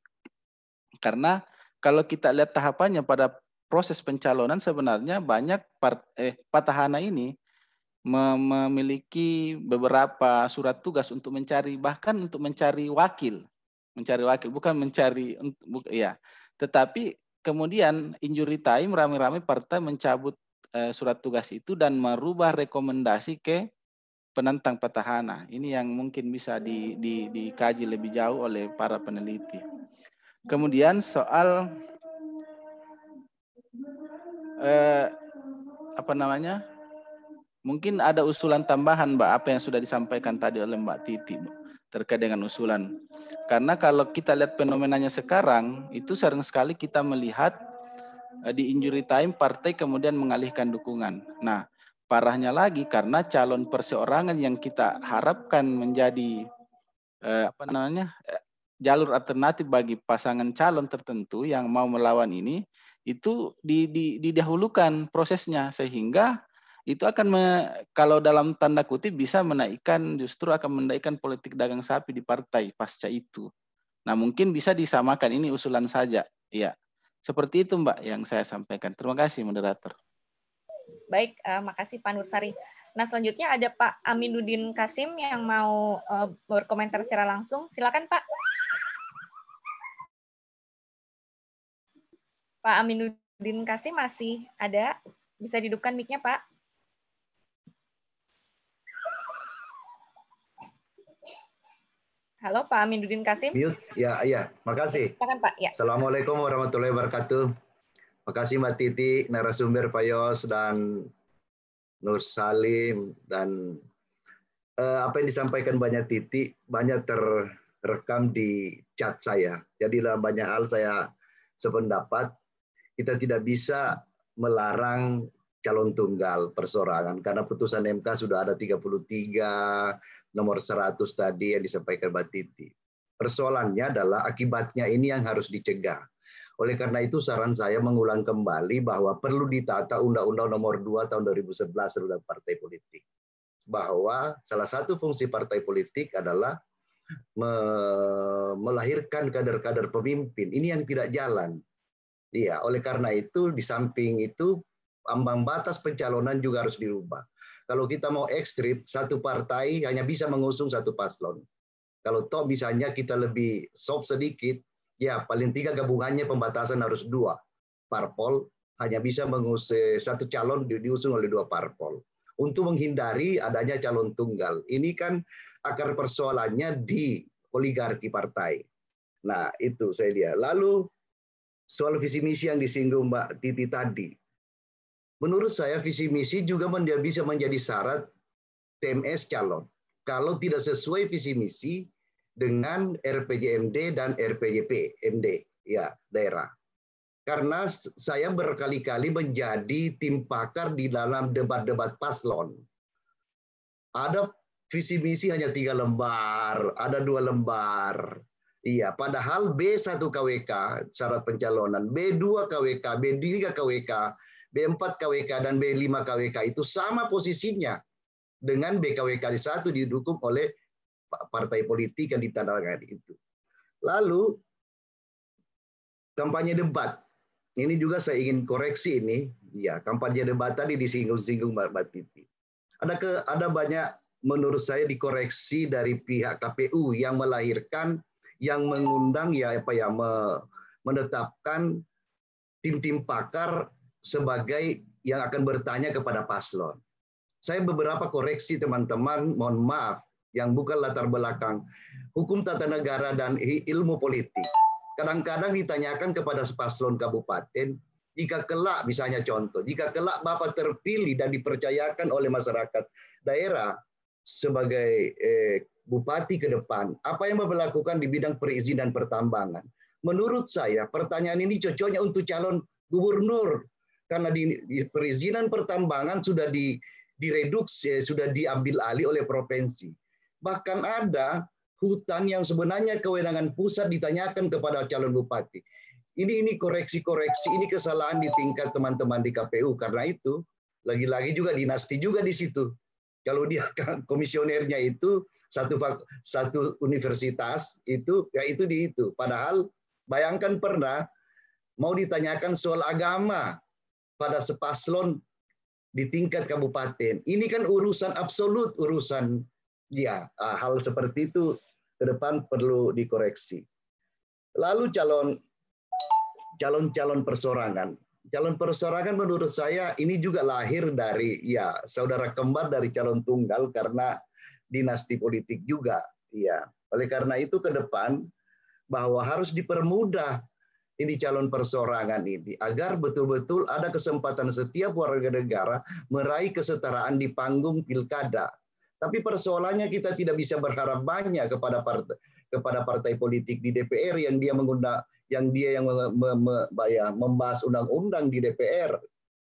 Karena kalau kita lihat tahapannya pada proses pencalonan sebenarnya banyak part, eh, petahana ini memiliki beberapa surat tugas untuk mencari bahkan untuk mencari wakil mencari wakil bukan mencari ya tetapi kemudian injury time rame-rame partai mencabut eh, surat tugas itu dan merubah rekomendasi ke penentang petahana ini yang mungkin bisa di, di, dikaji lebih jauh oleh para peneliti kemudian soal eh, apa namanya Mungkin ada usulan tambahan Mbak apa yang sudah disampaikan tadi oleh Mbak Titi Mbak, terkait dengan usulan. Karena kalau kita lihat fenomenanya sekarang, itu sering sekali kita melihat eh, di injury time partai kemudian mengalihkan dukungan. Nah, parahnya lagi karena calon perseorangan yang kita harapkan menjadi eh, apa namanya eh, jalur alternatif bagi pasangan calon tertentu yang mau melawan ini itu didahulukan prosesnya sehingga itu akan me, kalau dalam tanda kutip bisa menaikkan justru akan menaikkan politik dagang sapi di partai pasca itu. Nah mungkin bisa disamakan ini usulan saja, ya seperti itu Mbak yang saya sampaikan. Terima kasih moderator. Baik, uh, makasih Pak Nursari. Nah selanjutnya ada Pak Aminuddin Kasim yang mau uh, berkomentar secara langsung. Silakan Pak. Pak Aminuddin Kasim masih ada? Bisa dihidupkan mic-nya Pak. Halo Pak Aminuddin Kasim. Mute. Ya, ya. Iya. Makasih. Silakan Pak. Ya. Assalamualaikum warahmatullahi wabarakatuh. Makasih Mbak Titi, narasumber Pak Yos dan Nur Salim dan eh, apa yang disampaikan banyak Titi banyak terrekam di chat saya. Jadi dalam banyak hal saya sependapat kita tidak bisa melarang calon tunggal persorangan karena putusan MK sudah ada 33, nomor 100 tadi yang disampaikan Mbak Titi. Persoalannya adalah akibatnya ini yang harus dicegah. Oleh karena itu saran saya mengulang kembali bahwa perlu ditata Undang-Undang Nomor 2 Tahun 2011 tentang partai politik. Bahwa salah satu fungsi partai politik adalah me melahirkan kader-kader pemimpin. Ini yang tidak jalan. Iya, oleh karena itu di samping itu ambang batas pencalonan juga harus dirubah. Kalau kita mau ekstrim, satu partai hanya bisa mengusung satu paslon. Kalau toh misalnya kita lebih soft sedikit, ya paling tiga gabungannya pembatasan harus dua. Parpol hanya bisa mengusung eh, satu calon diusung oleh dua parpol. Untuk menghindari adanya calon tunggal. Ini kan akar persoalannya di oligarki partai. Nah, itu saya lihat. Lalu soal visi misi yang disinggung Mbak Titi tadi. Menurut saya visi misi juga bisa menjadi syarat TMS calon. Kalau tidak sesuai visi misi dengan RPJMD dan RPJP MD ya daerah. Karena saya berkali-kali menjadi tim pakar di dalam debat-debat paslon. Ada visi misi hanya tiga lembar, ada dua lembar. Iya, padahal B1 KWK syarat pencalonan, B2 KWK, B3 KWK B4 KWK dan B5 KWK itu sama posisinya dengan BKWK d satu didukung oleh partai politik yang ditandatangani itu. Lalu kampanye debat. Ini juga saya ingin koreksi ini. Ya, kampanye debat tadi disinggung-singgung Mbak Titi. Ada ke ada banyak menurut saya dikoreksi dari pihak KPU yang melahirkan yang mengundang ya apa ya menetapkan tim-tim pakar sebagai yang akan bertanya kepada paslon. Saya beberapa koreksi teman-teman, mohon maaf, yang bukan latar belakang hukum tata negara dan ilmu politik. Kadang-kadang ditanyakan kepada paslon kabupaten, jika kelak misalnya contoh, jika kelak Bapak terpilih dan dipercayakan oleh masyarakat daerah sebagai eh, bupati ke depan, apa yang Bapak lakukan di bidang perizinan pertambangan? Menurut saya pertanyaan ini cocoknya untuk calon gubernur karena di, di perizinan pertambangan sudah di, direduksi, eh, sudah diambil alih oleh provinsi. Bahkan ada hutan yang sebenarnya kewenangan pusat ditanyakan kepada calon bupati. Ini ini koreksi-koreksi, ini kesalahan di tingkat teman-teman di KPU. Karena itu, lagi-lagi juga dinasti juga di situ. Kalau dia *laughs* komisionernya itu satu satu universitas itu ya itu di itu. Padahal bayangkan pernah mau ditanyakan soal agama pada sepaslon di tingkat kabupaten. Ini kan urusan absolut, urusan ya ah, hal seperti itu ke depan perlu dikoreksi. Lalu calon calon-calon persorangan. Calon persorangan menurut saya ini juga lahir dari ya saudara kembar dari calon tunggal karena dinasti politik juga. Ya. Oleh karena itu ke depan bahwa harus dipermudah ini calon persorangan ini agar betul-betul ada kesempatan setiap warga negara meraih kesetaraan di panggung pilkada. Tapi persoalannya kita tidak bisa berharap banyak kepada partai kepada partai politik di DPR yang dia mengundang yang dia yang ya, membahas undang-undang di DPR.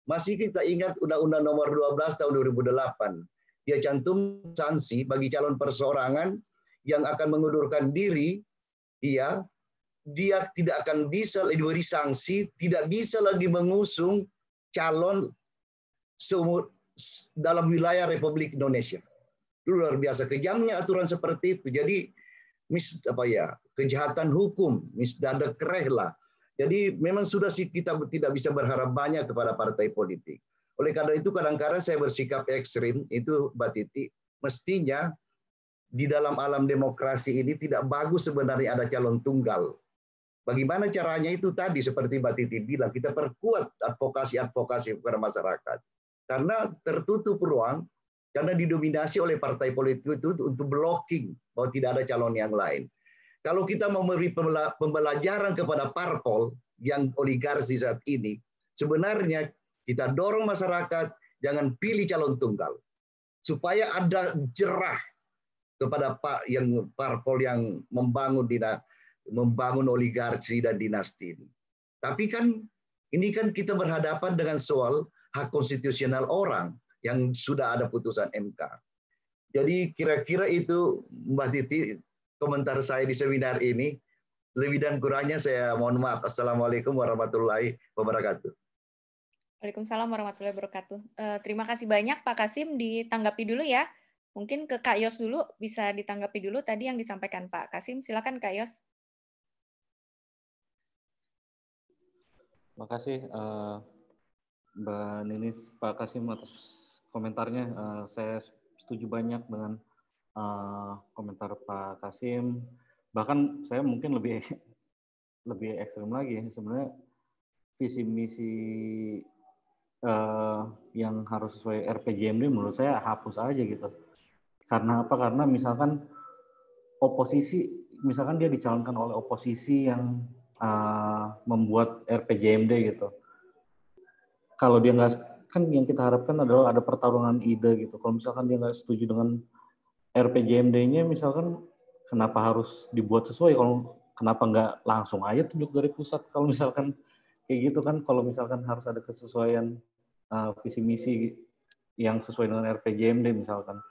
Masih kita ingat Undang-Undang Nomor 12 Tahun 2008. Dia cantum sanksi bagi calon persorangan yang akan mengundurkan diri, Iya dia tidak akan bisa diberi sanksi, tidak bisa lagi mengusung calon seumur dalam wilayah Republik Indonesia. luar biasa kejamnya aturan seperti itu. Jadi mis apa ya kejahatan hukum, misdada kereh lah. Jadi memang sudah sih kita tidak bisa berharap banyak kepada partai politik. Oleh karena itu kadang-kadang saya bersikap ekstrim itu Mbak Titi mestinya di dalam alam demokrasi ini tidak bagus sebenarnya ada calon tunggal. Bagaimana caranya itu tadi seperti Mbak Titi bilang, kita perkuat advokasi-advokasi kepada masyarakat. Karena tertutup ruang, karena didominasi oleh partai politik itu untuk blocking bahwa tidak ada calon yang lain. Kalau kita memberi pembelajaran kepada parpol yang oligarki saat ini, sebenarnya kita dorong masyarakat jangan pilih calon tunggal supaya ada jerah kepada pak yang parpol yang membangun di membangun oligarki dan dinasti Tapi kan ini kan kita berhadapan dengan soal hak konstitusional orang yang sudah ada putusan MK. Jadi kira-kira itu Mbak Titi komentar saya di seminar ini. Lebih dan kurangnya saya mohon maaf. Assalamualaikum warahmatullahi wabarakatuh. Waalaikumsalam warahmatullahi wabarakatuh. Eh, terima kasih banyak Pak Kasim ditanggapi dulu ya. Mungkin ke Kak Yos dulu bisa ditanggapi dulu tadi yang disampaikan Pak Kasim. Silakan Kak Yos. Makasih uh, Mbak Ninis, Pak Kasim atas komentarnya. Eh, saya setuju banyak dengan eh, komentar Pak Kasim. Bahkan saya mungkin lebih *laughs* lebih ekstrim lagi. Sebenarnya visi misi yang harus sesuai RPJMD menurut saya hapus aja gitu. Karena apa? Karena misalkan oposisi, misalkan dia dicalonkan oleh oposisi yang Eh, membuat RPJMD gitu. Kalau dia nggak kan yang kita harapkan adalah ada pertarungan ide gitu. Kalau misalkan dia nggak setuju dengan RPJMD-nya, misalkan kenapa harus dibuat sesuai? Kalau kenapa nggak langsung aja tunjuk dari pusat? Kalau misalkan kayak gitu kan, kalau misalkan harus ada kesesuaian uh, visi misi yang sesuai dengan RPJMD misalkan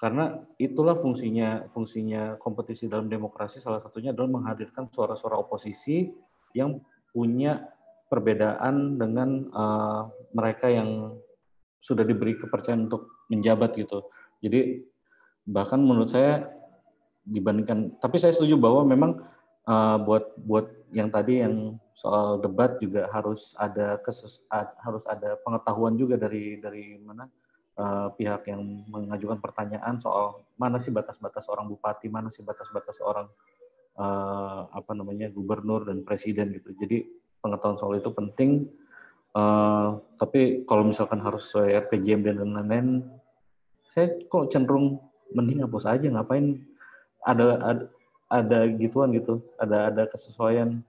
karena itulah fungsinya fungsinya kompetisi dalam demokrasi salah satunya adalah menghadirkan suara-suara oposisi yang punya perbedaan dengan uh, mereka yang sudah diberi kepercayaan untuk menjabat gitu. Jadi bahkan menurut saya dibandingkan tapi saya setuju bahwa memang uh, buat buat yang tadi yang soal debat juga harus ada harus ada pengetahuan juga dari dari mana uh, pihak yang mengajukan pertanyaan soal mana sih batas-batas orang bupati, mana sih batas-batas orang uh, apa namanya gubernur dan presiden gitu. Jadi pengetahuan soal itu penting. Uh, tapi kalau misalkan harus sesuai RPJM dan lain-lain, saya kok cenderung mending hapus aja. Ngapain ada ada, ada gituan gitu, ada ada kesesuaian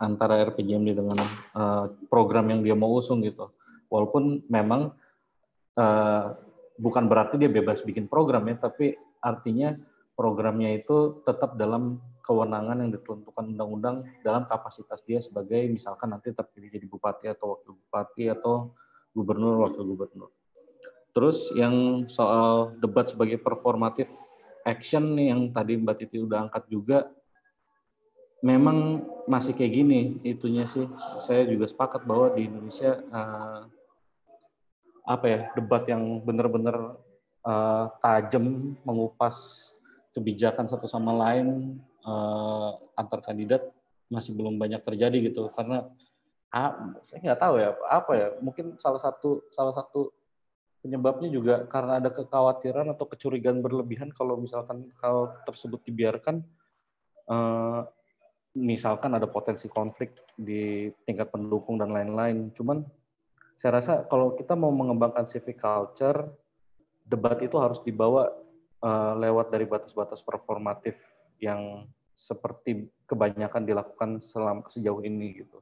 antara RPJMD dengan uh, program yang dia mau usung gitu. Walaupun memang Eh, bukan berarti dia bebas bikin program ya, tapi artinya programnya itu tetap dalam kewenangan yang ditentukan undang-undang dalam kapasitas dia sebagai misalkan nanti terpilih jadi bupati atau wakil bupati atau gubernur wakil gubernur. Terus yang soal debat sebagai performatif action yang tadi Mbak Titi udah angkat juga memang masih kayak gini itunya sih. Saya juga sepakat bahwa di Indonesia uh, apa ya debat yang benar-benar uh, tajam mengupas kebijakan satu sama lain uh, antar kandidat masih belum banyak terjadi gitu karena ah, saya nggak tahu ya apa ya mungkin salah satu salah satu penyebabnya juga karena ada kekhawatiran atau kecurigaan berlebihan kalau misalkan hal tersebut dibiarkan uh, misalkan ada potensi konflik di tingkat pendukung dan lain-lain cuman saya rasa kalau kita mau mengembangkan civic culture, debat itu harus dibawa uh, lewat dari batas-batas performatif yang seperti kebanyakan dilakukan selama sejauh ini gitu.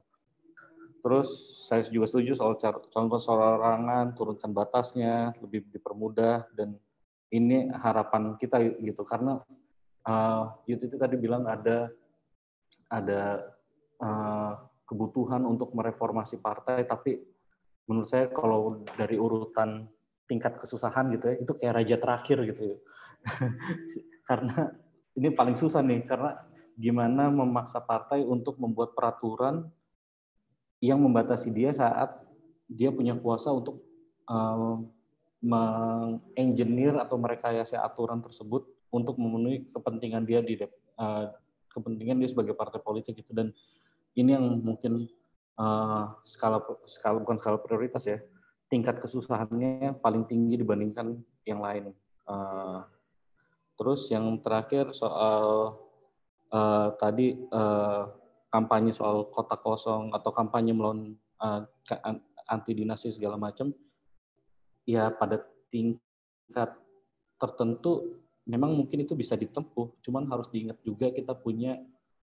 Terus saya juga setuju soal contoh sorangan, turunkan batasnya, lebih dipermudah dan ini harapan kita gitu karena uh, eh, itu tadi bilang ada ada uh, kebutuhan untuk mereformasi partai tapi menurut saya kalau dari urutan tingkat kesusahan gitu ya itu kayak raja terakhir gitu ya. *laughs* karena ini paling susah nih karena gimana memaksa partai untuk membuat peraturan yang membatasi dia saat dia punya kuasa untuk um, mengengineer atau merekayasa aturan tersebut untuk memenuhi kepentingan dia di uh, kepentingan dia sebagai partai politik itu dan ini yang mungkin Eh, skala skala bukan skala prioritas ya tingkat kesusahannya paling tinggi dibandingkan yang lain uh, terus yang terakhir soal uh, tadi uh, kampanye soal kota kosong atau kampanye melawan uh, anti dinasti segala macam ya pada tingkat tertentu memang mungkin itu bisa ditempuh cuman harus diingat juga kita punya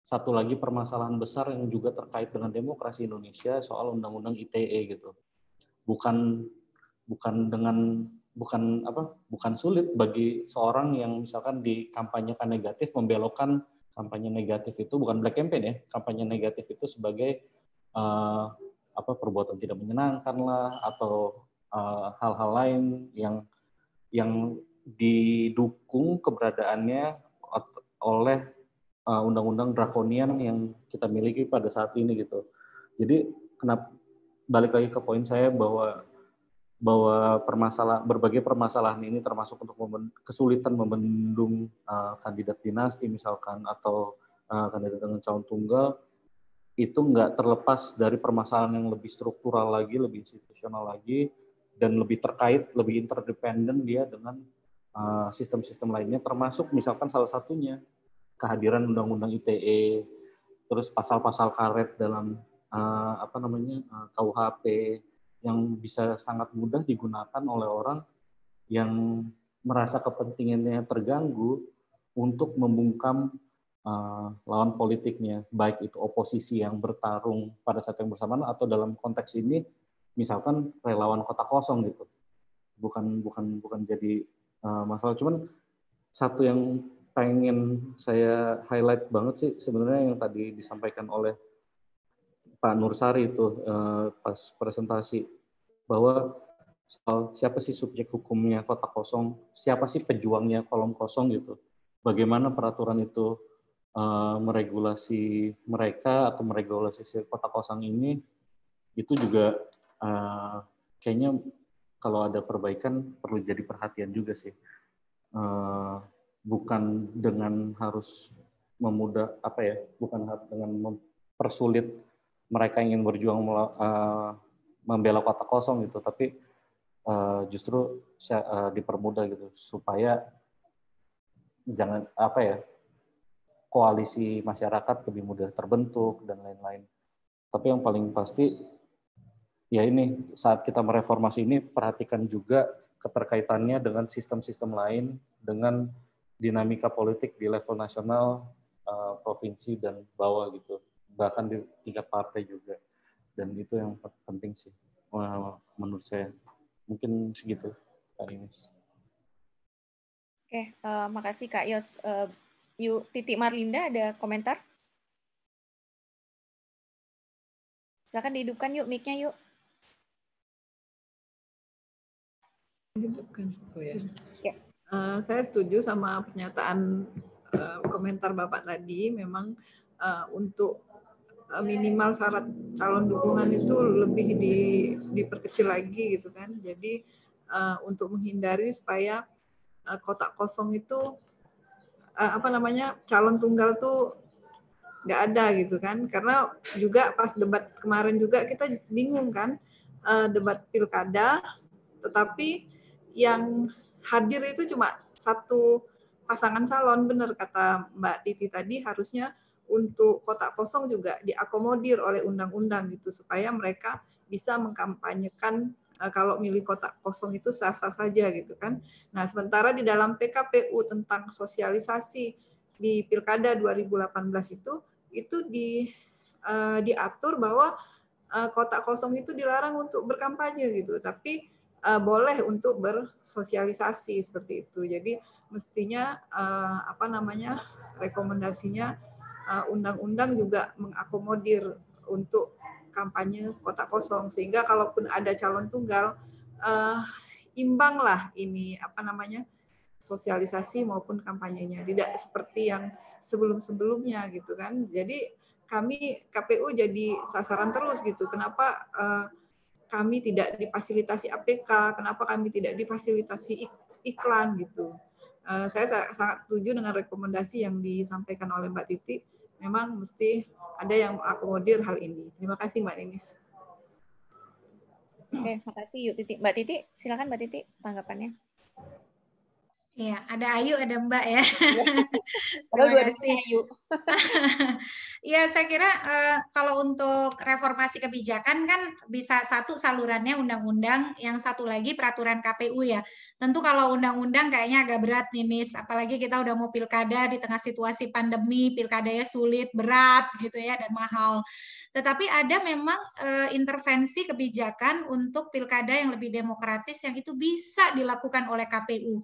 satu lagi permasalahan besar yang juga terkait dengan demokrasi Indonesia soal undang-undang ITE gitu. Bukan bukan dengan bukan apa bukan sulit bagi seorang yang misalkan dikampanyekan negatif membelokkan kampanye negatif itu bukan black campaign ya kampanye negatif itu sebagai uh, apa perbuatan tidak menyenangkan lah atau eh, hal-hal uh, lain yang yang didukung keberadaannya oleh Eh, undang-undang draconian drakonian yang kita miliki pada saat ini gitu. Jadi kenapa balik lagi ke poin saya bahwa bahwa permasalah berbagai permasalahan ini termasuk untuk memben, kesulitan membendung uh, kandidat dinasti misalkan atau uh, kandidat dengan calon tunggal itu nggak terlepas dari permasalahan yang lebih struktural lagi, lebih institusional lagi, dan lebih terkait, lebih interdependen dia dengan sistem-sistem uh, sistem -sistem lainnya, termasuk misalkan salah satunya kehadiran undang-undang ITE, terus pasal-pasal karet dalam uh, apa namanya uh, eh, KUHP yang bisa sangat mudah digunakan oleh orang yang merasa kepentingannya terganggu untuk membungkam uh, lawan politiknya, baik itu oposisi yang bertarung pada saat yang bersamaan atau dalam konteks ini misalkan relawan kota kosong gitu, bukan bukan bukan jadi uh, masalah. Cuman satu yang pengen saya highlight banget sih sebenarnya yang tadi disampaikan oleh Pak Nursari itu uh, pas presentasi bahwa soal siapa sih subjek hukumnya kota kosong, siapa sih pejuangnya kolom kosong gitu, bagaimana peraturan itu uh, meregulasi mereka atau meregulasi si kota kosong ini itu juga uh, kayaknya kalau ada perbaikan perlu jadi perhatian juga sih. Uh, bukan dengan harus memudah apa ya bukan dengan mempersulit mereka ingin berjuang uh, membela kota kosong gitu tapi uh, justru saya, uh, eh, dipermudah gitu supaya jangan apa ya koalisi masyarakat lebih mudah terbentuk dan lain-lain tapi yang paling pasti ya ini saat kita mereformasi ini perhatikan juga keterkaitannya dengan sistem-sistem lain dengan dinamika politik di level nasional, eh, provinsi dan bawah gitu, bahkan di tingkat partai juga. Dan itu yang penting sih eh, menurut saya. Mungkin segitu, Kak Ines. Oke, uh, makasih Kak Yos. Uh, yuk, titik Marlinda ada komentar? Silakan dihidupkan yuk mic-nya yuk. Dihidupkan. Oh ya. ya. Eh, saya setuju sama pernyataan uh, komentar Bapak tadi. Memang uh, untuk minimal syarat calon dukungan itu lebih di, diperkecil lagi gitu kan. Jadi uh, untuk menghindari supaya uh, kotak kosong itu uh, apa namanya calon tunggal tuh nggak ada gitu kan. Karena juga pas debat kemarin juga kita bingung kan uh, debat pilkada, tetapi yang hadir itu cuma satu pasangan calon benar kata Mbak Titi tadi harusnya untuk kotak kosong juga diakomodir oleh undang-undang gitu supaya mereka bisa mengkampanyekan e, kalau milih kotak kosong itu sah-sah saja gitu kan. Nah, sementara di dalam PKPU tentang sosialisasi di Pilkada 2018 itu itu di uh, diatur bahwa e, kotak kosong itu dilarang untuk berkampanye gitu. Tapi uh, boleh untuk bersosialisasi seperti itu. Jadi mestinya uh, apa namanya rekomendasinya eh, undang-undang uh, juga mengakomodir untuk kampanye kotak kosong sehingga kalaupun ada calon tunggal uh, imbanglah ini apa namanya sosialisasi maupun kampanyenya tidak seperti yang sebelum-sebelumnya gitu kan. Jadi kami KPU jadi sasaran terus gitu. Kenapa uh, kami tidak difasilitasi APK, kenapa kami tidak difasilitasi iklan gitu. Eh, saya sangat setuju dengan rekomendasi yang disampaikan oleh Mbak Titi. Memang mesti ada yang mengakomodir hal ini. Terima kasih Mbak Ninis. Oke, kasih Yuk Titi. Mbak Titi, silakan Mbak Titi tanggapannya. Iya, ada Ayu, ada Mbak ya. Kalau iya. *laughs* kasih. Ayu. *laughs* ya, saya kira uh, kalau untuk reformasi kebijakan kan bisa satu salurannya undang-undang, yang satu lagi peraturan KPU ya. Tentu kalau undang-undang kayaknya agak berat nih, Nis. Apalagi kita udah mau pilkada di tengah situasi pandemi, pilkadanya sulit, berat gitu ya, dan mahal. Tetapi ada memang eh, intervensi kebijakan untuk pilkada yang lebih demokratis yang itu bisa dilakukan oleh KPU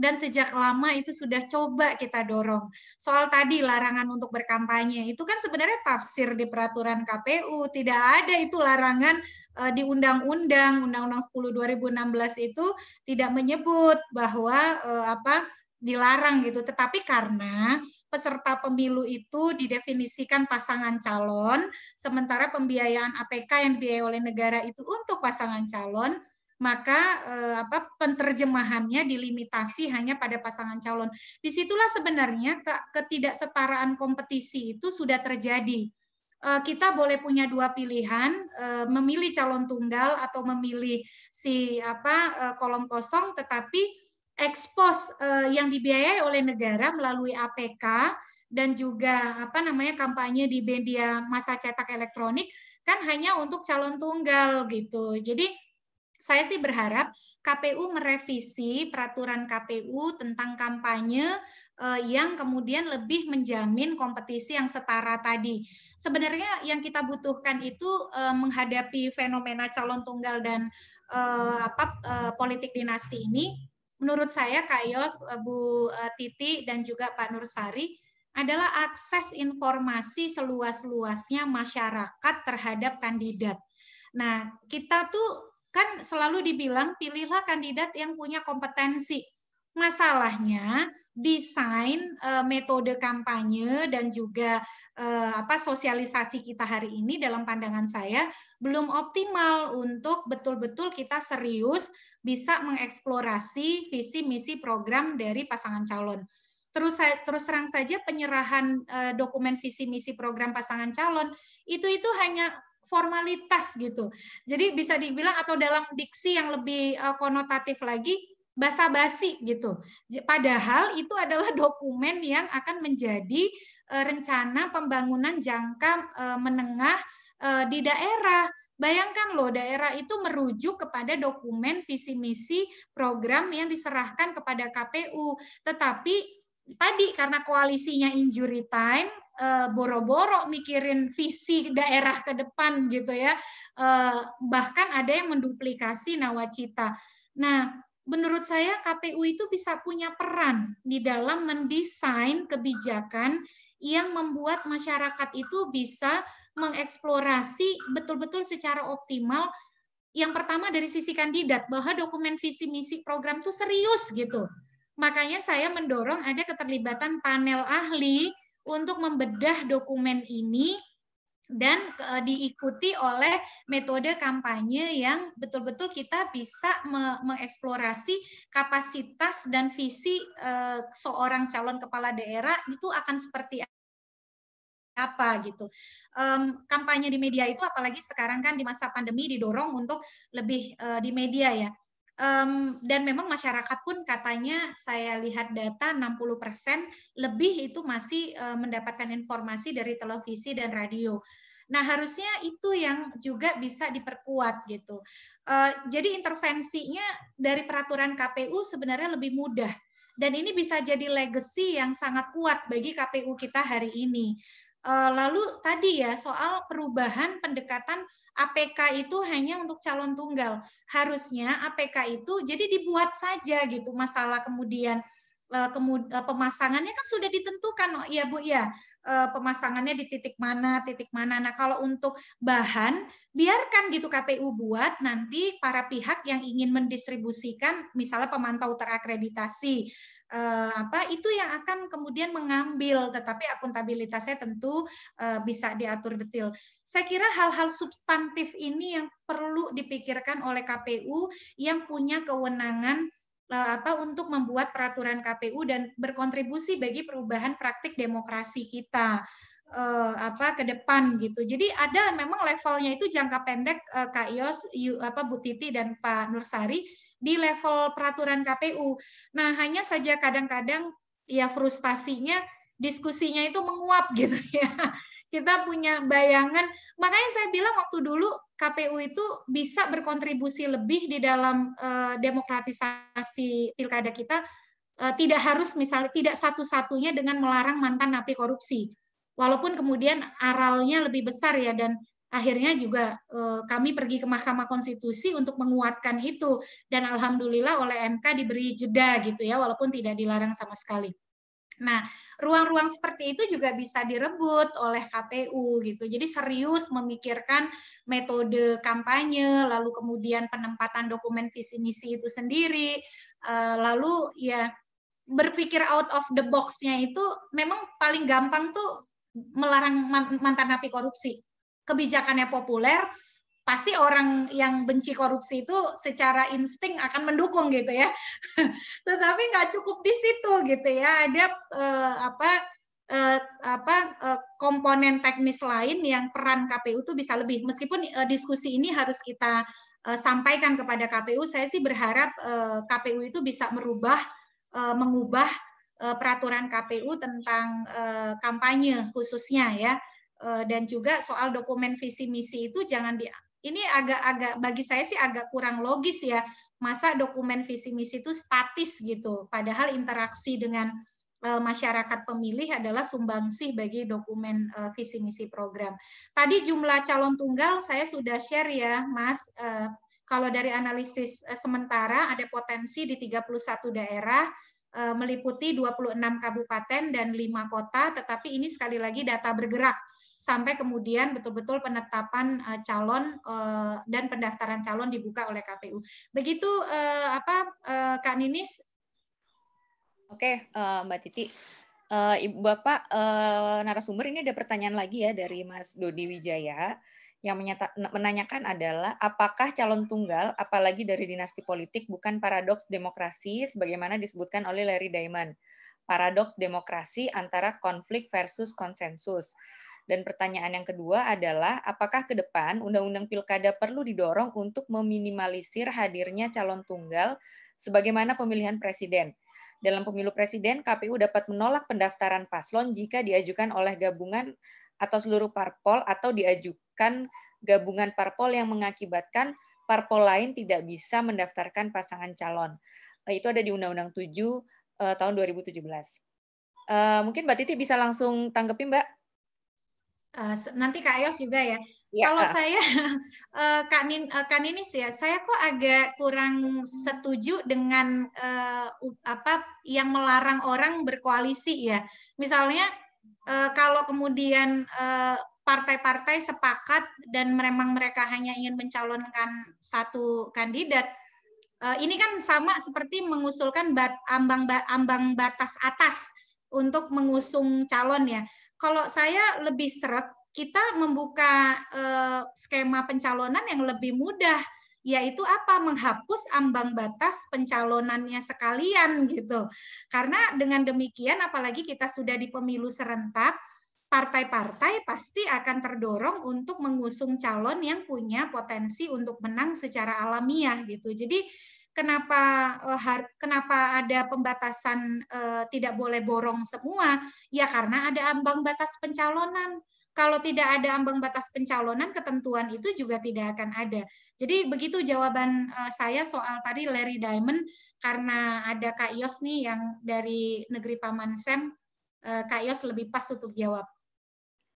dan sejak lama itu sudah coba kita dorong. Soal tadi larangan untuk berkampanye itu kan sebenarnya tafsir di peraturan KPU, tidak ada itu larangan e, di undang-undang Undang-Undang 10 2016 itu tidak menyebut bahwa e, apa dilarang gitu. Tetapi karena peserta pemilu itu didefinisikan pasangan calon, sementara pembiayaan APK yang dibiayai oleh negara itu untuk pasangan calon, maka eh, apa penterjemahannya dilimitasi hanya pada pasangan calon. Disitulah sebenarnya ketidaksetaraan kompetisi itu sudah terjadi. Eh, kita boleh punya dua pilihan, eh, memilih calon tunggal atau memilih si apa eh, kolom kosong, tetapi ekspos eh, yang dibiayai oleh negara melalui APK dan juga apa namanya kampanye di media masa cetak elektronik kan hanya untuk calon tunggal gitu. Jadi saya sih berharap KPU merevisi peraturan KPU tentang kampanye eh, yang kemudian lebih menjamin kompetisi yang setara tadi. Sebenarnya yang kita butuhkan itu eh, menghadapi fenomena calon tunggal dan eh, apa politik dinasti ini menurut saya Yos, Bu Titi dan juga Pak Nursari adalah akses informasi seluas-luasnya masyarakat terhadap kandidat. Nah, kita tuh kan selalu dibilang pilihlah kandidat yang punya kompetensi. Masalahnya desain eh, metode kampanye dan juga eh, apa sosialisasi kita hari ini dalam pandangan saya belum optimal untuk betul-betul kita serius bisa mengeksplorasi visi misi program dari pasangan calon. Terus terus terang saja penyerahan eh, dokumen visi misi program pasangan calon itu itu hanya formalitas gitu. Jadi bisa dibilang atau dalam diksi yang lebih eh, konotatif lagi basa-basi gitu. Padahal itu adalah *laughs* dokumen yang akan menjadi eh, rencana pembangunan jangka eh, menengah di daerah. Bayangkan loh daerah itu merujuk kepada dokumen visi misi program yang diserahkan kepada KPU. Tetapi tadi karena koalisinya injury time Eh, boro-boro mikirin visi daerah ke depan gitu ya. Eh, bahkan ada yang menduplikasi nawacita. Nah, menurut saya KPU itu bisa punya peran di dalam mendesain kebijakan yang membuat masyarakat itu bisa mengeksplorasi betul-betul secara optimal yang pertama dari sisi kandidat bahwa dokumen visi misi program itu serius gitu. Makanya saya mendorong ada keterlibatan panel ahli untuk membedah dokumen ini dan eh, diikuti oleh metode kampanye yang betul-betul kita bisa mengeksplorasi kapasitas dan visi eh, seorang calon kepala daerah itu akan seperti apa gitu. kampanye di media itu apalagi sekarang kan di masa pandemi didorong untuk lebih eh, di media ya um, dan memang masyarakat pun katanya saya lihat data 60% lebih itu masih uh, mendapatkan informasi dari televisi dan radio. Nah, harusnya itu yang juga bisa diperkuat gitu. Uh, jadi intervensinya dari peraturan KPU sebenarnya lebih mudah dan ini bisa jadi legacy yang sangat kuat bagi KPU kita hari ini. Eh, lalu tadi ya soal perubahan pendekatan APK itu hanya untuk calon tunggal. Harusnya APK itu jadi dibuat saja gitu masalah kemudian eh, eh, pemasangannya kan sudah ditentukan oh iya Bu ya pemasangannya di titik mana titik mana nah kalau untuk bahan biarkan gitu KPU buat nanti para pihak yang ingin mendistribusikan misalnya pemantau terakreditasi eh, apa itu yang akan kemudian mengambil tetapi akuntabilitasnya tentu eh, bisa diatur detil. Saya kira hal-hal substantif ini yang perlu dipikirkan oleh KPU yang punya kewenangan eh, apa untuk membuat peraturan KPU dan berkontribusi bagi perubahan praktik demokrasi kita eh, apa ke depan gitu. Jadi ada memang levelnya itu jangka pendek eh, Kak Yos, you, apa Bu dan Pak Nursari di level peraturan KPU. Nah, hanya saja kadang-kadang ya frustasinya diskusinya itu menguap *laughs* gitu ya. Kita punya bayangan, makanya saya bilang waktu dulu KPU itu bisa berkontribusi lebih di dalam uh, demokratisasi pilkada kita. Uh, tidak harus misalnya tidak satu-satunya dengan melarang mantan napi korupsi. Walaupun kemudian aralnya lebih besar ya dan akhirnya juga eh, kami pergi ke Mahkamah Konstitusi untuk menguatkan itu dan alhamdulillah oleh MK diberi jeda gitu ya walaupun tidak dilarang sama sekali. Nah, ruang-ruang seperti itu juga bisa direbut oleh KPU gitu. Jadi serius memikirkan metode kampanye, lalu kemudian penempatan dokumen visi misi itu sendiri, eh, lalu ya berpikir out of the box-nya itu memang paling gampang tuh melarang mantan napi korupsi kebijakannya populer, pasti orang yang benci korupsi itu secara insting akan mendukung gitu ya. *laughs* Tetapi nggak cukup di situ gitu ya. Ada eh, apa eh, apa eh, komponen teknis lain yang peran KPU itu bisa lebih. Meskipun eh, diskusi ini harus kita eh, sampaikan kepada KPU, saya sih berharap eh, KPU itu bisa merubah eh, mengubah eh, peraturan KPU tentang eh, kampanye khususnya ya Eh, dan juga soal dokumen visi misi itu jangan di ini agak-agak bagi saya sih agak kurang logis ya masa dokumen visi misi itu statis gitu padahal interaksi dengan eh, masyarakat pemilih adalah sumbangsih bagi dokumen eh, visi misi program. Tadi jumlah calon tunggal saya sudah share ya, Mas. Kalau dari analisis sementara ada potensi di 31 daerah meliputi 26 kabupaten dan 5 kota, tetapi ini sekali lagi data bergerak sampai kemudian betul-betul penetapan eh, calon eh, dan pendaftaran calon dibuka oleh KPU. Begitu eh, apa Kak Ninis? Oke, Mbak Titi. Ibu Bapak narasumber ini ada pertanyaan lagi ya dari Mas Dodi Wijaya yang menyata, menanyakan adalah apakah calon tunggal apalagi dari dinasti politik bukan paradoks demokrasi sebagaimana disebutkan oleh Larry Diamond. Paradoks demokrasi antara konflik versus konsensus. Dan pertanyaan yang kedua adalah, apakah ke depan Undang-Undang Pilkada perlu didorong untuk meminimalisir hadirnya calon tunggal sebagaimana pemilihan presiden? Dalam pemilu presiden, KPU dapat menolak pendaftaran paslon jika diajukan oleh gabungan atau seluruh parpol atau diajukan gabungan parpol yang mengakibatkan parpol lain tidak bisa mendaftarkan pasangan calon. Eh, itu ada di Undang-Undang 7 eh, tahun 2017. Eh, mungkin Mbak Titi bisa langsung tanggapi Mbak. Eh, nanti Kak Yos juga ya. Ya. Kalau eh. saya *laughs* eh, Kak, Nin, uh, Kak Ninis ya, saya kok agak kurang setuju dengan apa yang melarang orang berkoalisi ya. Misalnya kalau kemudian partai-partai sepakat dan memang mereka hanya ingin mencalonkan satu kandidat, ini kan sama seperti mengusulkan ambang batas atas untuk mengusung calon ya kalau saya lebih seret kita membuka eh, skema pencalonan yang lebih mudah yaitu apa menghapus ambang batas pencalonannya sekalian gitu. Karena dengan demikian apalagi kita sudah di pemilu serentak, partai-partai pasti akan terdorong untuk mengusung calon yang punya potensi untuk menang secara alamiah gitu. Jadi kenapa uh, kenapa ada pembatasan uh, tidak boleh borong semua? Ya karena ada ambang batas pencalonan. Kalau tidak ada ambang batas pencalonan, ketentuan itu juga tidak akan ada. Jadi begitu jawaban uh, saya soal tadi Larry Diamond karena ada Kak Yos nih yang dari negeri Paman Sam, uh, Kak Yos lebih pas untuk jawab.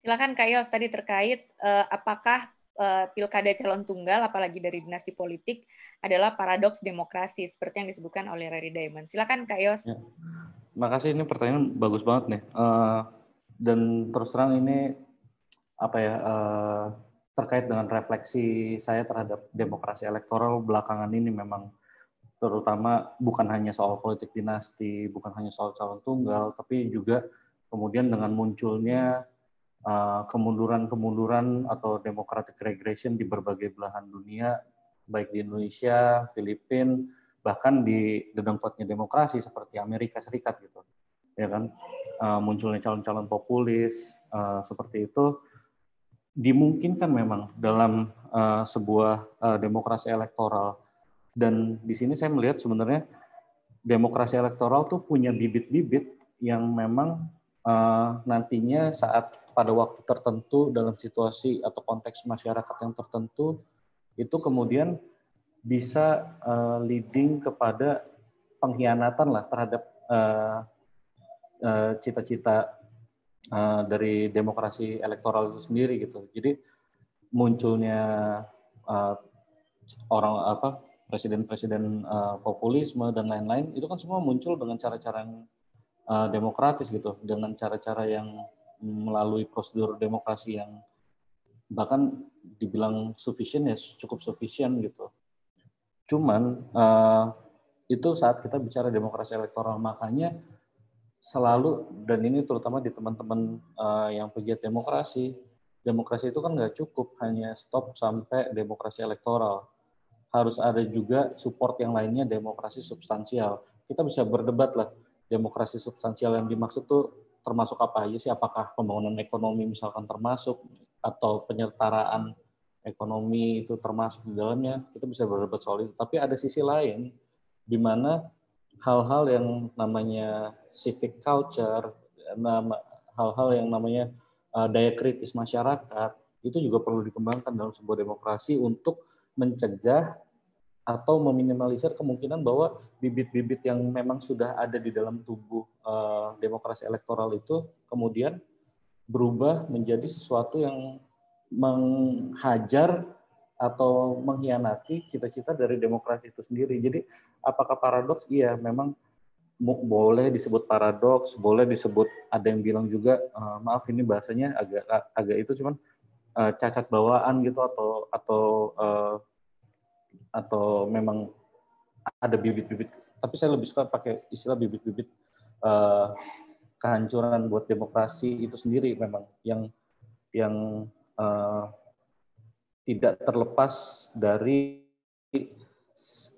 Silakan Kak Yos tadi terkait uh, apakah Eh, pilkada calon tunggal, apalagi dari dinasti politik, adalah paradoks demokrasi seperti yang disebutkan oleh Larry Diamond. Silakan Kak Yos. Ya. Makasih ini pertanyaan bagus banget nih. Uh, dan terus terang ini apa ya uh, terkait dengan refleksi saya terhadap demokrasi elektoral belakangan ini memang terutama bukan hanya soal politik dinasti, bukan hanya soal calon tunggal, tapi juga kemudian dengan munculnya Eh, kemunduran-kemunduran atau democratic regression di berbagai belahan dunia, baik di Indonesia, Filipina, bahkan di dengkotnya demokrasi seperti Amerika Serikat gitu, ya kan? Eh, munculnya calon-calon populis eh, seperti itu dimungkinkan memang dalam sebuah demokrasi elektoral dan di sini saya melihat sebenarnya demokrasi elektoral tuh punya bibit-bibit yang memang nantinya saat pada waktu tertentu dalam situasi atau konteks masyarakat yang tertentu itu kemudian bisa uh, leading kepada pengkhianatan lah terhadap eh, eh, cita-cita uh, uh, dari demokrasi elektoral itu sendiri gitu. Jadi munculnya uh, orang apa presiden-presiden uh, populisme dan lain-lain itu kan semua muncul dengan cara-cara yang uh, demokratis gitu, dengan cara-cara yang melalui prosedur demokrasi yang bahkan dibilang sufficient ya cukup sufficient gitu. Cuman uh, itu saat kita bicara demokrasi elektoral makanya selalu dan ini terutama di teman-teman uh, yang pegiat demokrasi, demokrasi itu kan nggak cukup hanya stop sampai demokrasi elektoral. Harus ada juga support yang lainnya demokrasi substansial. Kita bisa berdebat lah demokrasi substansial yang dimaksud tuh termasuk apa aja sih? Apakah pembangunan ekonomi misalkan termasuk atau penyertaraan ekonomi itu termasuk di dalamnya? Kita bisa berdebat soal itu. Tapi ada sisi lain di mana hal-hal yang namanya civic culture, hal-hal yang namanya eh, daya kritis masyarakat itu juga perlu dikembangkan dalam sebuah demokrasi untuk mencegah atau meminimalisir kemungkinan bahwa bibit-bibit yang memang sudah ada di dalam tubuh uh, demokrasi elektoral itu kemudian berubah menjadi sesuatu yang menghajar atau mengkhianati cita-cita dari demokrasi itu sendiri. Jadi apakah paradoks? Iya, memang boleh disebut paradoks, boleh disebut ada yang bilang juga uh, maaf ini bahasanya agak agak itu cuman uh, cacat bawaan gitu atau atau uh, atau memang ada bibit-bibit tapi saya lebih suka pakai istilah bibit-bibit uh, kehancuran buat demokrasi itu sendiri memang yang yang uh, tidak terlepas dari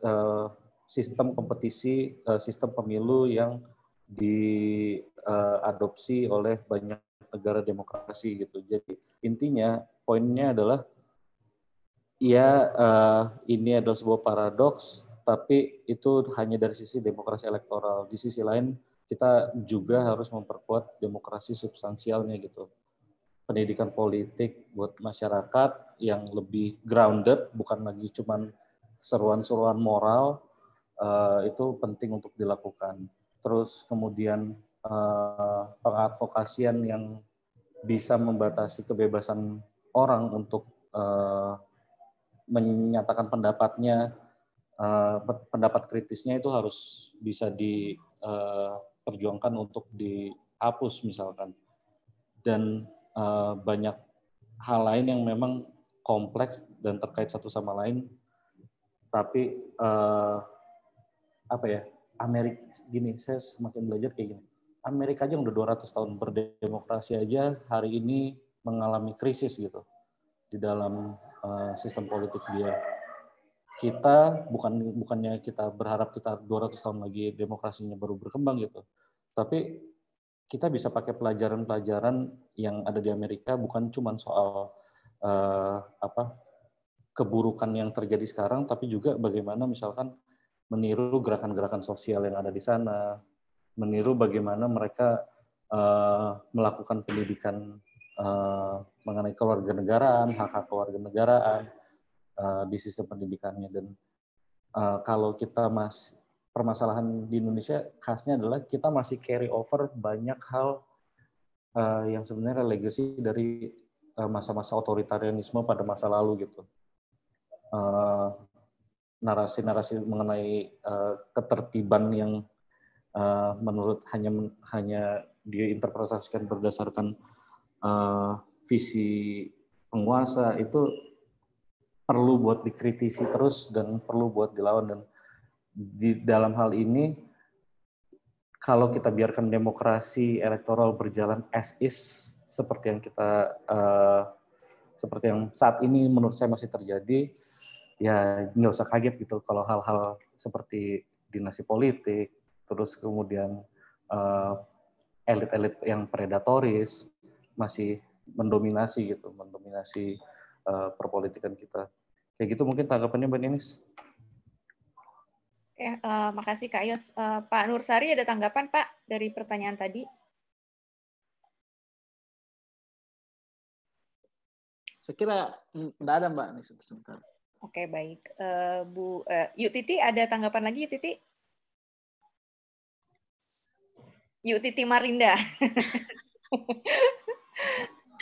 uh, sistem kompetisi uh, sistem pemilu yang diadopsi uh, oleh banyak negara demokrasi gitu jadi intinya poinnya adalah ya uh, ini adalah sebuah paradoks, tapi itu hanya dari sisi demokrasi elektoral. Di sisi lain, kita juga harus memperkuat demokrasi substansialnya gitu. Pendidikan politik buat masyarakat yang lebih grounded, bukan lagi cuman seruan-seruan moral, uh, itu penting untuk dilakukan. Terus kemudian uh, pengadvokasian yang bisa membatasi kebebasan orang untuk uh, menyatakan pendapatnya, eh, pendapat kritisnya itu harus bisa diperjuangkan eh, untuk dihapus misalkan. Dan eh, banyak hal lain yang memang kompleks dan terkait satu sama lain, tapi apa ya Amerika gini, saya semakin belajar kayak gini. Amerika aja yang udah 200 tahun berdemokrasi aja hari ini mengalami krisis gitu di dalam Eh, sistem politik dia. Kita bukan bukannya kita berharap kita 200 tahun lagi demokrasinya baru berkembang gitu. Tapi kita bisa pakai pelajaran-pelajaran yang ada di Amerika bukan cuma soal uh, apa keburukan yang terjadi sekarang tapi juga bagaimana misalkan meniru gerakan-gerakan sosial yang ada di sana, meniru bagaimana mereka uh, melakukan pendidikan Eh, mengenai keluarga negaraan, hak-hak keluarga negaraan uh, eh, di sistem pendidikannya. Dan uh, kalau kita mas permasalahan di Indonesia khasnya adalah kita masih carry over banyak hal uh, yang sebenarnya legacy dari masa-masa uh, otoritarianisme pada masa lalu gitu. Uh, narasi-narasi mengenai uh, ketertiban yang uh, menurut hanya hanya diinterpretasikan berdasarkan uh, visi penguasa itu perlu buat dikritisi terus dan perlu buat dilawan dan di dalam hal ini kalau kita biarkan demokrasi elektoral berjalan as is seperti yang kita uh, seperti yang saat ini menurut saya masih terjadi ya nggak usah kaget gitu kalau hal-hal seperti dinasti politik terus kemudian elit eh, elit-elit yang predatoris masih mendominasi gitu, mendominasi uh, perpolitikan kita. Kayak gitu mungkin tanggapannya Mbak Ninis. Ya, uh, makasih Kak Yos. Uh, Pak Nursari ada tanggapan Pak dari pertanyaan tadi? Saya kira tidak ada Mbak Ninis sebentar. Oke okay, baik, uh, Bu uh, Yuk Titi ada tanggapan lagi Yuk Titi? Yuk Titi Marinda. *laughs*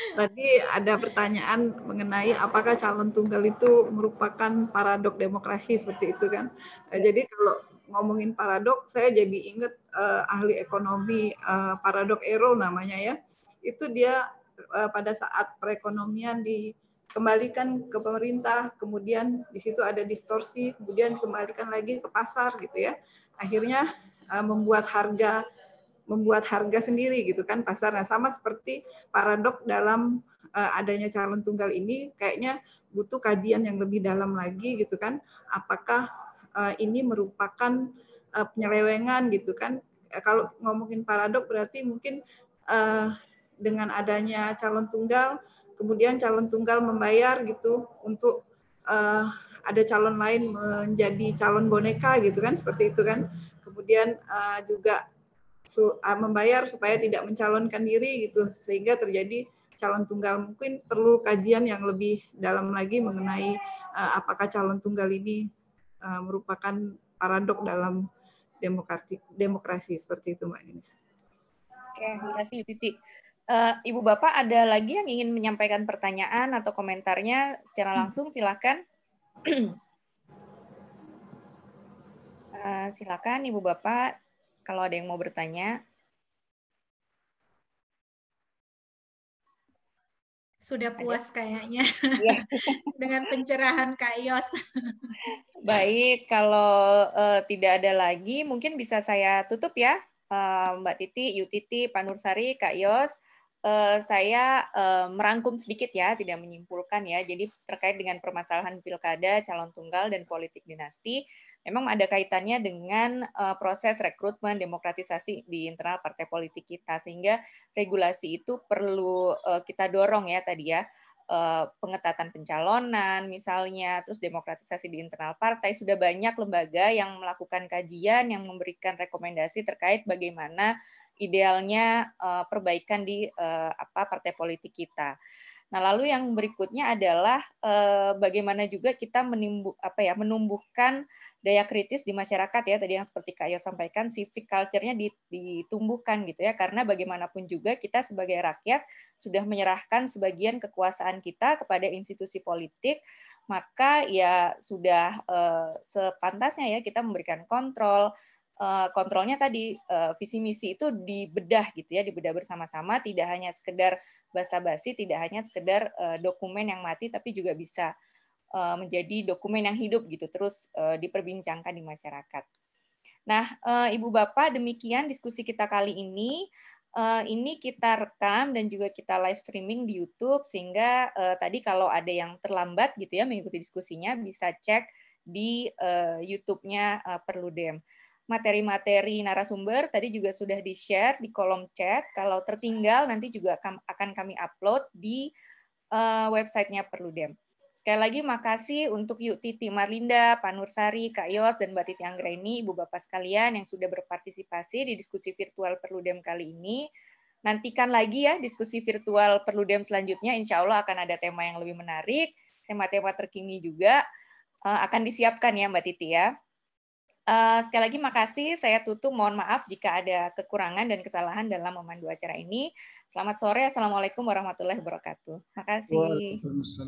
Tadi ada pertanyaan mengenai apakah calon tunggal itu merupakan paradok demokrasi seperti itu kan. Eh, jadi kalau ngomongin paradok, saya jadi ingat eh, ahli ekonomi eh, paradok Ero namanya ya. Itu dia eh, pada saat perekonomian dikembalikan ke pemerintah, kemudian di situ ada distorsi, kemudian dikembalikan lagi ke pasar gitu ya. Akhirnya eh, membuat harga membuat harga sendiri gitu kan pasarnya sama seperti paradok dalam uh, adanya calon tunggal ini kayaknya butuh kajian yang lebih dalam lagi gitu kan. Apakah uh, ini merupakan uh, penyelewengan gitu kan? Kalau ngomongin paradok berarti mungkin uh, dengan adanya calon tunggal, kemudian calon tunggal membayar gitu untuk uh, ada calon lain menjadi calon boneka gitu kan seperti itu kan kemudian uh, juga su ah, membayar supaya tidak mencalonkan diri gitu sehingga terjadi calon tunggal mungkin perlu kajian yang lebih dalam lagi mengenai uh, apakah calon tunggal ini uh, merupakan paradok dalam demokrasi demokrasi seperti itu Mbak Ines. Oke, terima kasih Titi. Uh, Ibu Bapak ada lagi yang ingin menyampaikan pertanyaan atau komentarnya secara langsung silakan. uh, *clears throat* silakan Ibu Bapak kalau ada yang mau bertanya. Sudah puas ada? kayaknya ya. *laughs* dengan pencerahan Kak Yos. *laughs* Baik, kalau uh, tidak ada lagi mungkin bisa saya tutup ya. Uh, Mbak Titi, Yu Titi, Panursari, Kak Yos. Uh, eh, saya uh, merangkum sedikit ya, tidak menyimpulkan ya. Jadi terkait dengan permasalahan pilkada, calon tunggal, dan politik dinasti, memang ada kaitannya dengan uh, proses rekrutmen demokratisasi di internal partai politik kita sehingga regulasi itu perlu uh, kita dorong ya tadi ya uh, pengetatan pencalonan misalnya terus demokratisasi di internal partai sudah banyak lembaga yang melakukan kajian yang memberikan rekomendasi terkait bagaimana idealnya uh, perbaikan di uh, apa partai politik kita. Nah, lalu yang berikutnya adalah eh, bagaimana juga kita menimbu, apa ya, menumbuhkan daya kritis di masyarakat ya tadi yang seperti Kak Ayo sampaikan civic culture-nya ditumbuhkan gitu ya karena bagaimanapun juga kita sebagai rakyat sudah menyerahkan sebagian kekuasaan kita kepada institusi politik maka ya sudah eh, sepantasnya ya kita memberikan kontrol eh, kontrolnya tadi eh, visi misi itu dibedah gitu ya dibedah bersama-sama tidak hanya sekedar basa-basi tidak hanya sekedar uh, dokumen yang mati tapi juga bisa uh, menjadi dokumen yang hidup gitu terus uh, diperbincangkan di masyarakat. Nah, uh, Ibu Bapak demikian diskusi kita kali ini. Uh, ini kita rekam dan juga kita live streaming di YouTube sehingga uh, tadi kalau ada yang terlambat gitu ya mengikuti diskusinya bisa cek di uh, YouTube-nya uh, Perludem materi-materi narasumber tadi juga sudah di-share di kolom chat. Kalau tertinggal nanti juga akan kami upload di uh, websitenya Perludem. Sekali lagi makasih untuk Yuk Titi Marlinda, Pak Nursari, Kak Yos, dan Mbak Titi Anggraini, Ibu Bapak sekalian yang sudah berpartisipasi di diskusi virtual Perludem kali ini. Nantikan lagi ya diskusi virtual Perludem selanjutnya, insya Allah akan ada tema yang lebih menarik, tema-tema terkini juga uh, akan disiapkan ya Mbak Titi ya. Uh, sekali lagi makasih, saya tutup. Mohon maaf jika ada kekurangan dan kesalahan dalam memandu acara ini. Selamat sore, Assalamualaikum warahmatullahi wabarakatuh. Makasih.